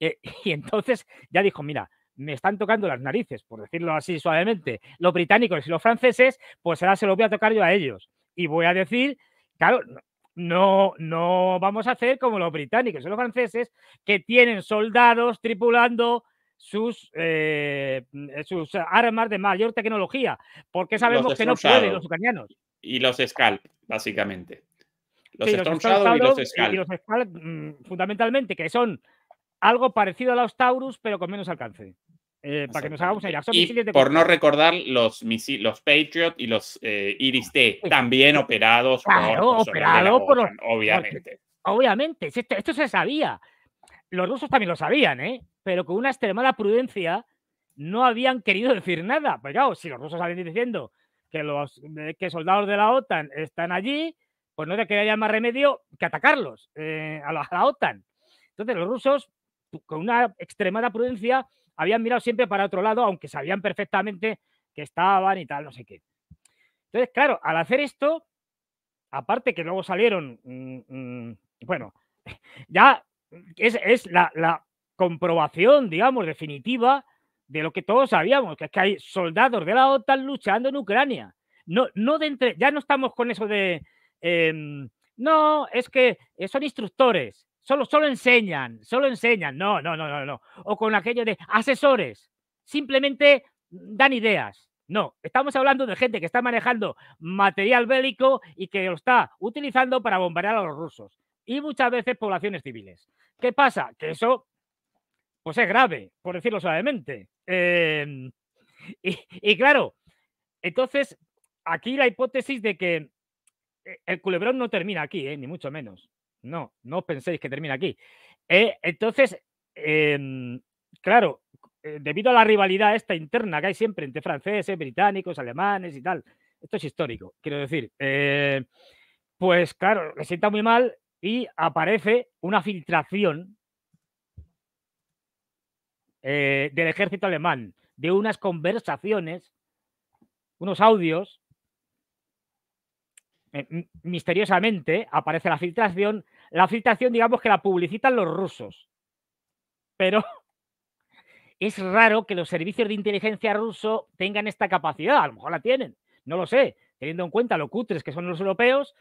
Eh, y entonces ya dijo, mira, me están tocando las narices, por decirlo así suavemente, los británicos y los franceses, pues ahora se los voy a tocar yo a ellos. Y voy a decir, claro, no, no vamos a hacer como los británicos y los franceses, que tienen soldados tripulando sus, eh, mm, sus armas de mayor tecnología, porque sabemos que no pueden los ucranianos. Y los Scalp, básicamente. Los, los Scalp. Mm, fundamentalmente, que son algo parecido a los Taurus, pero con menos alcance. Eh, para que nos hagamos Y por no recordar los, los Patriot y los eh, Iris-T, también operados por, obviamente. obviamente, esto, se sabía. Los rusos también lo sabían, ¿eh? pero con una extremada prudencia no habían querido decir nada. pero pues claro, si los rusos salen diciendo que los soldados de la OTAN están allí, pues no te quedaría más remedio que atacarlos a, la, a la OTAN. Entonces los rusos, con una extremada prudencia, habían mirado siempre para otro lado, aunque sabían perfectamente que estaban y tal, no sé qué. Entonces, claro, al hacer esto, aparte que luego salieron, mm, mm, bueno, ya es, la, comprobación, digamos, definitiva de lo que todos sabíamos, que es que hay soldados de la OTAN luchando en Ucrania. No, no de ya no estamos con eso de, em, no, es que son instructores. Solo, enseñan, solo enseñan. No, no, no, no, no. O con aquello de asesores. Simplemente dan ideas. No, estamos hablando de gente que está manejando material bélico y que lo está utilizando para bombardear a los rusos y muchas veces poblaciones civiles. ¿Qué pasa? Que eso, pues es grave, por decirlo suavemente. Em, y, claro, entonces, aquí la hipótesis de que eh, el culebrón no termina aquí, eh, ni mucho menos. No, no penséis que termina aquí. Eh, entonces, em, claro, eh, debido a la rivalidad esta interna que hay siempre entre franceses, británicos, alemanes y tal, esto es histórico, quiero decir, eh, pues claro, le sienta muy mal y aparece una filtración del ejército alemán de unas conversaciones, unos audios eh, misteriosamente aparece la filtración. La filtración, digamos que la publicitan los rusos. Pero es raro que los servicios de inteligencia ruso tengan esta capacidad. A lo mejor la tienen, no lo sé. Teniendo en cuenta los cutres que son los europeos,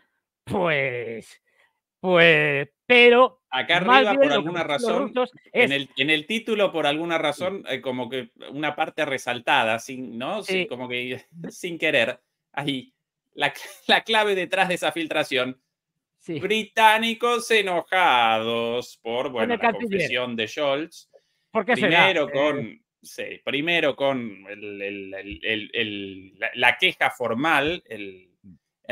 pues. Pues, pero. Acá arriba, por alguna razón. En, el, en, el, título, por alguna razón, eh, como que una parte resaltada, sin, ¿no? Sin, como que sin querer. Ahí. la, clave detrás de esa filtración. Británicos enojados por bueno, la confesión de Scholz. ¿Por qué eh. primero con primero con la, la, queja formal, el,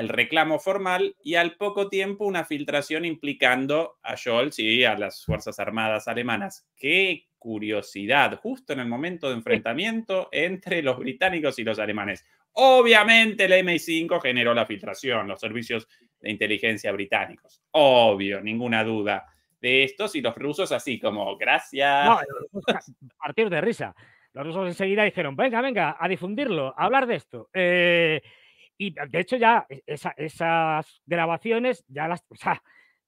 reclamo formal, y al poco tiempo una filtración implicando a Scholz y a las Fuerzas Armadas alemanas. Qué curiosidad, justo en el momento de enfrentamiento entre los británicos y los alemanes. Obviamente el MI5 generó la filtración, los servicios de inteligencia británicos. Obvio, ninguna duda de estos y los rusos así como, gracias. No, partir de risa. Los rusos enseguida dijeron, venga, venga, a difundirlo, a hablar de esto. Eh, y de hecho ya esas grabaciones ya las... O sea,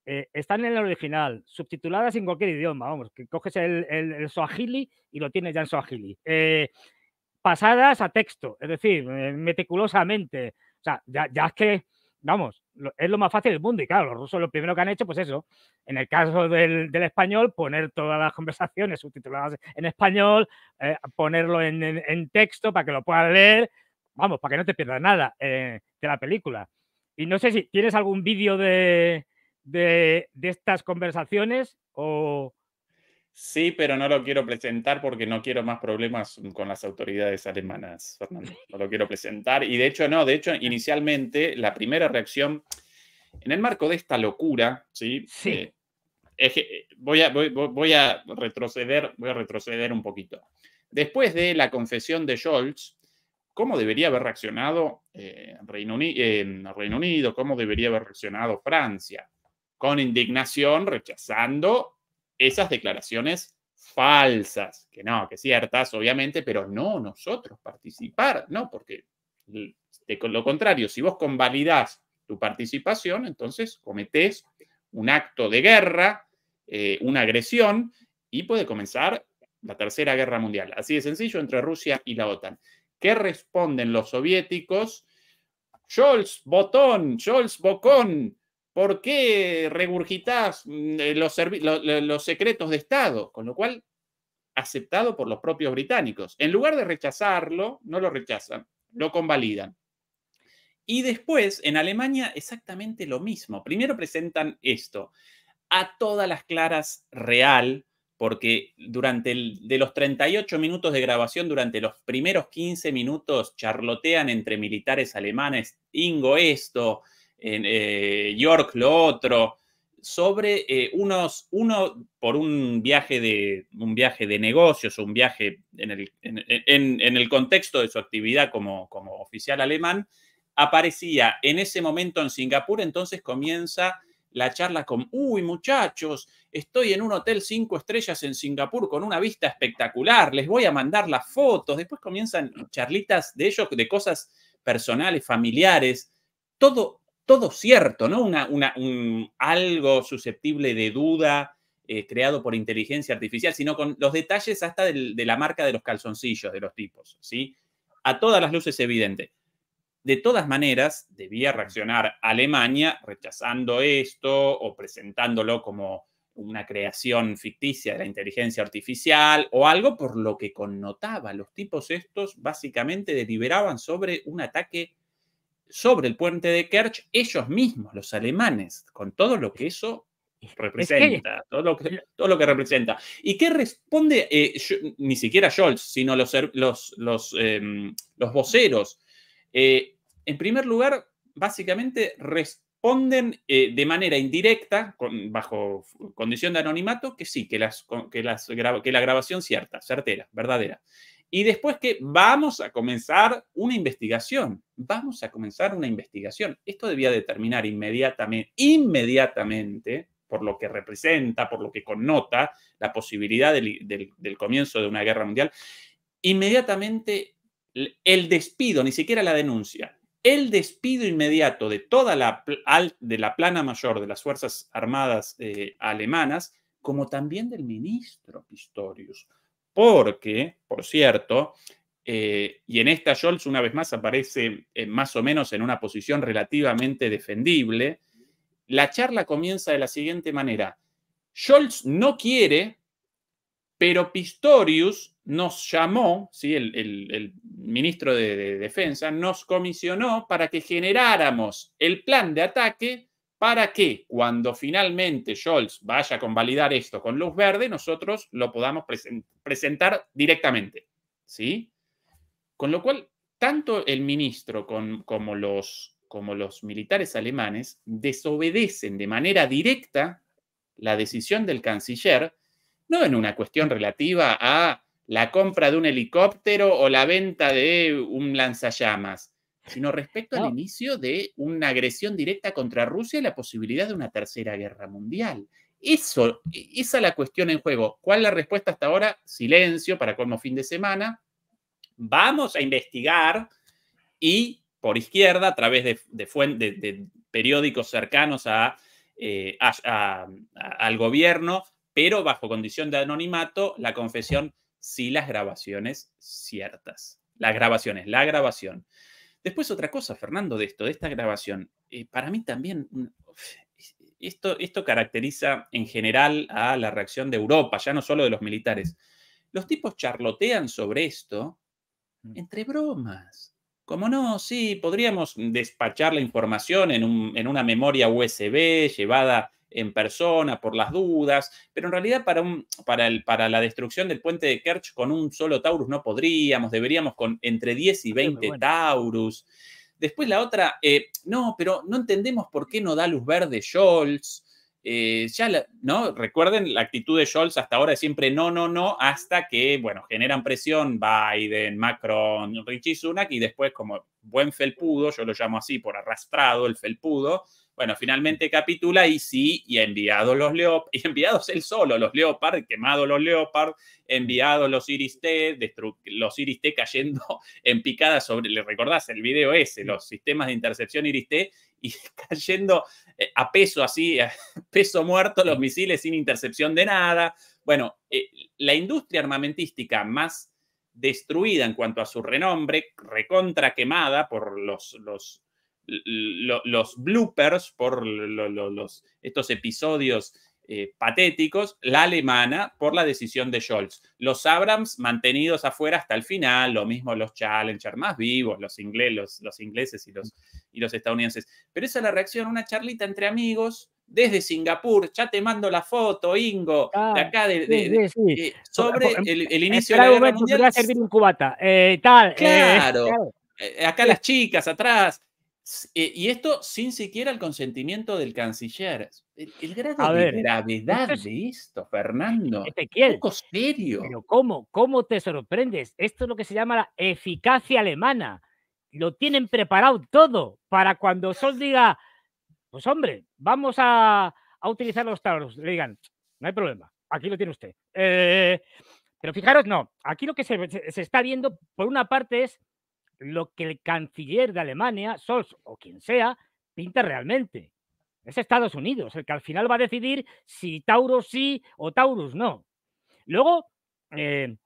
eh, están en el original, subtituladas en cualquier idioma, vamos, que coges el, el, Swahili y lo tienes ya en Swahili. Eh, pasadas a texto, es decir, eh, meticulosamente. O sea, ya, es que, vamos, es lo más fácil del mundo. Y claro, los rusos lo primero que han hecho, pues eso, en el caso del, español, poner todas las conversaciones subtituladas en español, eh, ponerlo en, texto para que lo puedas leer, vamos, para que no te pierdas nada eh, de la película. Y no sé si tienes algún vídeo de, de, estas conversaciones o, Sí, pero no lo quiero presentar porque no quiero más problemas con las autoridades alemanas, Fernando. No lo quiero presentar. Y de hecho, no, de hecho, inicialmente la primera reacción, en el marco de esta locura, ¿sí? Eh, voy, a, retroceder, voy a retroceder un poquito. Después de la confesión de Scholz, ¿cómo debería haber reaccionado eh, Reino, eh, Reino Unido? ¿Cómo debería haber reaccionado Francia? Con indignación, rechazando esas declaraciones falsas, que no, que ciertas, obviamente, pero no nosotros participar, ¿no? Porque de lo contrario, si vos convalidás tu participación, entonces cometés un acto de guerra, eh, una agresión, y puede comenzar la Tercera Guerra Mundial. Así de sencillo, entre Rusia y la OTAN. ¿Qué responden los soviéticos? Scholz, Botón, Scholz, Bocón, ¿por qué regurgitás mm, eh, los, secretos de Estado? Con lo cual, aceptado por los propios británicos. En lugar de rechazarlo, no lo rechazan, lo convalidan. Y después, en Alemania, exactamente lo mismo. Primero presentan esto, a todas las claras real, porque durante el, de los 38 minutos de grabación, durante los primeros 15 minutos, charlotean entre militares alemanes, Ingo esto, en eh, York lo otro, sobre eh, unos, uno por un viaje de, un viaje de negocios, un viaje en el, el contexto de su actividad como, como oficial alemán, aparecía en ese momento en Singapur, entonces comienza la charla con, uy muchachos, estoy en un hotel cinco estrellas en Singapur con una vista espectacular, les voy a mandar las fotos, después comienzan charlitas de ellos, de cosas personales, familiares, todo todo cierto, ¿no? un, algo susceptible de duda eh, creado por inteligencia artificial, sino con los detalles hasta de la marca de los calzoncillos de los tipos, ¿sí? A todas las luces evidente. De todas maneras, debía reaccionar Alemania rechazando esto o presentándolo como una creación ficticia de la inteligencia artificial o algo por lo que connotaba. Los tipos estos básicamente deliberaban sobre un ataque sobre el puente de Kerch ellos mismos, los alemanes, con todo lo que eso representa, Todo, lo que, todo lo que representa. ¿Y qué responde, eh, ni siquiera Scholz, sino los, los, los, em, voceros? Eh, en primer lugar, básicamente responden eh, de manera indirecta, bajo condición de anonimato, que sí, que, las, que, las, que la grabación cierta, certera, verdadera. Y después que vamos a comenzar una investigación, vamos a comenzar una investigación. Esto debía determinar inmediatamente, inmediatamente, por lo que representa, por lo que connota la posibilidad del, comienzo de una guerra mundial, inmediatamente el despido, ni siquiera la denuncia, el despido inmediato de toda la, de la plana mayor de las Fuerzas Armadas eh, alemanas, como también del ministro Pistorius porque, por cierto, eh, y en esta Scholz una vez más aparece eh, más o menos en una posición relativamente defendible, la charla comienza de la siguiente manera. Scholz no quiere, pero Pistorius nos llamó, ¿sí? el, ministro de Defensa nos comisionó para que generáramos el plan de ataque para que cuando finalmente Scholz vaya a convalidar esto con luz verde, nosotros lo podamos presentar directamente. ¿Sí? Con lo cual, tanto el ministro como los militares alemanes desobedecen de manera directa la decisión del canciller, no en una cuestión relativa a la compra de un helicóptero o la venta de un lanzallamas, sino respecto al inicio de una agresión directa contra Rusia y la posibilidad de una tercera guerra mundial. Eso, e, esa es la cuestión en juego. ¿Cuál es la respuesta hasta ahora? Silencio para como fin de semana. Vamos a investigar y por izquierda, a través de, periódicos cercanos eh, al gobierno, pero bajo condición de anonimato, la confesión sí las grabaciones ciertas. Las grabaciones, la grabación. Después otra cosa, Fernando, de esto, de esta grabación. Eh, para mí también mm, esto, esto caracteriza en general a la reacción de Europa, ya no solo de los militares. Los tipos charlotean sobre esto mm. entre bromas. Como no, sí, podríamos despachar la información en, en una memoria USB llevada en persona por las dudas, pero en realidad para, para, el, para la destrucción del puente de Kerch con un solo Taurus no podríamos, deberíamos con entre 10 y 20 Taurus. Después la otra, eh, no, pero no entendemos por qué no da luz verde Scholz. Eh, ya ¿no? Recuerden la actitud de Scholz hasta ahora es siempre no, no, no, hasta que, bueno, generan presión Biden, Macron, Richie Sunak y después como buen felpudo, yo lo llamo así por arrastrado, el felpudo, bueno, finalmente capitula y sí, y ha enviado los Leopard, y enviados él solo, los leopard, quemado los leopard, enviados los iris T, los iris T cayendo en picada sobre, ¿le recordás el video ese? Los sistemas de intercepción iris T y cayendo eh, a peso así, a peso muerto, los misiles sin intercepción de nada. Bueno, eh, la industria armamentística más destruida en cuanto a su renombre, recontra quemada por los, los los bloopers, por los, estos episodios eh, patéticos, la alemana por la decisión de Scholz. Los Abrams mantenidos afuera hasta el final, lo mismo los Challenger más vivos, los, los, ingleses y los, y los estadounidenses. Pero esa es la reacción, una charlita entre amigos desde Singapur, ya te mando la foto, Ingo, de ah, acá, eh, sobre el, inicio de la guerra tal, claro. Acá las chicas atrás, eh, y esto sin siquiera el consentimiento del canciller. El, grado de gravedad de esto, Fernando. un poco serio. Pero ¿cómo? ¿Cómo te sorprendes? Esto es lo que se llama la eficacia alemana. Lo tienen preparado todo para cuando Sol diga, pues hombre, vamos a, a utilizar los talos. Le digan, no hay problema, aquí lo tiene usted. Eh, pero fijaros, no, aquí lo que se, se está viendo, por una parte, es lo que el canciller de Alemania, Scholz o quien sea, pinta realmente. Es Estados Unidos el que al final va a decidir si Taurus sí o Taurus no. Luego, eh,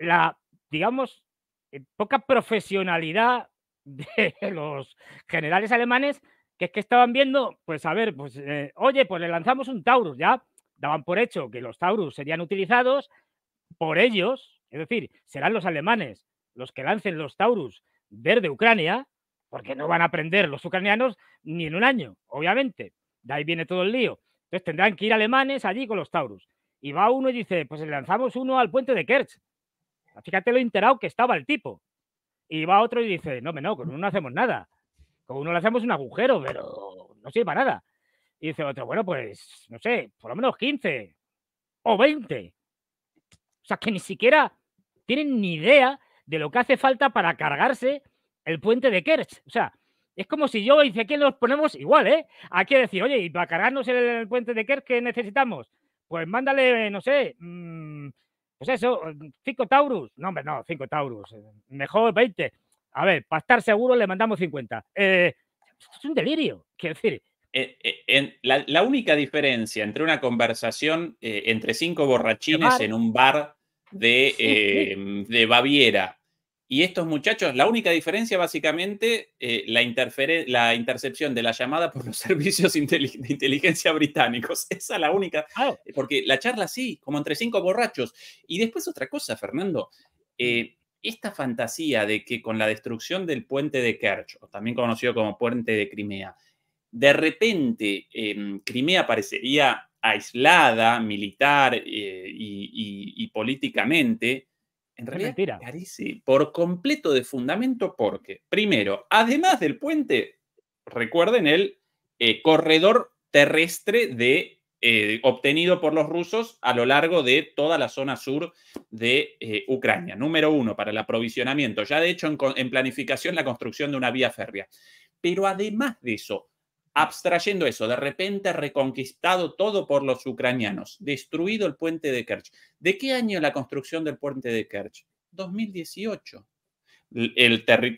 la, digamos, eh, poca profesionalidad de los generales alemanes, que es que estaban viendo, pues a ver, pues eh, oye, pues le lanzamos un Taurus, ya daban por hecho que los Taurus serían utilizados por ellos, es decir, serán los alemanes los que lancen los Taurus verde Ucrania, porque no van a aprender los ucranianos ni en un año, obviamente. De ahí viene todo el lío. Entonces tendrán que ir alemanes allí con los Taurus. Y va uno y dice, pues lanzamos uno al puente de Kerch. Ah, fíjate lo enterado que estaba el tipo. Y va otro y dice, no, no, con uno no hacemos nada. Con uno le hacemos un agujero, pero no sirve para nada. Y dice otro, bueno, pues, no sé, por lo menos 15 o 20. O sea, que ni siquiera tienen ni idea de lo que hace falta para cargarse el puente de Kerch. O sea, es como si yo dice aquí nos ponemos igual, ¿eh? Aquí decir, oye, y para cargarnos el, puente de Kerch, ¿qué necesitamos? Pues mándale, no sé, mm, pues eso, cinco Taurus. No, hombre, no, 5 Taurus. Eh, mejor 20. A ver, para estar seguro le mandamos 50. Eh, es un delirio. Quiero decir, e, e, en la, única diferencia entre una conversación eh, entre cinco borrachines en un bar Em, de, Baviera. Y estos muchachos, la única diferencia básicamente, eh, la, intercepción de la llamada por los servicios de inteligencia británicos. Esa es la única, ah. eh, porque la charla sí, como entre cinco borrachos. Y después otra cosa, Fernando, eh, mm. esta fantasía de que con la destrucción del puente de Kerch, también conocido como puente de Crimea, de repente em, Crimea parecería aislada, militar eh, y, políticamente, en realidad por completo de fundamento porque, primero, además del puente, recuerden el eh, corredor terrestre de, eh, obtenido por los rusos a lo largo de toda la zona sur de Ucrania. Número uno, para el aprovisionamiento. Ya de hecho en planificación la construcción de una vía férrea. Pero además de eso, abstrayendo eso, de repente reconquistado todo por los ucranianos, destruido el puente de Kerch. ¿De qué año la construcción del puente de Kerch? 2018. Este,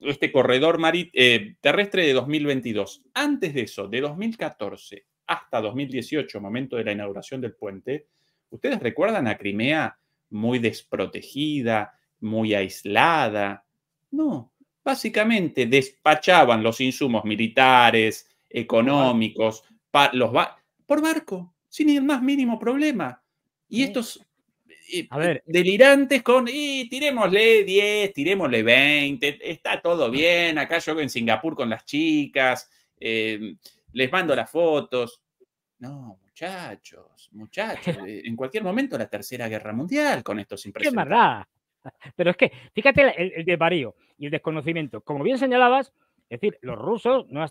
este, corredor eh, terrestre de 2022. Antes de eso, de 2014 hasta 2018, momento de la inauguración del puente, ustedes recuerdan a Crimea muy desprotegida, muy aislada. No, básicamente despachaban los insumos militares, económicos, por barco, sin el más mínimo problema. Y estos eh, eh. delirantes con, y tirémosle 10, tirémosle 20, está todo bien, acá yo en Singapur con las chicas, em, les mando las fotos. No, muchachos, muchachos, eh, en cualquier momento la Tercera Guerra Mundial con estos impresionantes. ¡Qué pero es que, fíjate el, desvarío y el desconocimiento. Como bien señalabas, es decir, los rusos no, eh,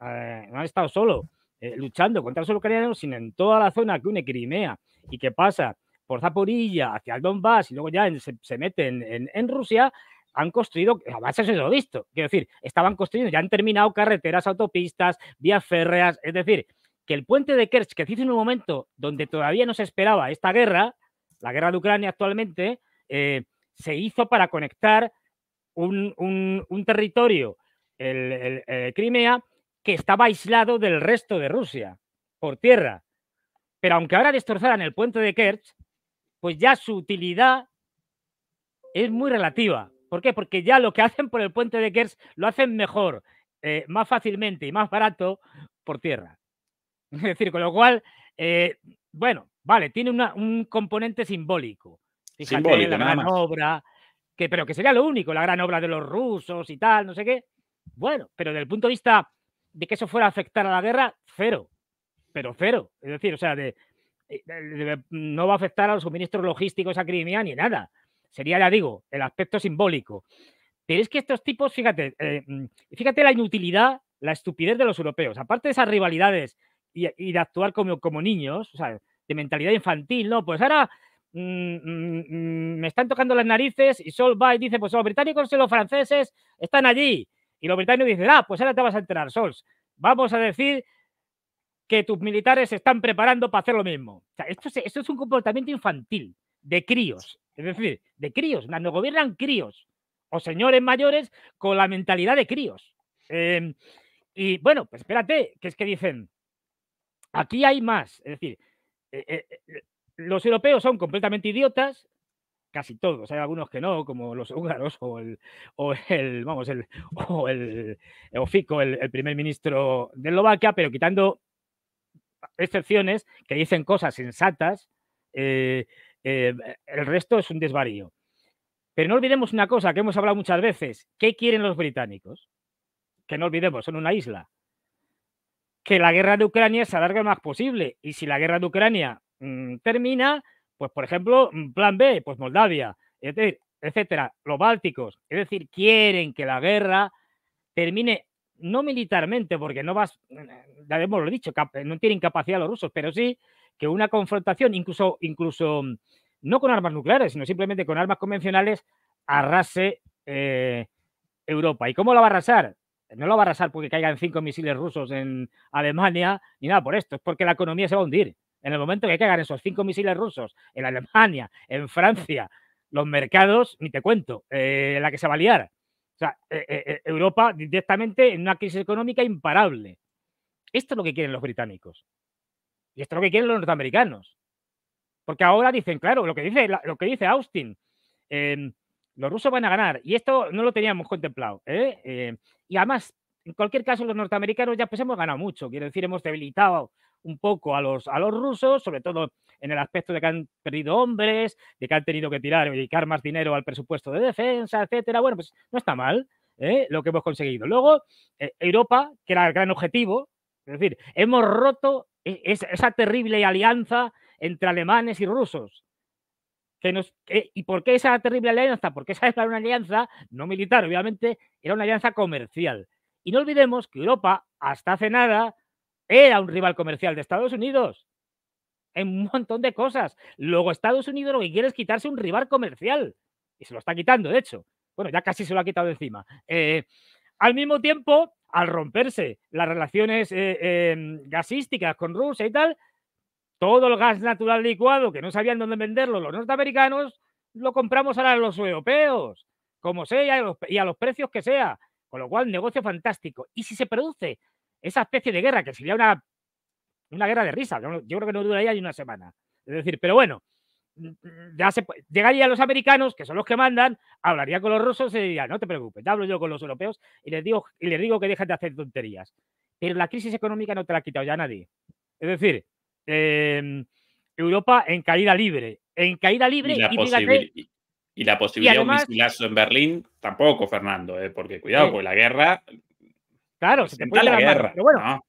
han, estado solo eh, luchando contra los ucranianos, sino en toda la zona que une Crimea y que pasa por Zaporilla hacia el Donbass y luego ya se, meten en, Rusia, han construido, a base de lo visto, quiero decir, estaban construyendo, ya han terminado carreteras, autopistas, vías férreas, es decir, que el puente de Kerch, que se hizo en un momento donde todavía no se esperaba esta guerra, la guerra de Ucrania actualmente, eh, se hizo para conectar un, territorio, el, eh, Crimea, que estaba aislado del resto de Rusia por tierra. Pero aunque ahora destrozaran el puente de Kerch, pues ya su utilidad es muy relativa. ¿Por qué? Porque ya lo que hacen por el puente de Kerch lo hacen mejor, eh, más fácilmente y más barato por tierra. Es decir, con lo cual, eh, bueno, vale, tiene un componente simbólico, Fíjate, Simbólico, la gran obra, que, pero que sería lo único, la gran obra de los rusos y tal, no sé qué. Bueno, pero desde el punto de vista de que eso fuera a afectar a la guerra, cero, pero cero. Es decir, o sea, de, eh, no va a afectar a los suministros logísticos a Crimea ni nada. Sería, ya digo, el aspecto simbólico. Pero es que estos tipos, fíjate, eh, mm, fíjate la inutilidad, la estupidez de los europeos. Aparte de esas rivalidades y, de actuar como, como niños, o sea, de mentalidad infantil, ¿no? Pues ahora Mm, mm, mm, me están tocando las narices y Sol va y dice, pues los británicos y los franceses están allí. Y los británicos dicen, ah, pues ahora te vas a enterar, Sol. Vamos a decir que tus militares se están preparando para hacer lo mismo. esto, es, es un comportamiento infantil, de críos. Es decir, de críos. Cuando gobiernan críos o señores mayores con la mentalidad de críos. Em, y bueno, pues espérate, que es que dicen, aquí hay más. Es decir, eh, eh, eh, los europeos son completamente idiotas, casi todos, hay algunos que no, como los húngaros o el, o el vamos, el, o el, el, primer ministro de Eslovaquia, pero quitando excepciones que dicen cosas sensatas, eh, eh, el resto es un desvarío. Pero no olvidemos una cosa que hemos hablado muchas veces, ¿qué quieren los británicos? Que no olvidemos, son una isla. Que la guerra de Ucrania se alargue lo más posible. Y si la guerra de Ucrania Mm, termina, pues por ejemplo, mm, plan B, pues Moldavia, etcétera, los bálticos. Es decir, quieren que la guerra termine no militarmente, porque no vas, mm, ya hemos dicho, eh, no tienen capacidad los rusos, pero sí que una confrontación, incluso, incluso no con armas nucleares, sino simplemente con armas convencionales, arrase eh, Europa. ¿Y cómo la va a arrasar? No la va a arrasar porque caigan cinco misiles rusos en Alemania, ni nada por esto, es porque la economía se va a hundir. En el momento que caigan esos cinco misiles rusos en Alemania, en Francia, los mercados, ni te cuento, eh, la que se va a liar. O sea, eh, eh, Europa directamente en una crisis económica imparable. Esto es lo que quieren los británicos. Y esto es lo que quieren los norteamericanos. Porque ahora dicen, claro, lo que dice, lo que dice Austin, em, los rusos van a ganar. Y esto no lo teníamos contemplado. Em, y además, en cualquier caso, los norteamericanos ya pues hemos ganado mucho. Quiero decir, hemos debilitado un poco a los, a los rusos, sobre todo en el aspecto de que han perdido hombres, de que han tenido que tirar, y dedicar más dinero al presupuesto de defensa, etcétera. Bueno, pues no está mal ¿eh? lo que hemos conseguido. Luego, eh, Europa, que era el gran objetivo, es decir, hemos roto e, esa, terrible alianza entre alemanes y rusos. Que nos, eh, ¿Y por qué esa terrible alianza? Porque esa era una alianza no militar, obviamente, era una alianza comercial. Y no olvidemos que Europa, hasta hace nada, era un rival comercial de Estados Unidos en un montón de cosas. Luego Estados Unidos lo que quiere es quitarse un rival comercial. Y se lo está quitando, de hecho. Bueno, ya casi se lo ha quitado encima. Eh, al mismo tiempo, al romperse las relaciones eh, em, gasísticas con Rusia y tal, todo el gas natural licuado que no sabían dónde venderlo los norteamericanos, lo compramos ahora a los europeos, como sea y a los precios que sea. Con lo cual, negocio fantástico. Y si se produce esa especie de guerra, que sería una, una guerra de risa, yo creo que no duraría ni una semana. Es decir, pero bueno, mm, mm, ya se, llegaría los americanos, que son los que mandan, hablaría con los rusos y diría, no te preocupes, hablo yo con los europeos y les digo, y les digo que dejen de hacer tonterías. Pero la crisis económica no te la ha quitado ya nadie. Es decir, em, Europa en caída libre, en caída libre y la, y la posibilidad de un misilazo en Berlín tampoco, Fernando, eh, porque cuidado, con pues la guerra Claro, se te puede la guerra. pero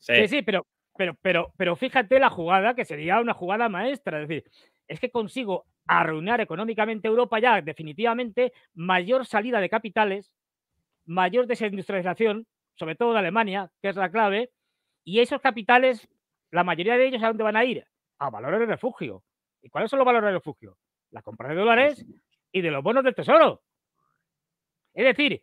sí. sí, pero, pero, pero, pero fíjate la jugada que sería una jugada maestra. Es decir, es que consigo arruinar económicamente Europa ya definitivamente, mayor salida de capitales, mayor desindustrialización, sobre todo de Alemania, que es la clave, y esos capitales, la mayoría de ellos, ¿a dónde van a ir? A valores de refugio. ¿Y cuáles son los valores de refugio? La compra de dólares y de los bonos del tesoro. Es decir,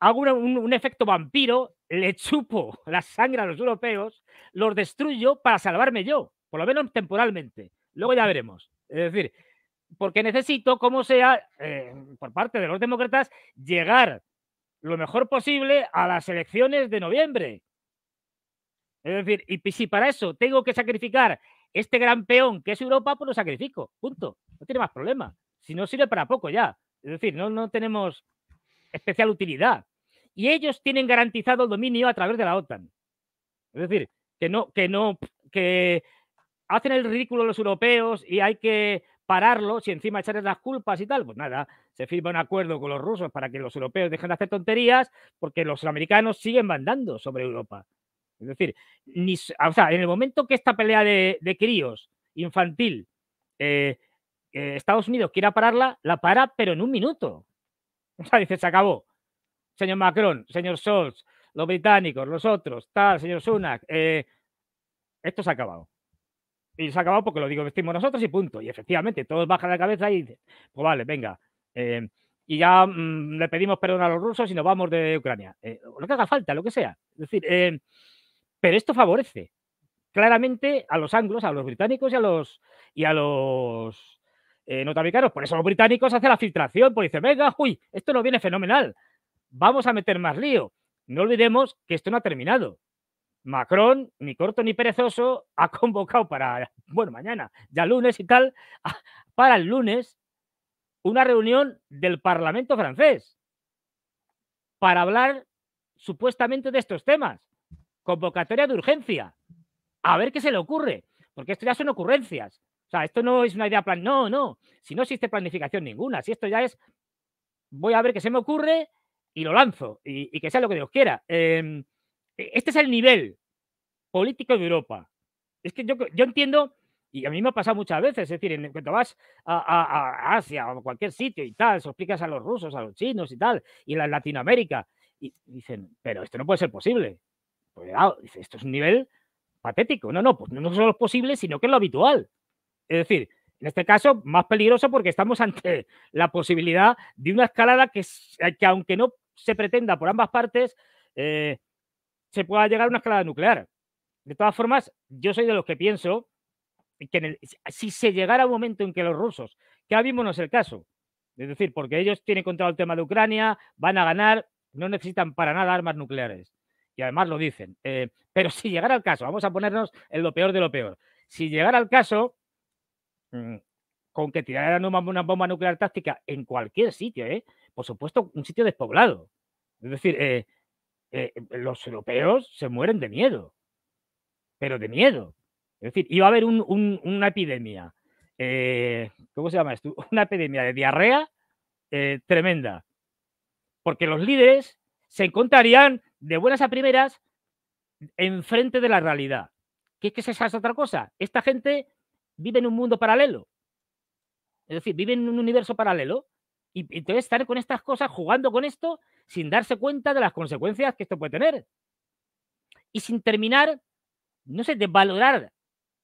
hago un, efecto vampiro, le chupo la sangre a los europeos, los destruyo para salvarme yo, por lo menos temporalmente. Luego ya veremos. Es decir, porque necesito, como sea, eh, por parte de los demócratas, llegar lo mejor posible a las elecciones de noviembre. Es decir, y si para eso tengo que sacrificar este gran peón que es Europa, pues lo sacrifico, punto. No tiene más problema. Si no sirve para poco ya. Es decir, no, no tenemos especial utilidad y ellos tienen garantizado el dominio a través de la OTAN. Es decir, que no, que no, que hacen el ridículo los europeos y hay que pararlo, y encima echarles las culpas y tal. Pues nada, se firma un acuerdo con los rusos para que los europeos dejen de hacer tonterías porque los americanos siguen mandando sobre Europa. Es decir, ni, en el momento que esta pelea de, críos infantil, eh, eh, Estados Unidos quiera pararla, la para, pero en un minuto. O sea, dice, se acabó señor Macron, señor Scholz, los británicos, los otros, tal, señor Sunak, eh, esto se ha acabado. Y se ha acabado porque lo digo, vestimos nosotros y punto. Y efectivamente, todos bajan la cabeza y dicen, pues vale, venga. Eh, y ya mm, le pedimos perdón a los rusos y nos vamos de Ucrania. Eh, lo que haga falta, lo que sea. Es decir, pero esto favorece claramente a los anglos, a los británicos y a los y a los norteamericanos. Por eso los británicos hacen la filtración, porque dicen, venga, uy, esto no viene fenomenal vamos a meter más lío. No olvidemos que esto no ha terminado. Macron, ni corto ni perezoso, ha convocado para, bueno, mañana, ya lunes y tal, para el lunes, una reunión del Parlamento francés para hablar supuestamente de estos temas. Convocatoria de urgencia. A ver qué se le ocurre, porque esto ya son ocurrencias. O sea, esto no es una idea plan. No, no. Si no existe planificación ninguna, si esto ya es. Voy a ver qué se me ocurre y lo lanzo y, que sea lo que Dios quiera. Em, e, este es el nivel político de Europa. Es que yo, yo entiendo, y a mí me ha pasado muchas veces, es decir, cuando vas a, Asia o a cualquier sitio y tal, se explicas a los rusos, a los chinos y tal, y la Latinoamérica, y dicen, pero esto no puede ser posible. Pues claro, dice, esto es un nivel patético. No, no, pues no solo es posible, sino que es lo habitual. Es decir, en este caso, más peligroso porque estamos ante la posibilidad de una escalada que, que aunque no se pretenda por ambas partes, eh, se pueda llegar a una escalada nuclear. De todas formas, yo soy de los que pienso que si se llegara un momento en que los rusos, que ahora mismo no es el caso, es decir, porque ellos tienen control el tema de Ucrania, van a ganar, no necesitan para nada armas nucleares. Y además lo dicen. Eh, pero si llegara el caso, vamos a ponernos en lo peor de lo peor. Si llegara el caso, mm, con que tiraran una, bomba nuclear táctica en cualquier sitio, ¿eh? por supuesto, un sitio despoblado. Es decir, eh, eh, los europeos se mueren de miedo, pero de miedo. Es decir, iba a haber una epidemia, eh, ¿cómo se llama esto? Una epidemia de diarrea tremenda, porque los líderes se encontrarían de buenas a primeras enfrente de la realidad. ¿Qué es que esa es otra cosa? Esta gente vive en un mundo paralelo. Es decir, vive en un universo paralelo y entonces estar con estas cosas, jugando con esto, sin darse cuenta de las consecuencias que esto puede tener. Y sin terminar, no sé, de valorar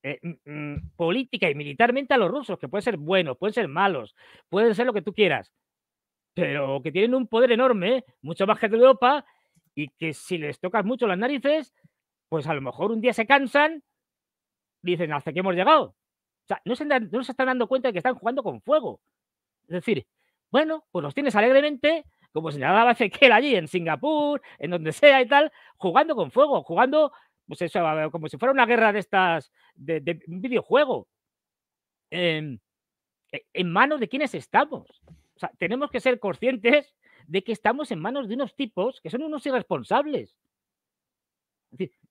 eh, política y militarmente a los rusos, que pueden ser buenos, pueden ser malos, pueden ser lo que tú quieras, pero que tienen un poder enorme, mucho más que de Europa, y que si les tocas mucho las narices, pues a lo mejor un día se cansan dicen, hasta que hemos llegado. O sea, no se, no se están dando cuenta de que están jugando con fuego. Es decir, bueno, pues los tienes alegremente, como señalaba Ezequiel allí en Singapur, en donde sea y tal, jugando con fuego, jugando pues eso, como si fuera una guerra de estas, de, de un videojuego. Em, e, en manos de quienes estamos. O sea, tenemos que ser conscientes de que estamos en manos de unos tipos que son unos irresponsables,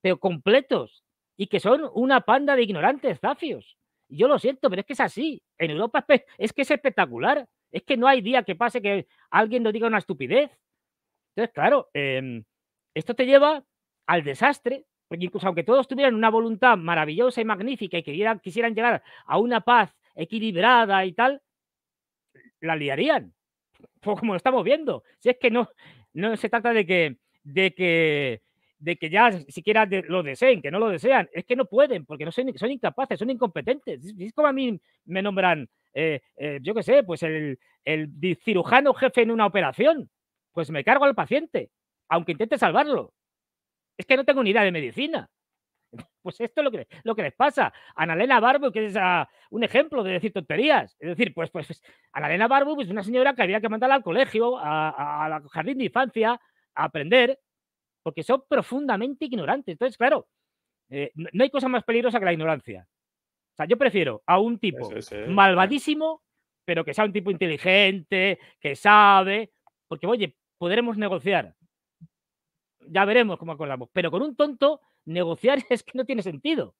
pero completos, y que son una panda de ignorantes, zafios. Yo lo siento, pero es que es así. En Europa es que es espectacular. Es que no hay día que pase que alguien nos diga una estupidez. Entonces, claro, em, esto te lleva al desastre, porque incluso aunque todos tuvieran una voluntad maravillosa y magnífica y quisieran, quisieran llegar a una paz equilibrada y tal, la liarían. Como lo estamos viendo. Si es que no, no se trata de que, de que, de que ya siquiera lo deseen, que no lo desean. Es que no pueden, porque no son, son incapaces, son incompetentes. Es como a mí me nombran eh, eh, yo qué sé, pues el, cirujano jefe en una operación, pues me cargo al paciente, aunque intente salvarlo. Es que no tengo ni idea de medicina. Pues esto es lo que, lo que les pasa. Analena Barbu, que es ah, un ejemplo de decir tonterías. Es decir, pues, pues, pues, Analena Barbu es una señora que había que mandarla al colegio, al a, jardín de infancia, a aprender, porque son profundamente ignorantes. Entonces, claro, eh, no hay cosa más peligrosa que la ignorancia. O sea, yo prefiero a un tipo malvadísimo, pero que sea un tipo inteligente, que sabe, porque, oye, podremos negociar. Ya veremos cómo acordamos. Pero con un tonto, negociar es que no tiene sentido,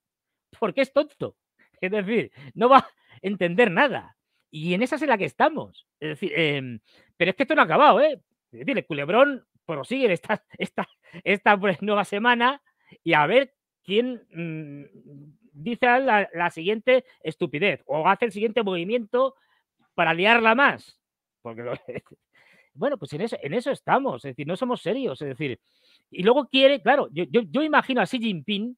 porque es tonto. Es decir, no va a entender nada. Y en esa es en la que estamos. Es decir, em, pero es que esto no ha acabado, ¿eh? Es culebrón prosigue esta, esta pues, nueva semana y a ver quién mm, dice la, siguiente estupidez o hace el siguiente movimiento para liarla más. Porque bueno, pues en eso, en eso estamos, es decir, no somos serios, es decir, y luego quiere, claro, yo, yo, yo imagino a Xi Jinping,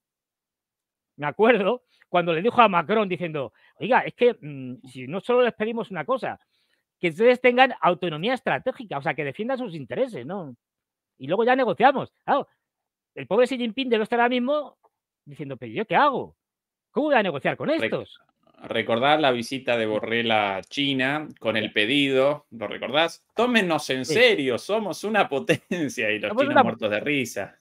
me acuerdo, cuando le dijo a Macron diciendo, oiga, es que mm, si no solo les pedimos una cosa, que ustedes tengan autonomía estratégica, o sea, que defiendan sus intereses, ¿no? Y luego ya negociamos. el pobre Xi Jinping debe estar ahora mismo diciendo, pero ¿yo qué hago? ¿Cómo voy a negociar con estos? Recordad la visita de Borrell a China con el pedido, ¿lo recordás? Tómenos en serio, somos una potencia y los chinos muertos de risa.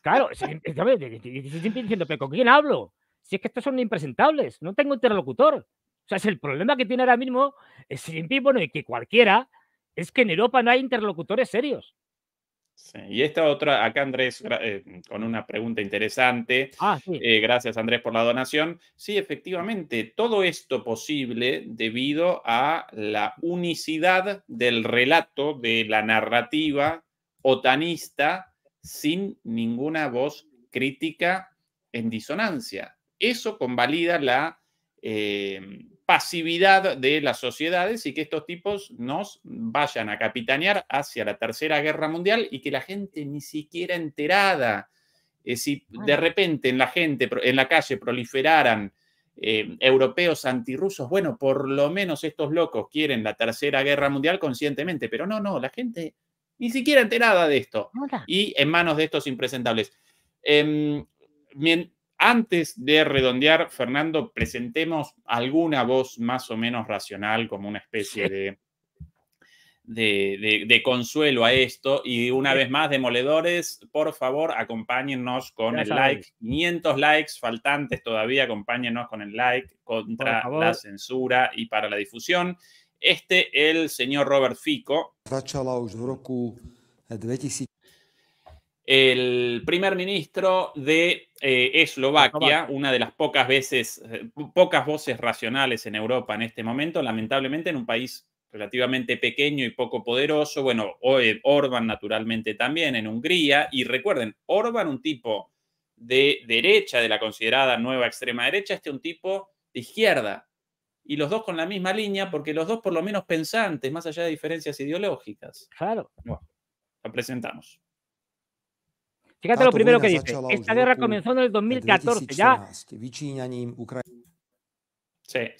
Claro, siempre diciendo, pero ¿con quién hablo? Si es que estos son impresentables, no tengo interlocutor. O sea, es el problema que tiene ahora mismo es eh, sin bueno, y que cualquiera, es que en Europa no hay interlocutores serios y esta otra, acá Andrés, eh, con una pregunta interesante. Ah, eh, gracias Andrés por la donación. Sí, efectivamente, todo esto posible debido a la unicidad del relato, de la narrativa otanista, sin ninguna voz crítica en disonancia. Eso convalida la eh, pasividad de las sociedades y que estos tipos nos vayan a capitanear hacia la Tercera Guerra Mundial y que la gente ni siquiera enterada, eh, si de repente en la gente, en la calle proliferaran eh, europeos antirrusos, bueno, por lo menos estos locos quieren la Tercera Guerra Mundial conscientemente, pero no, no, la gente ni siquiera enterada de esto y en manos de estos impresentables. Em, antes de redondear, Fernando, presentemos alguna voz más o menos racional como una especie de, consuelo a esto. Y una vez más, demoledores, por favor, acompáñennos con el like. 500 likes faltantes todavía, acompáñennos con el like contra la censura y para la difusión. Este, el señor Robert Fico el primer ministro de eh, Eslovaquia, una de las pocas veces, eh, pocas voces racionales en Europa en este momento, lamentablemente en un país relativamente pequeño y poco poderoso. Bueno, eh, Orban naturalmente también en Hungría. Y recuerden, Orban, un tipo de derecha, de la considerada nueva extrema derecha, este un tipo de izquierda. Y los dos con la misma línea, porque los dos por lo menos pensantes, más allá de diferencias ideológicas. Claro. Bueno, la presentamos. Fíjate lo primero que dice. Esta guerra comenzó en el 2014, ya.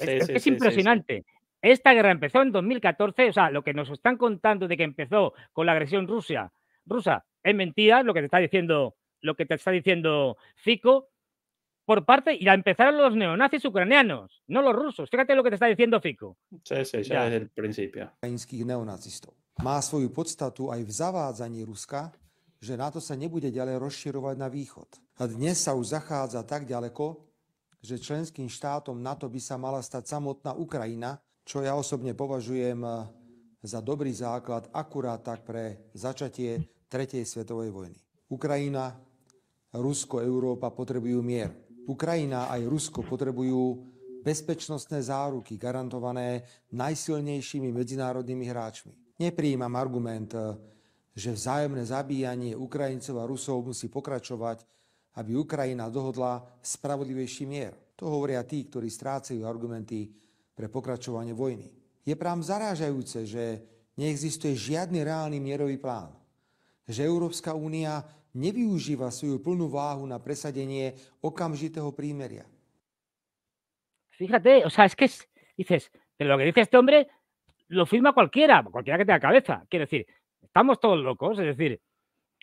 es, impresionante. Esta guerra empezó en 2014, o sea, lo que nos están contando de que empezó con la agresión rusa, rusa, es mentira lo que te está diciendo, lo que te está diciendo Fico por parte y la empezaron los neonazis ucranianos, no los rusos. Fíjate lo que te está diciendo Fico. Sí, sí, ya, desde el principio. že NATO sa nebude ďalej rozširovať na východ. A dnes sa už zachádza tak ďaleko, že členským štátom NATO by sa mala stať samotná Ukrajina, čo ja osobne považujem eh, za dobrý základ akurát tak pre začatie Tretej svetovej vojny. Ukrajina, Rusko, Európa potrebujú mier. Ukrajina aj Rusko potrebujú bezpečnostné záruky garantované najsilnejšími medzinárodnými hráčmi. Nepríjímam argument, eh, že vzájomné zabíjanie Ukrajincov a Rusov musí pokračovať, aby Ukrajina dohodla spravodlivejší mier. To hovoria tí, ktorí strácajú argumenty pre pokračovanie vojny. Je prám zarážajúce, že neexistuje žiadny reálny mierový plán. Že Európska únia nevyužíva svoju plnú váhu na presadenie okamžitého prímeria. Fíjate, o sea, es que es, dices, pero lo que dice este hombre lo firma cualquiera, cualquiera que tenga cabeza. Quiero decir, estamos todos locos, es decir,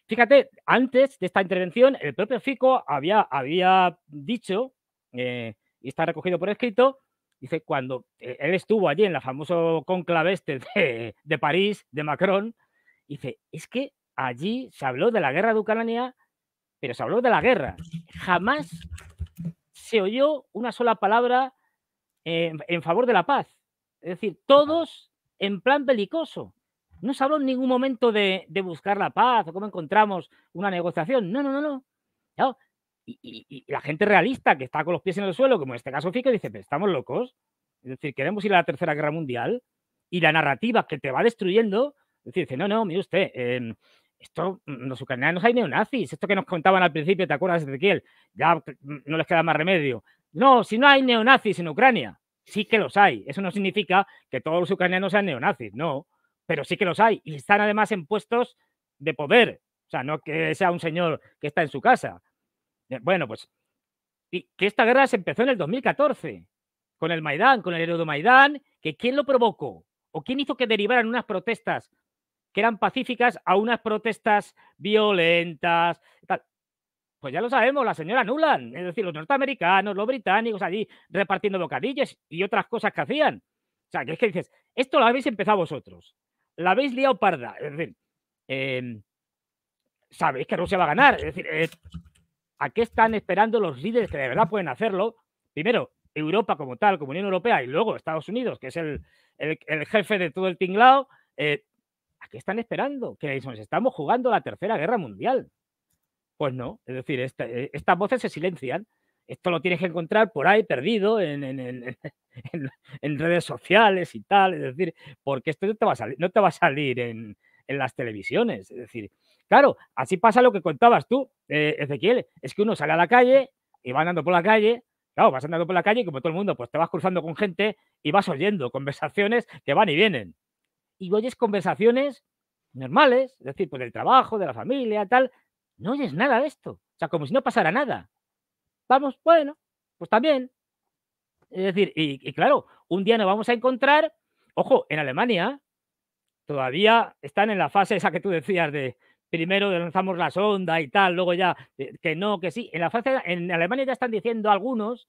fíjate, antes de esta intervención, el propio Fico había, había dicho, eh, y está recogido por escrito, dice, cuando eh, él estuvo allí en la famosa conclave este de, París, de Macron, dice, es que allí se habló de la guerra de Ucrania, pero se habló de la guerra. Jamás se oyó una sola palabra en, en favor de la paz. Es decir, todos en plan belicoso. No se habló en ningún momento de, buscar la paz o cómo encontramos una negociación. No, no, no, no. y, la gente realista que está con los pies en el suelo, como en este caso Fico, dice, pero estamos locos. Es decir, queremos ir a la Tercera Guerra Mundial y la narrativa que te va destruyendo, es decir, dice, no, no, mire usted, eh, esto, mm, los ucranianos hay neonazis, esto que nos contaban al principio, ¿te acuerdas, Ezequiel? Ya mm, no les queda más remedio. No, si no hay neonazis en Ucrania, sí que los hay. Eso no significa que todos los ucranianos sean neonazis, no pero sí que los hay y están además en puestos de poder. O sea, no que sea un señor que está en su casa. Eh, bueno, pues y que esta guerra se empezó en el 2014 con el Maidán, con el Maidán que quién lo provocó o quién hizo que derivaran unas protestas que eran pacíficas a unas protestas violentas. Pues ya lo sabemos, la señora Nuland, es decir, los norteamericanos, los británicos allí repartiendo bocadillos y otras cosas que hacían. O sea, que es que dices, esto lo habéis empezado vosotros la habéis liado parda. Em, sabéis que Rusia va a ganar. Es decir, eh, ¿a qué están esperando los líderes que de verdad pueden hacerlo? Primero, Europa como tal, como Unión Europea, y luego Estados Unidos, que es el, jefe de todo el tinglado. Eh, ¿A qué están esperando? Que estamos jugando la Tercera Guerra Mundial. Pues no, es decir, eh, estas voces se silencian esto lo tienes que encontrar por ahí perdido en, redes sociales y tal, es decir, porque esto no te va a salir, no te va a salir en, las televisiones. Es decir, claro, así pasa lo que contabas tú, eh, Ezequiel, es que uno sale a la calle y va andando por la calle, claro, vas andando por la calle y como todo el mundo, pues te vas cruzando con gente y vas oyendo conversaciones que van y vienen. Y oyes conversaciones normales, es decir, pues del trabajo, de la familia, tal, no oyes nada de esto. O sea, como si no pasara nada vamos, bueno, pues también. Es decir, y, claro, un día nos vamos a encontrar, ojo, en Alemania todavía están en la fase esa que tú decías de, primero lanzamos la sonda y tal, luego ya eh, que no, que sí. En la fase, en Alemania ya están diciendo algunos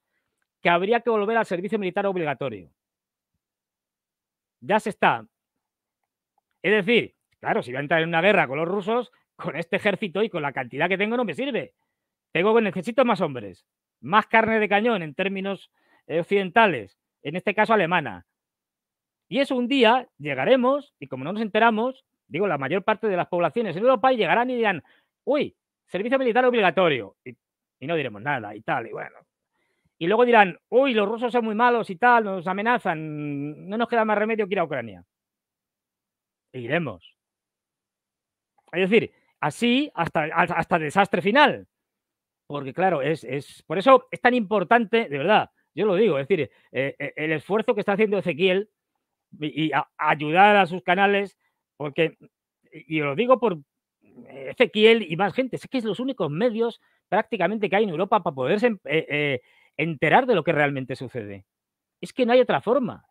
que habría que volver al servicio militar obligatorio. Ya se está. Es decir, claro, si voy a entrar en una guerra con los rusos, con este ejército y con la cantidad que tengo no me sirve. Tengo necesito más hombres, más carne de cañón en términos eh, occidentales, en este caso alemana. Y eso un día llegaremos, y como no nos enteramos, digo, la mayor parte de las poblaciones en Europa llegarán y dirán, uy, servicio militar obligatorio. Y, no diremos nada y tal, y bueno. Y luego dirán, uy, los rusos son muy malos y tal, nos amenazan, no nos queda más remedio que ir a Ucrania. E iremos. Es decir, así hasta, hasta desastre final. Porque claro, es, es, por eso es tan importante, de verdad, yo lo digo, es decir, eh, eh, el esfuerzo que está haciendo Ezequiel y, ayudar a sus canales, porque, y, lo digo por eh, Ezequiel y más gente, es que es los únicos medios prácticamente que hay en Europa para poderse enterar de lo que realmente sucede. Es que no hay otra forma.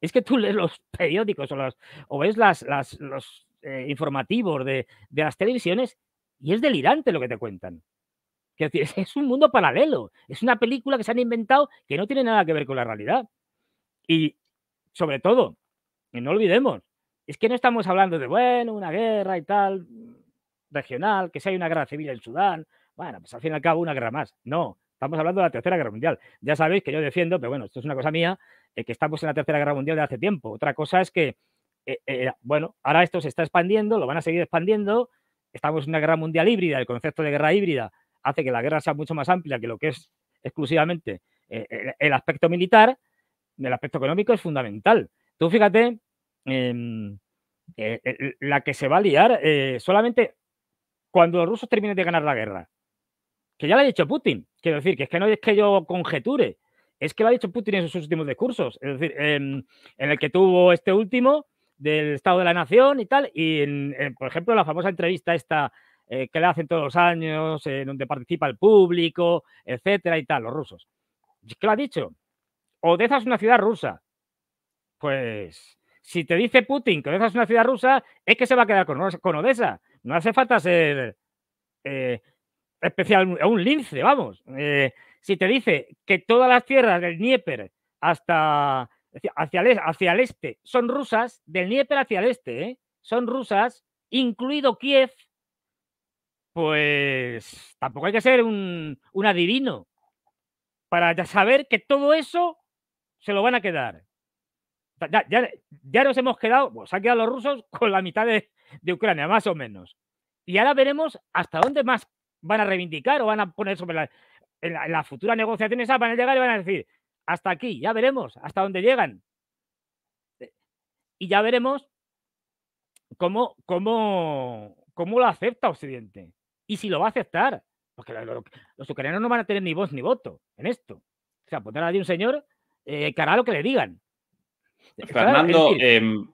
Es que tú lees los periódicos o, las, o ves los informativos de, de las televisiones y es delirante lo que te cuentan es un mundo paralelo. Es una película que se han inventado que no tiene nada que ver con la realidad. Y sobre todo, y no olvidemos, es que no estamos hablando de, bueno, una guerra y tal, regional, que si hay una guerra civil en Sudán, bueno, pues al fin y al cabo una guerra más. No, estamos hablando de la Tercera Guerra Mundial. Ya sabéis que yo defiendo, pero bueno, esto es una cosa mía, eh, que estamos en la Tercera Guerra Mundial de hace tiempo. Otra cosa es que, eh, eh, bueno, ahora esto se está expandiendo, lo van a seguir expandiendo, estamos en una guerra mundial híbrida, el concepto de guerra híbrida hace que la guerra sea mucho más amplia que lo que es exclusivamente eh, el, aspecto militar, el aspecto económico es fundamental. Tú fíjate, em, eh, eh, la que se va a liar solamente cuando los rusos terminen de ganar la guerra. Que ya lo ha dicho Putin. Quiero decir, que es que no es que yo conjeture, es que lo ha dicho Putin en sus últimos discursos. Es decir, em, en el que tuvo este último del Estado de la Nación y tal, y por ejemplo la famosa entrevista esta eh, que le hacen todos los años, en donde participa el público, etcétera y tal, los rusos. ¿Qué lo ha dicho? Odessa es una ciudad rusa. Pues si te dice Putin que Odessa es una ciudad rusa, es que se va a quedar con, con Odessa. No hace falta ser eh, especial, un lince, vamos. Eh, si te dice que todas las tierras del Dnieper hasta hacia el, hacia el este son rusas, del Dnieper hacia el este, son rusas, incluido Kiev, pues tampoco hay que ser un, adivino para ya saber que todo eso se lo van a quedar. Ya, nos hemos quedado, pues han quedado los rusos con la mitad de, Ucrania, más o menos. Y ahora veremos hasta dónde más van a reivindicar o van a poner sobre la, en la, futura negociación ah, van a llegar y van a decir, hasta aquí, ya veremos, hasta dónde llegan. Eh, y ya veremos cómo, cómo, cómo lo acepta Occidente y si lo va a aceptar, porque los ucranianos no van a tener ni voz ni voto en esto. O sea, poner a un señor eh, que hará lo que le digan. Eh, Fernando, em,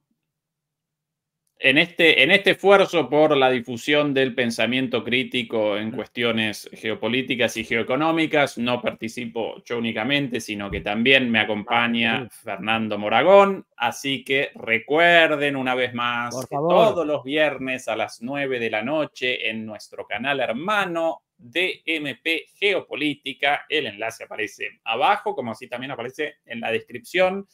en este, en este esfuerzo por la difusión del pensamiento crítico en cuestiones geopolíticas y geoeconómicas, no participo yo únicamente, sino que también me acompaña Fernando Moragón. Así que recuerden una vez más todos los viernes a las 9 de la noche en nuestro canal hermano DMP Geopolítica, el enlace aparece abajo, como así también aparece en la descripción.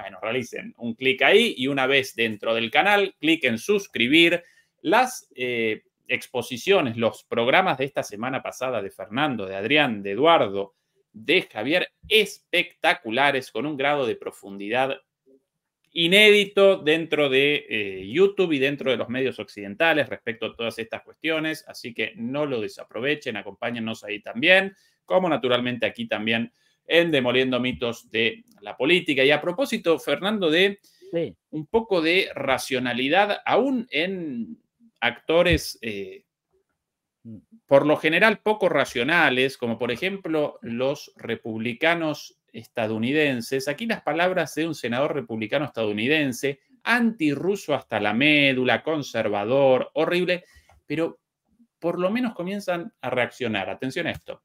Bueno, realicen un clic ahí y una vez dentro del canal, clic en suscribir. Las eh, exposiciones, los programas de esta semana pasada de Fernando, de Adrián, de Eduardo, de Javier, espectaculares, con un grado de profundidad inédito dentro de eh, YouTube y dentro de los medios occidentales respecto a todas estas cuestiones. Así que no lo desaprovechen, acompáñennos ahí también, como naturalmente aquí también en Demoliendo Mitos de la Política. Y a propósito, Fernando, de un poco de racionalidad, aún en actores eh, por lo general poco racionales, como por ejemplo los republicanos estadounidenses. Aquí las palabras de un senador republicano estadounidense, antirruso hasta la médula, conservador, horrible, pero por lo menos comienzan a reaccionar. Atención a esto.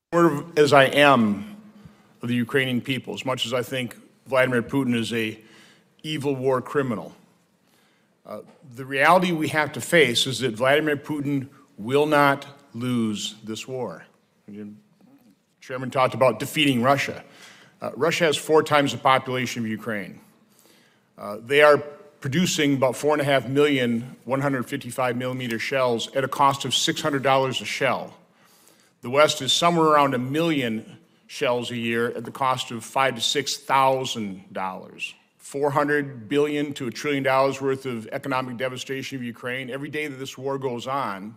of the Ukrainian people, as much as I think Vladimir Putin is a evil war criminal. Uh, the reality we have to face is that Vladimir Putin will not lose this war. The chairman talked about defeating Russia. Uh, Russia has four times the population of Ukraine. Uh, they are producing about four and a half million 155 millimeter shells at a cost of $600 a shell. The West is somewhere around a million shells a year at the cost of five to six thousand dollars. 400 billion to a trillion dollars worth of economic devastation of Ukraine. Every day that this war goes on,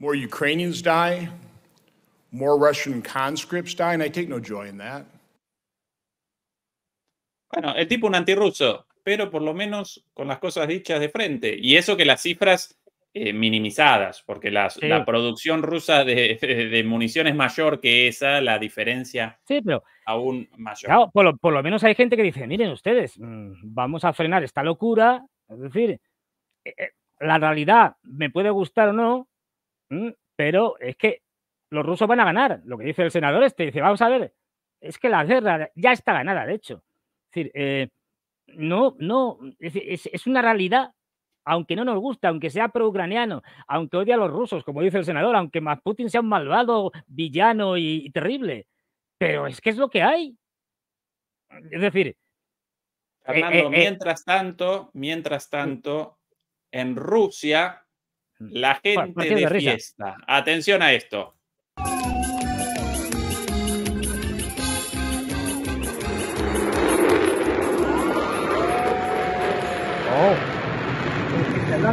more Ukrainians die, more Russian conscripts die, and I take no joy in that. Bueno, el tipo un antirruso, pero por lo menos con las cosas dichas de frente. Y eso que las cifras Eh, minimizadas, porque la producción rusa de, municiones munición es mayor que esa, la diferencia aún mayor. por, lo, menos hay gente que dice, miren ustedes, mm, vamos a frenar esta locura, es decir, eh, eh, la realidad me puede gustar o no, mm, pero es que los rusos van a ganar, lo que dice el senador este, dice, vamos a ver, es que la guerra ya está ganada, de hecho. Es decir, no, no, es, una realidad aunque no nos gusta, aunque sea pro-ucraniano, aunque odie a los rusos, como dice el senador, aunque más Putin sea un malvado, villano y, terrible. Pero es que es lo que hay. Es decir. Eh, eh, eh. mientras tanto, mientras mm. tanto, en Rusia, mm. la gente de fiesta. Atención a esto. Sí,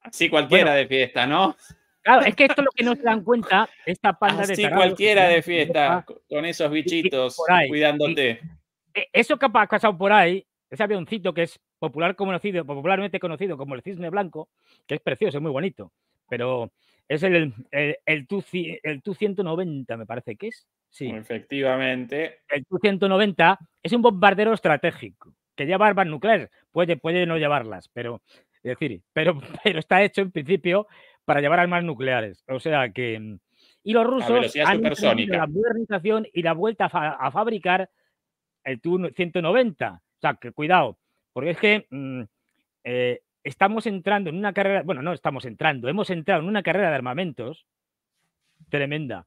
Así cualquiera de fiesta, ¿no? Claro, es que esto es lo que no se dan cuenta, esta panda de Así cualquiera de fiesta, con esos bichitos cuidándote. Eh, eso que ha pasado por ahí, ese avioncito que es popular conocido, popularmente conocido como el cisne blanco, que es precioso, es muy bonito, pero es el, el, TU, el 190, me parece que es. Sí. Efectivamente. El TU 190 es un bombardero estratégico que lleva armas nucleares. Puede, puede no llevarlas, pero es decir, pero, pero está hecho en principio para llevar armas nucleares. O sea que. Y los rusos han la modernización y la vuelta a, fabricar el TU 190. O sea, que cuidado, porque es que mm, eh, estamos entrando en una carrera, bueno, no estamos entrando, hemos entrado en una carrera de armamentos tremenda,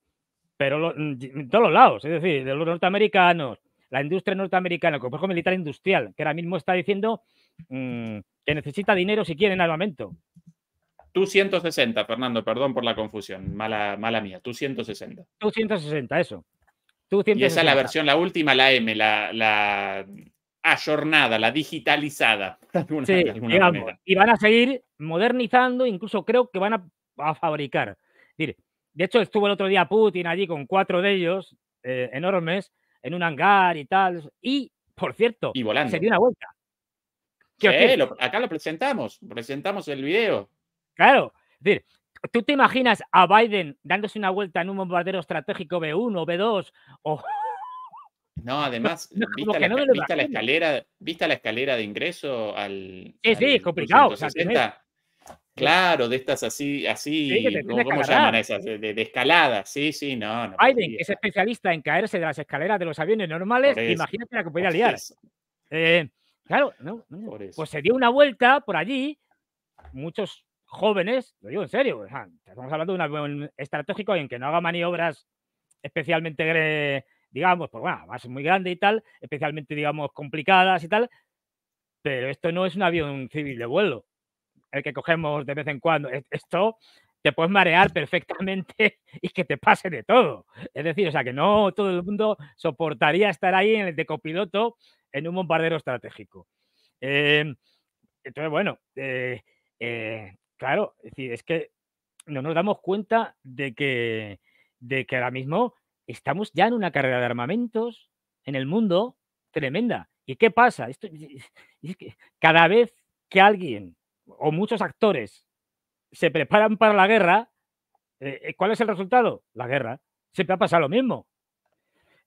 pero mm, en todos los lados, es decir, de los norteamericanos, la industria norteamericana, el complejo Militar Industrial, que ahora mismo está diciendo mm, que necesita dinero si quieren armamento. Tú 160, Fernando, perdón por la confusión, mala, mala mía, tú 160. Tú 160, eso. Y esa es la versión, la última, la M, la ayornada, digitalizada. sí, y van a seguir modernizando, incluso creo que van a, fabricar. de hecho, estuvo el otro día Putin allí con cuatro de ellos eh, enormes en un hangar y tal. Y, por cierto, se dio una vuelta. acá lo presentamos, presentamos el video. Claro, es ¿tú te imaginas a Biden dándose una vuelta en un bombardero estratégico B1, B2 o, no, además, vista, la, escalera, vista la escalera de ingreso al. Sí, es complicado. Claro, de estas así, así, ¿cómo, llaman esas? De, de, escalada, sí, sí, no. no Biden, es especialista en caerse de las escaleras de los aviones normales, imagínate la que podría liar. Eh, claro, no, pues se dio una vuelta por allí, muchos jóvenes, lo digo en serio, estamos hablando de un avión estratégico en que no haga maniobras especialmente digamos, pues bueno, base muy grande y tal, especialmente, digamos, complicadas y tal, pero esto no es un avión civil de vuelo, el que cogemos de vez en cuando. E-, esto te puedes marear perfectamente y que te pase de todo. Es decir, o sea, que no todo el mundo soportaría estar ahí en el de copiloto en un bombardero estratégico. Em, entonces, bueno, eh, eh, claro, es, que no nos damos cuenta de que, de que ahora mismo estamos ya en una carrera de armamentos en el mundo tremenda. ¿Y qué pasa? cada vez que alguien o muchos actores se preparan para la guerra, eh, eh, ¿cuál es el resultado? La guerra. Siempre ha pasado lo mismo.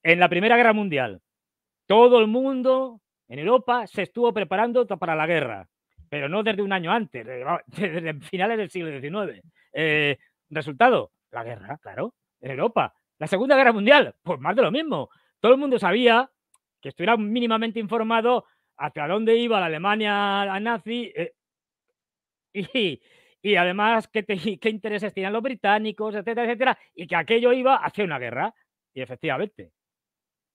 En la Primera Guerra Mundial, todo el mundo en Europa se estuvo preparando para la guerra, pero no desde un año antes, desde finales del siglo XIX. Eh, resultado, la guerra, claro, en Europa. Segunda Guerra Mundial, pues más de lo mismo. Todo el mundo sabía que estuviera mínimamente informado hacia dónde iba la Alemania la nazi eh, y, además qué, qué intereses tenían los británicos, etcétera, etcétera, y que aquello iba hacia una guerra. Y efectivamente,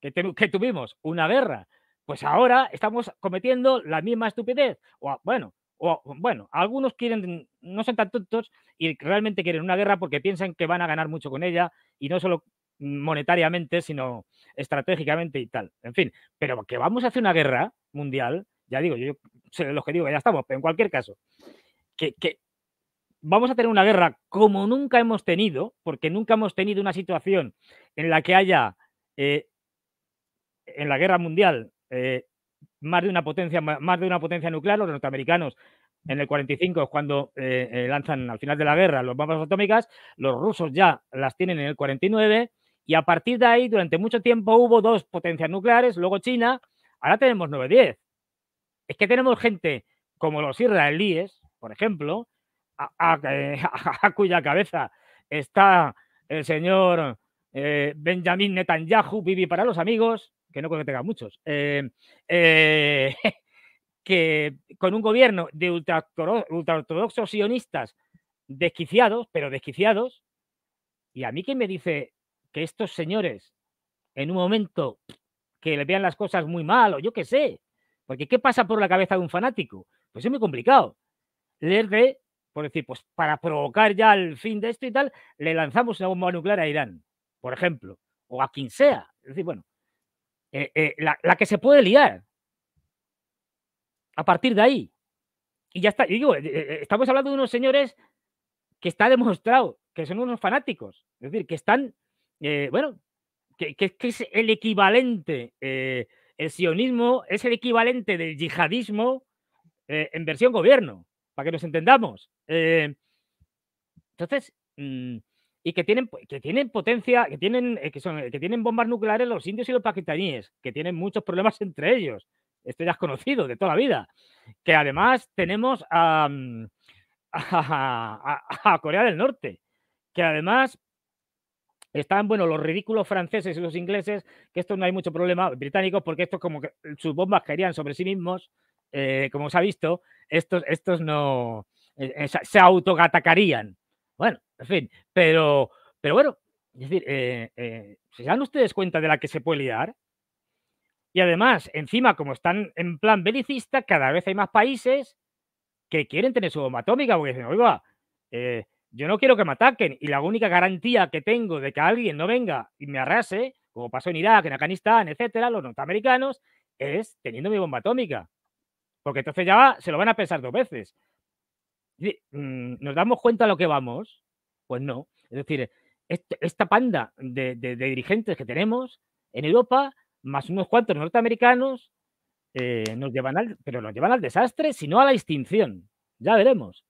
que, que tuvimos una guerra. Pues ahora estamos cometiendo la misma estupidez. bueno, o, bueno, algunos quieren, no son tan tontos y realmente quieren una guerra porque piensan que van a ganar mucho con ella y no solo monetariamente, sino estratégicamente y tal. En fin, pero que vamos a hacer una guerra mundial, ya digo, yo, sé lo que digo, ya estamos, pero en cualquier caso, que, vamos a tener una guerra como nunca hemos tenido, porque nunca hemos tenido una situación en la que haya eh, en la guerra mundial eh, más de una potencia, más de una potencia nuclear, los norteamericanos en el 45 es cuando eh, lanzan al final de la guerra los bombas atómicas, los rusos ya las tienen en el 49, y a partir de ahí, durante mucho tiempo hubo dos potencias nucleares, luego China, ahora tenemos 9-10. Es que tenemos gente como los israelíes, por ejemplo, a, cuya cabeza está el señor eh, Benjamin Netanyahu, viví para los amigos, que no creo que tenga muchos, eh, eh, que con un gobierno de ultraortodoxos sionistas desquiciados, pero desquiciados, y a mí que me dice que estos señores, en un momento que le vean las cosas muy mal, o yo qué sé, porque ¿qué pasa por la cabeza de un fanático? Pues es muy complicado. de, por decir, pues para provocar ya el fin de esto y tal, le lanzamos una bomba nuclear a Irán, por ejemplo, o a quien sea. Es decir, bueno, eh, eh, la, que se puede liar a partir de ahí. Y ya está. digo, eh, estamos hablando de unos señores que está demostrado que son unos fanáticos. Es decir, que están eh, bueno, que, es el equivalente, eh, el sionismo es el equivalente del yihadismo eh, en versión gobierno, para que nos entendamos. entonces, mm, y que tienen, que tienen potencia, que tienen, que, tienen bombas nucleares los indios y los pakistaníes, que tienen muchos problemas entre ellos. Esto ya es conocido de toda la vida. Que además tenemos a Corea del Norte, que además están, bueno, los ridículos franceses y los ingleses, que esto no hay mucho problema, británicos, porque estos como que sus bombas caerían sobre sí mismos, eh, como se ha visto, estos, estos no eh, eh, se autogatacarían. Bueno, en fin, pero, pero bueno, es decir, ¿se dan ustedes cuenta de la que se puede liar? Y además, encima, como están en plan belicista, cada vez hay más países que quieren tener su bomba atómica, porque dicen, oiga, eh, yo no quiero que me ataquen y la única garantía que tengo de que alguien no venga y me arrase, como pasó en Irak, en Afganistán, etcétera, los norteamericanos, es teniendo mi bomba atómica. Porque entonces ya se lo van a pensar dos veces. Mm, ¿Nos damos cuenta a lo que vamos? Pues no. Es decir, esta panda de, dirigentes que tenemos en Europa, más unos cuantos norteamericanos, eh, nos llevan al, pero nos llevan al desastre, sino a la extinción. Ya veremos.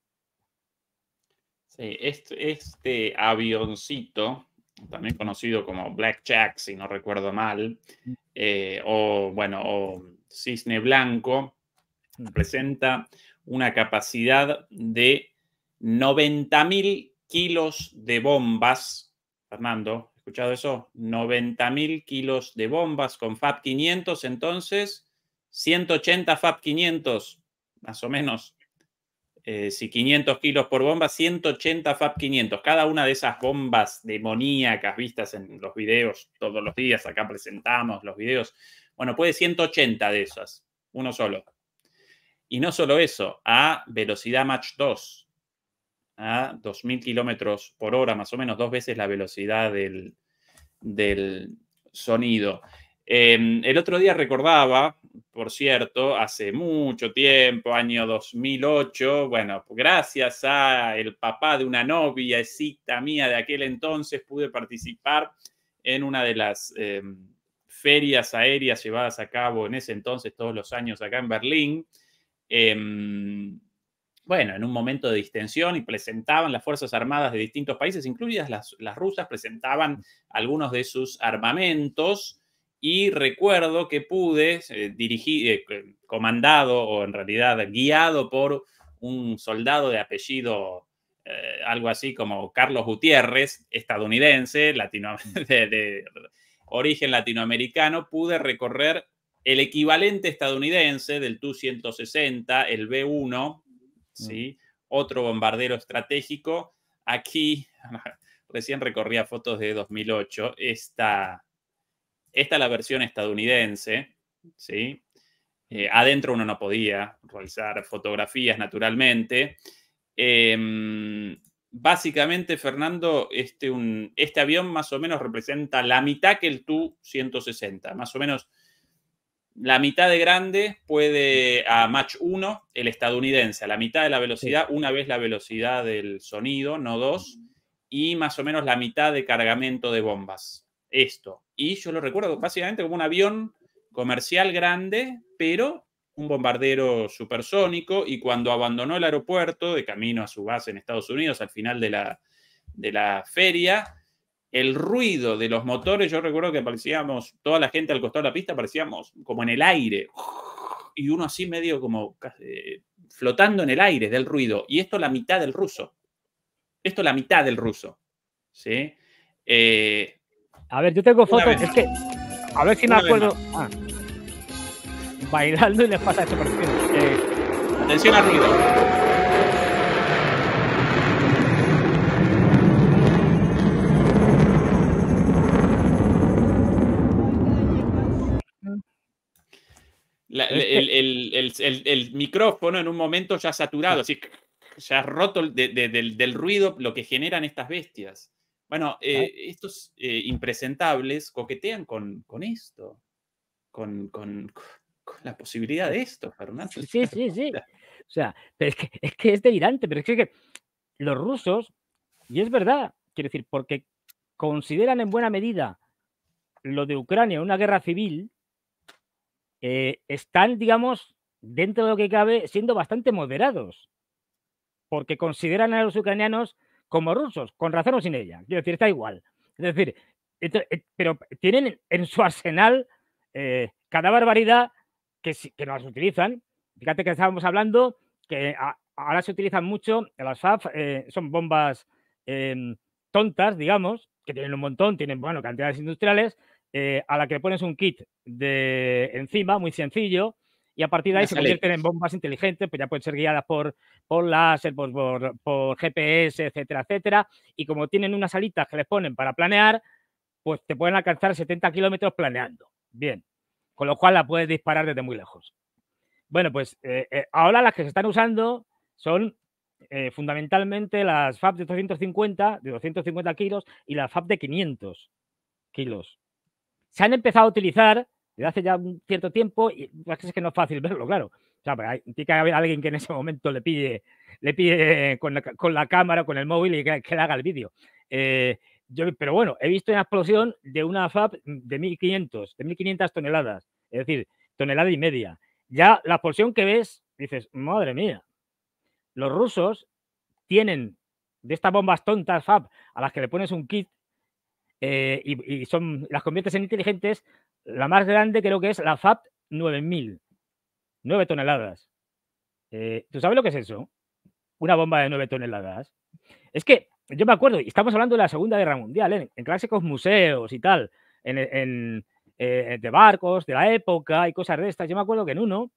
Eh, este, avioncito, también conocido como Black Jack, si no recuerdo mal, mm. eh, o bueno, o Cisne Blanco, mm. presenta una capacidad de 90.000 kilos de bombas. Fernando, ¿escuchado eso? 90.000 kilos de bombas con FAB 500, entonces 180 FAB 500, más o menos. Eh, si 500 kilos por bomba, 180 FAP 500. Cada una de esas bombas demoníacas vistas en los videos todos los días, acá presentamos los videos. Bueno, puede 180 de esas, uno solo. Y no solo eso, a velocidad Mach 2, a 2000 kilómetros por hora, más o menos dos veces la velocidad del, sonido. Em, el otro día recordaba por cierto, hace mucho tiempo, año 2008, bueno, gracias a el papá de una novia, cita mía de aquel entonces, pude participar en una de las eh, ferias aéreas llevadas a cabo en ese entonces, todos los años acá en Berlín. Em, bueno, en un momento de distensión y presentaban las Fuerzas Armadas de distintos países, incluidas las rusas, presentaban algunos de sus armamentos y recuerdo que pude, eh, dirigir, eh, eh, comandado o en realidad guiado por un soldado de apellido algo así como Carlos Gutiérrez, estadounidense, mm. de, origen latinoamericano, pude recorrer el equivalente estadounidense del Tu-160, el B-1, mm. ¿sí? otro bombardero estratégico. Aquí, recién recorría fotos de 2008, esta, esta es la versión estadounidense, ¿sí? Eh, adentro uno no podía realizar fotografías naturalmente. Em, básicamente, Fernando, este, un, este, avión más o menos representa la mitad que el Tu-160, más o menos la mitad de grande puede a Mach 1, el estadounidense, a la mitad de la velocidad, una vez la velocidad del sonido, no dos, y más o menos la mitad de cargamento de bombas. Esto, y yo lo recuerdo básicamente como un avión comercial grande, pero un bombardero supersónico. Y cuando abandonó el aeropuerto, de camino a su base en Estados Unidos, al final de la, de la feria, el ruido de los motores, yo recuerdo que parecíamos, toda la gente al costado de la pista, parecíamos como en el aire. Y uno así medio como eh, flotando en el aire del ruido. Y esto la mitad del ruso. Esto la mitad del ruso. ¿Sí? Eh, a ver, yo tengo fotos. Es que. A ver si me acuerdo. Ah. Bailando y le pasa esto por eh, Atención al ruido. Este el, micrófono en un momento ya saturado, así que ya roto del ruido lo que generan estas bestias. Bueno, ah. eh, estos eh, impresentables coquetean con, esto, con, la posibilidad de esto, Fernando. Sí, sí, sí. O sea, es, que, es que delirante, pero es que los rusos, y es verdad, quiero decir, porque consideran en buena medida lo de Ucrania una guerra civil, eh, están, digamos, dentro de lo que cabe, siendo bastante moderados, porque consideran a los ucranianos como rusos, con razón o sin ella. Quiero decir, está igual. Es decir, eh, pero tienen en su arsenal eh, cada barbaridad que, que no las utilizan. Fíjate que estábamos hablando que ahora se utilizan mucho, las FAF eh, son bombas em, tontas, digamos, que tienen un montón, tienen, bueno, cantidades industriales, a la que pones un kit de encima, muy sencillo, y a partir de ahí se convierten en bombas inteligentes, pues ya pueden ser guiadas por, por láser, pues por, GPS, etcétera, etcétera. Y como tienen unas alitas que les ponen para planear, pues te pueden alcanzar 70 kilómetros planeando. Bien, con lo cual la puedes disparar desde muy lejos. Bueno, pues eh, eh, ahora las que se están usando son eh, fundamentalmente las FAB de 250, de 250 kilos y las FAB de 500 kilos. Se han empezado a utilizar hace ya un cierto tiempo, y pues, es que no es fácil verlo, claro. O sea, pues, tiene que haber alguien que en ese momento le pide le pille con la, cámara, con el móvil y que, le haga el vídeo. Eh, yo, pero bueno, he visto una explosión de una FAB de 1.500, de 1.500 toneladas, es decir, tonelada y media. Ya la explosión que ves, dices, madre mía, los rusos tienen de estas bombas tontas FAB a las que le pones un kit, eh, y, son, las conviertes en inteligentes, la más grande creo que es la FAP 9000, 9 toneladas. Eh, ¿Tú sabes lo que es eso? Una bomba de 9 toneladas. Es que yo me acuerdo, y estamos hablando de la Segunda Guerra Mundial, ¿eh? en clásicos museos y tal, en, de barcos, de la época y cosas de estas. Yo me acuerdo que en uno,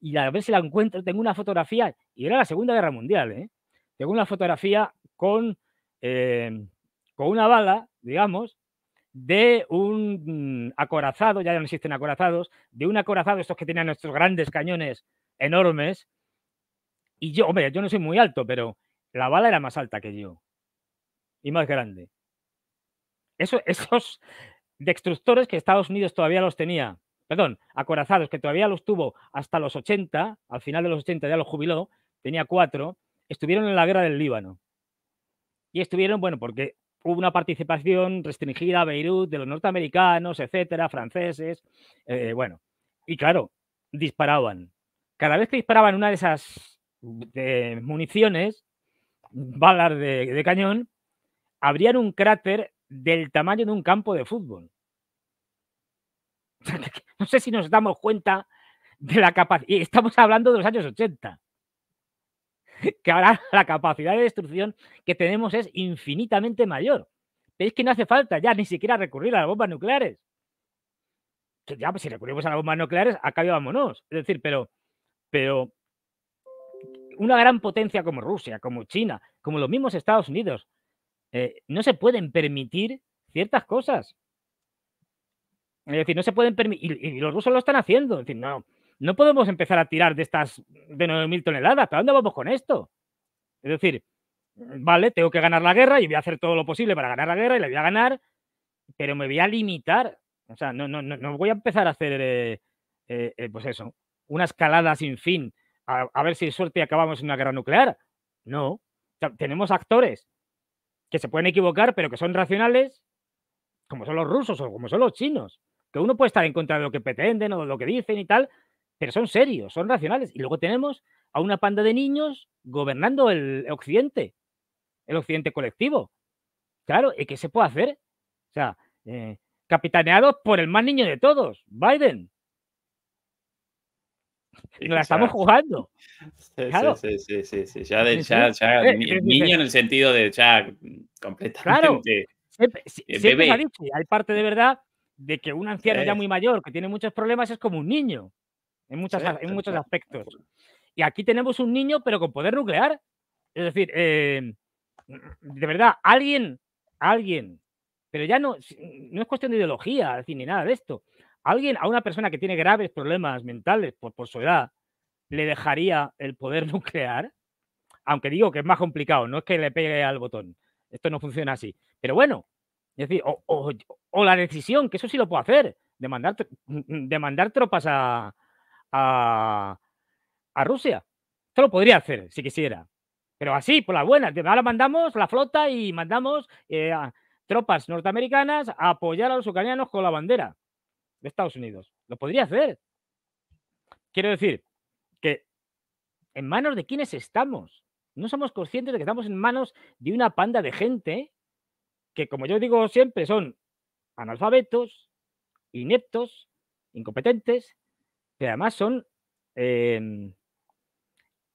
y a ver si la encuentro, tengo una fotografía, y era la Segunda Guerra Mundial, tengo una fotografía con eh, con una bala, digamos, de un mm, acorazado, ya no existen acorazados, de un acorazado, estos que tenían nuestros grandes cañones enormes. Y yo, hombre, yo no soy muy alto, pero la bala era más alta que yo y más grande. Eso, esos destructores que Estados Unidos todavía los tenía, perdón, acorazados, que todavía los tuvo hasta los 80, al final de los 80 ya los jubiló, tenía cuatro, estuvieron en la guerra del Líbano. Y estuvieron, bueno, porque hubo una participación restringida a Beirut de los norteamericanos, etcétera, franceses, eh, bueno, y claro, disparaban. Cada vez que disparaban una de esas municiones, balas de, cañón, abrían un cráter del tamaño de un campo de fútbol. No sé si nos damos cuenta de la capacidad. Estamos hablando de los años 80. que ahora la capacidad de destrucción que tenemos es infinitamente mayor. Pero es que no hace falta ya ni siquiera recurrir a las bombas nucleares. Ya, pues, si recurrimos a las bombas nucleares, acá vámonos. Es decir, pero, pero una gran potencia como Rusia, como China, como los mismos Estados Unidos, eh, no se pueden permitir ciertas cosas. Es decir, no se pueden permitir, y, y, los rusos lo están haciendo, es decir, no, no podemos empezar a tirar de estas de 9.000 toneladas, ¿pero dónde vamos con esto? Es decir, vale, tengo que ganar la guerra y voy a hacer todo lo posible para ganar la guerra y la voy a ganar, pero me voy a limitar. O sea, no, no, no voy a empezar a hacer, eh, eh, eh, pues eso, una escalada sin fin, a, ver si suerte acabamos en una guerra nuclear. No. tenemos actores que se pueden equivocar, pero que son racionales, como son los rusos o como son los chinos. Que uno puede estar en contra de lo que pretenden o de lo que dicen y tal, pero son serios, son racionales. Y luego tenemos a una panda de niños gobernando el occidente, el occidente colectivo. Claro, ¿y qué se puede hacer? O sea, eh, capitaneados por el más niño de todos, Biden. Y la estamos jugando. Sí, sí, sí, sí, eh, niño en el sentido de ya completamente. Claro. Eh, siempre, se ha dicho, hay parte de verdad de que un anciano ya muy mayor que tiene muchos problemas es como un niño en, muchas, muchos aspectos. Y aquí tenemos un niño, pero con poder nuclear. Es decir, eh, de verdad, alguien, alguien, pero ya no, no es cuestión de ideología, decir, ni nada de esto. Alguien, a una persona que tiene graves problemas mentales por, por su edad, le dejaría el poder nuclear, aunque digo que es más complicado, no es que le pegue al botón. Esto no funciona así. Pero bueno, es decir, o, la decisión, que eso sí lo puedo hacer, de mandar, mm, mm, de mandar tropas a, a, Rusia. Esto lo podría hacer si quisiera. Pero así, por la buena. Ahora mandamos la flota y mandamos eh, tropas norteamericanas a apoyar a los ucranianos con la bandera de Estados Unidos. Lo podría hacer. Quiero decir que en manos de quienes estamos. No somos conscientes de que estamos en manos de una panda de gente que, como yo digo siempre, son analfabetos, ineptos, incompetentes, que además son em,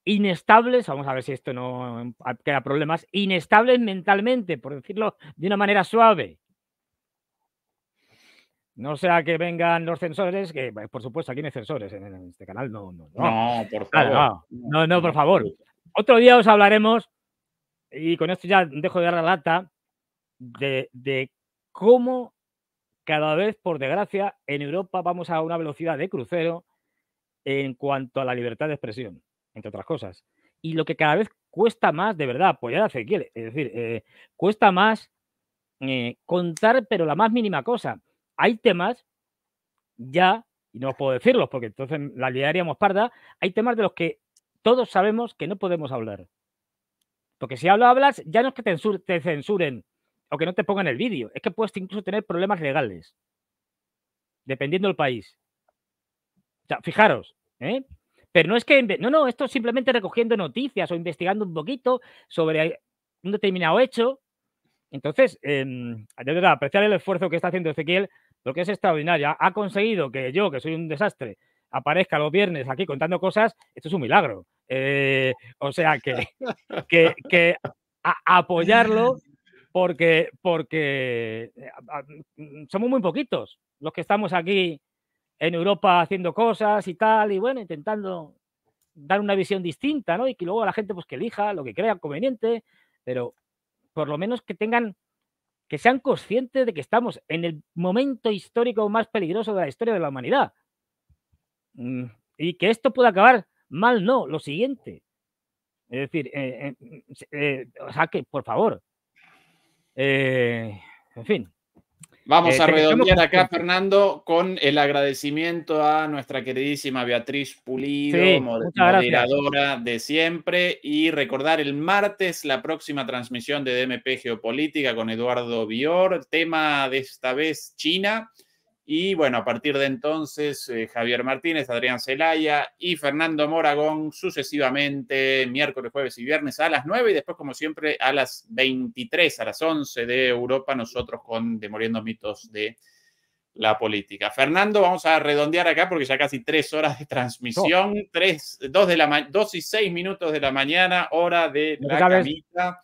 inestables, vamos a ver si esto no em, crea problemas, inestables mentalmente, por decirlo de una manera suave. No sea que vengan los censores, que por supuesto aquí no hay censores en, este canal, no, no, no. por ah, favor. por favor. Otro día os hablaremos, y con esto ya dejo de dar la lata, de cómo cada vez, por desgracia, en Europa vamos a una velocidad de crucero en cuanto a la libertad de expresión, entre otras cosas. Y lo que cada vez cuesta más, de verdad, apoyar a que Es decir, eh, cuesta más eh, contar, pero la más mínima cosa. Hay temas ya, y no os puedo decirlos porque entonces la liaríamos parda, hay temas de los que todos sabemos que no podemos hablar. Porque si hablas, ya no es que te, te censuren o que no te pongan el vídeo, es que puedes incluso tener problemas legales, dependiendo del país fijaros, ¿eh? Pero no es que. No, no, esto es simplemente recogiendo noticias o investigando un poquito sobre un determinado hecho. Entonces, em, de verdad, apreciar el esfuerzo que está haciendo Ezequiel, lo que es extraordinario. Ha conseguido que yo, que soy un desastre, aparezca los viernes aquí contando cosas. Esto es un milagro. Eh, o sea que, que, apoyarlo porque, porque eh, somos muy poquitos los que estamos aquí en Europa haciendo cosas y tal, y bueno, intentando dar una visión distinta, ¿no? Y que luego la gente pues que elija lo que crea conveniente, pero por lo menos que tengan, que sean conscientes de que estamos en el momento histórico más peligroso de la historia de la humanidad. Mm, y que esto pueda acabar mal, no, lo siguiente. Es decir, eh, eh, mm, eh, o sea que, por favor, en fin, Vamos eh, a redondear acá, Fernando, con el agradecimiento a nuestra queridísima Beatriz Pulido, moderadora de siempre, y recordar el martes la próxima transmisión de DMP Geopolítica con Eduardo Bior, tema de esta vez China. Y bueno, a partir de entonces, eh, Javier Martínez, Adrián Celaya y Fernando Moragón sucesivamente, miércoles, jueves y viernes a las 9 y después, como siempre, a las 23, a las 11 de Europa, nosotros con Demoliendo mitos de la política. Fernando, vamos a redondear acá porque ya casi tres horas de transmisión, dos, de la y seis minutos de la mañana, hora de la camita.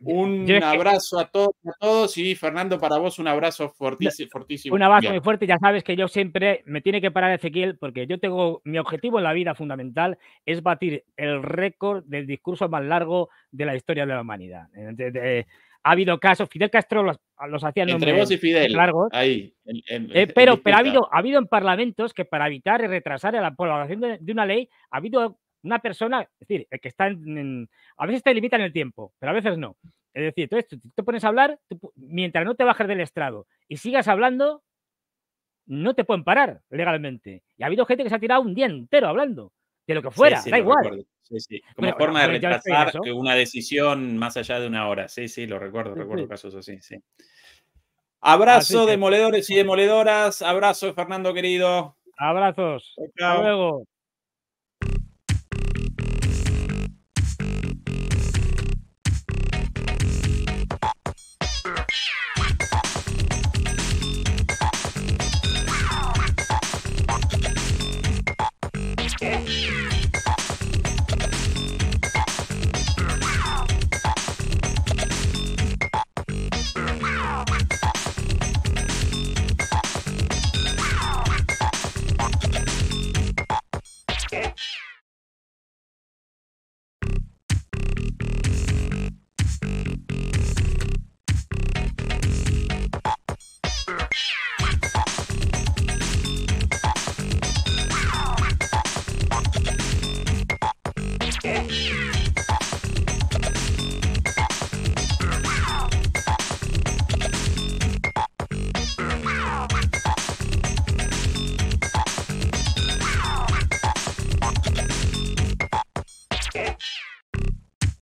Un abrazo a todos, todos y Fernando, para vos un abrazo fortísimo. fortísimo. Un abrazo muy fuerte, ya sabes que yo siempre me tiene que parar Ezequiel porque yo tengo mi objetivo en la vida fundamental es batir el récord del discurso más largo de la historia de la humanidad. Eh, ha habido casos, Fidel Castro los, hacían hacía entre vos y Fidel, largos, ahí, eh, pero, pero ha habido, ha habido en parlamentos que para evitar y retrasar la aprobación de una ley ha habido una persona, es decir, que está en, a veces te limitan el tiempo, pero a veces no. Es decir, tú, te pones a hablar, mientras no te bajes del estrado y sigas hablando, no te pueden parar legalmente. Y ha habido gente que se ha tirado un día entero hablando, de lo que fuera, da igual. Sí, Como forma de retrasar una decisión más allá de una hora. Sí, sí, lo recuerdo, recuerdo casos así, sí. Abrazo, demoledores y demoledoras. Abrazo, Fernando querido. Abrazos. Hasta luego.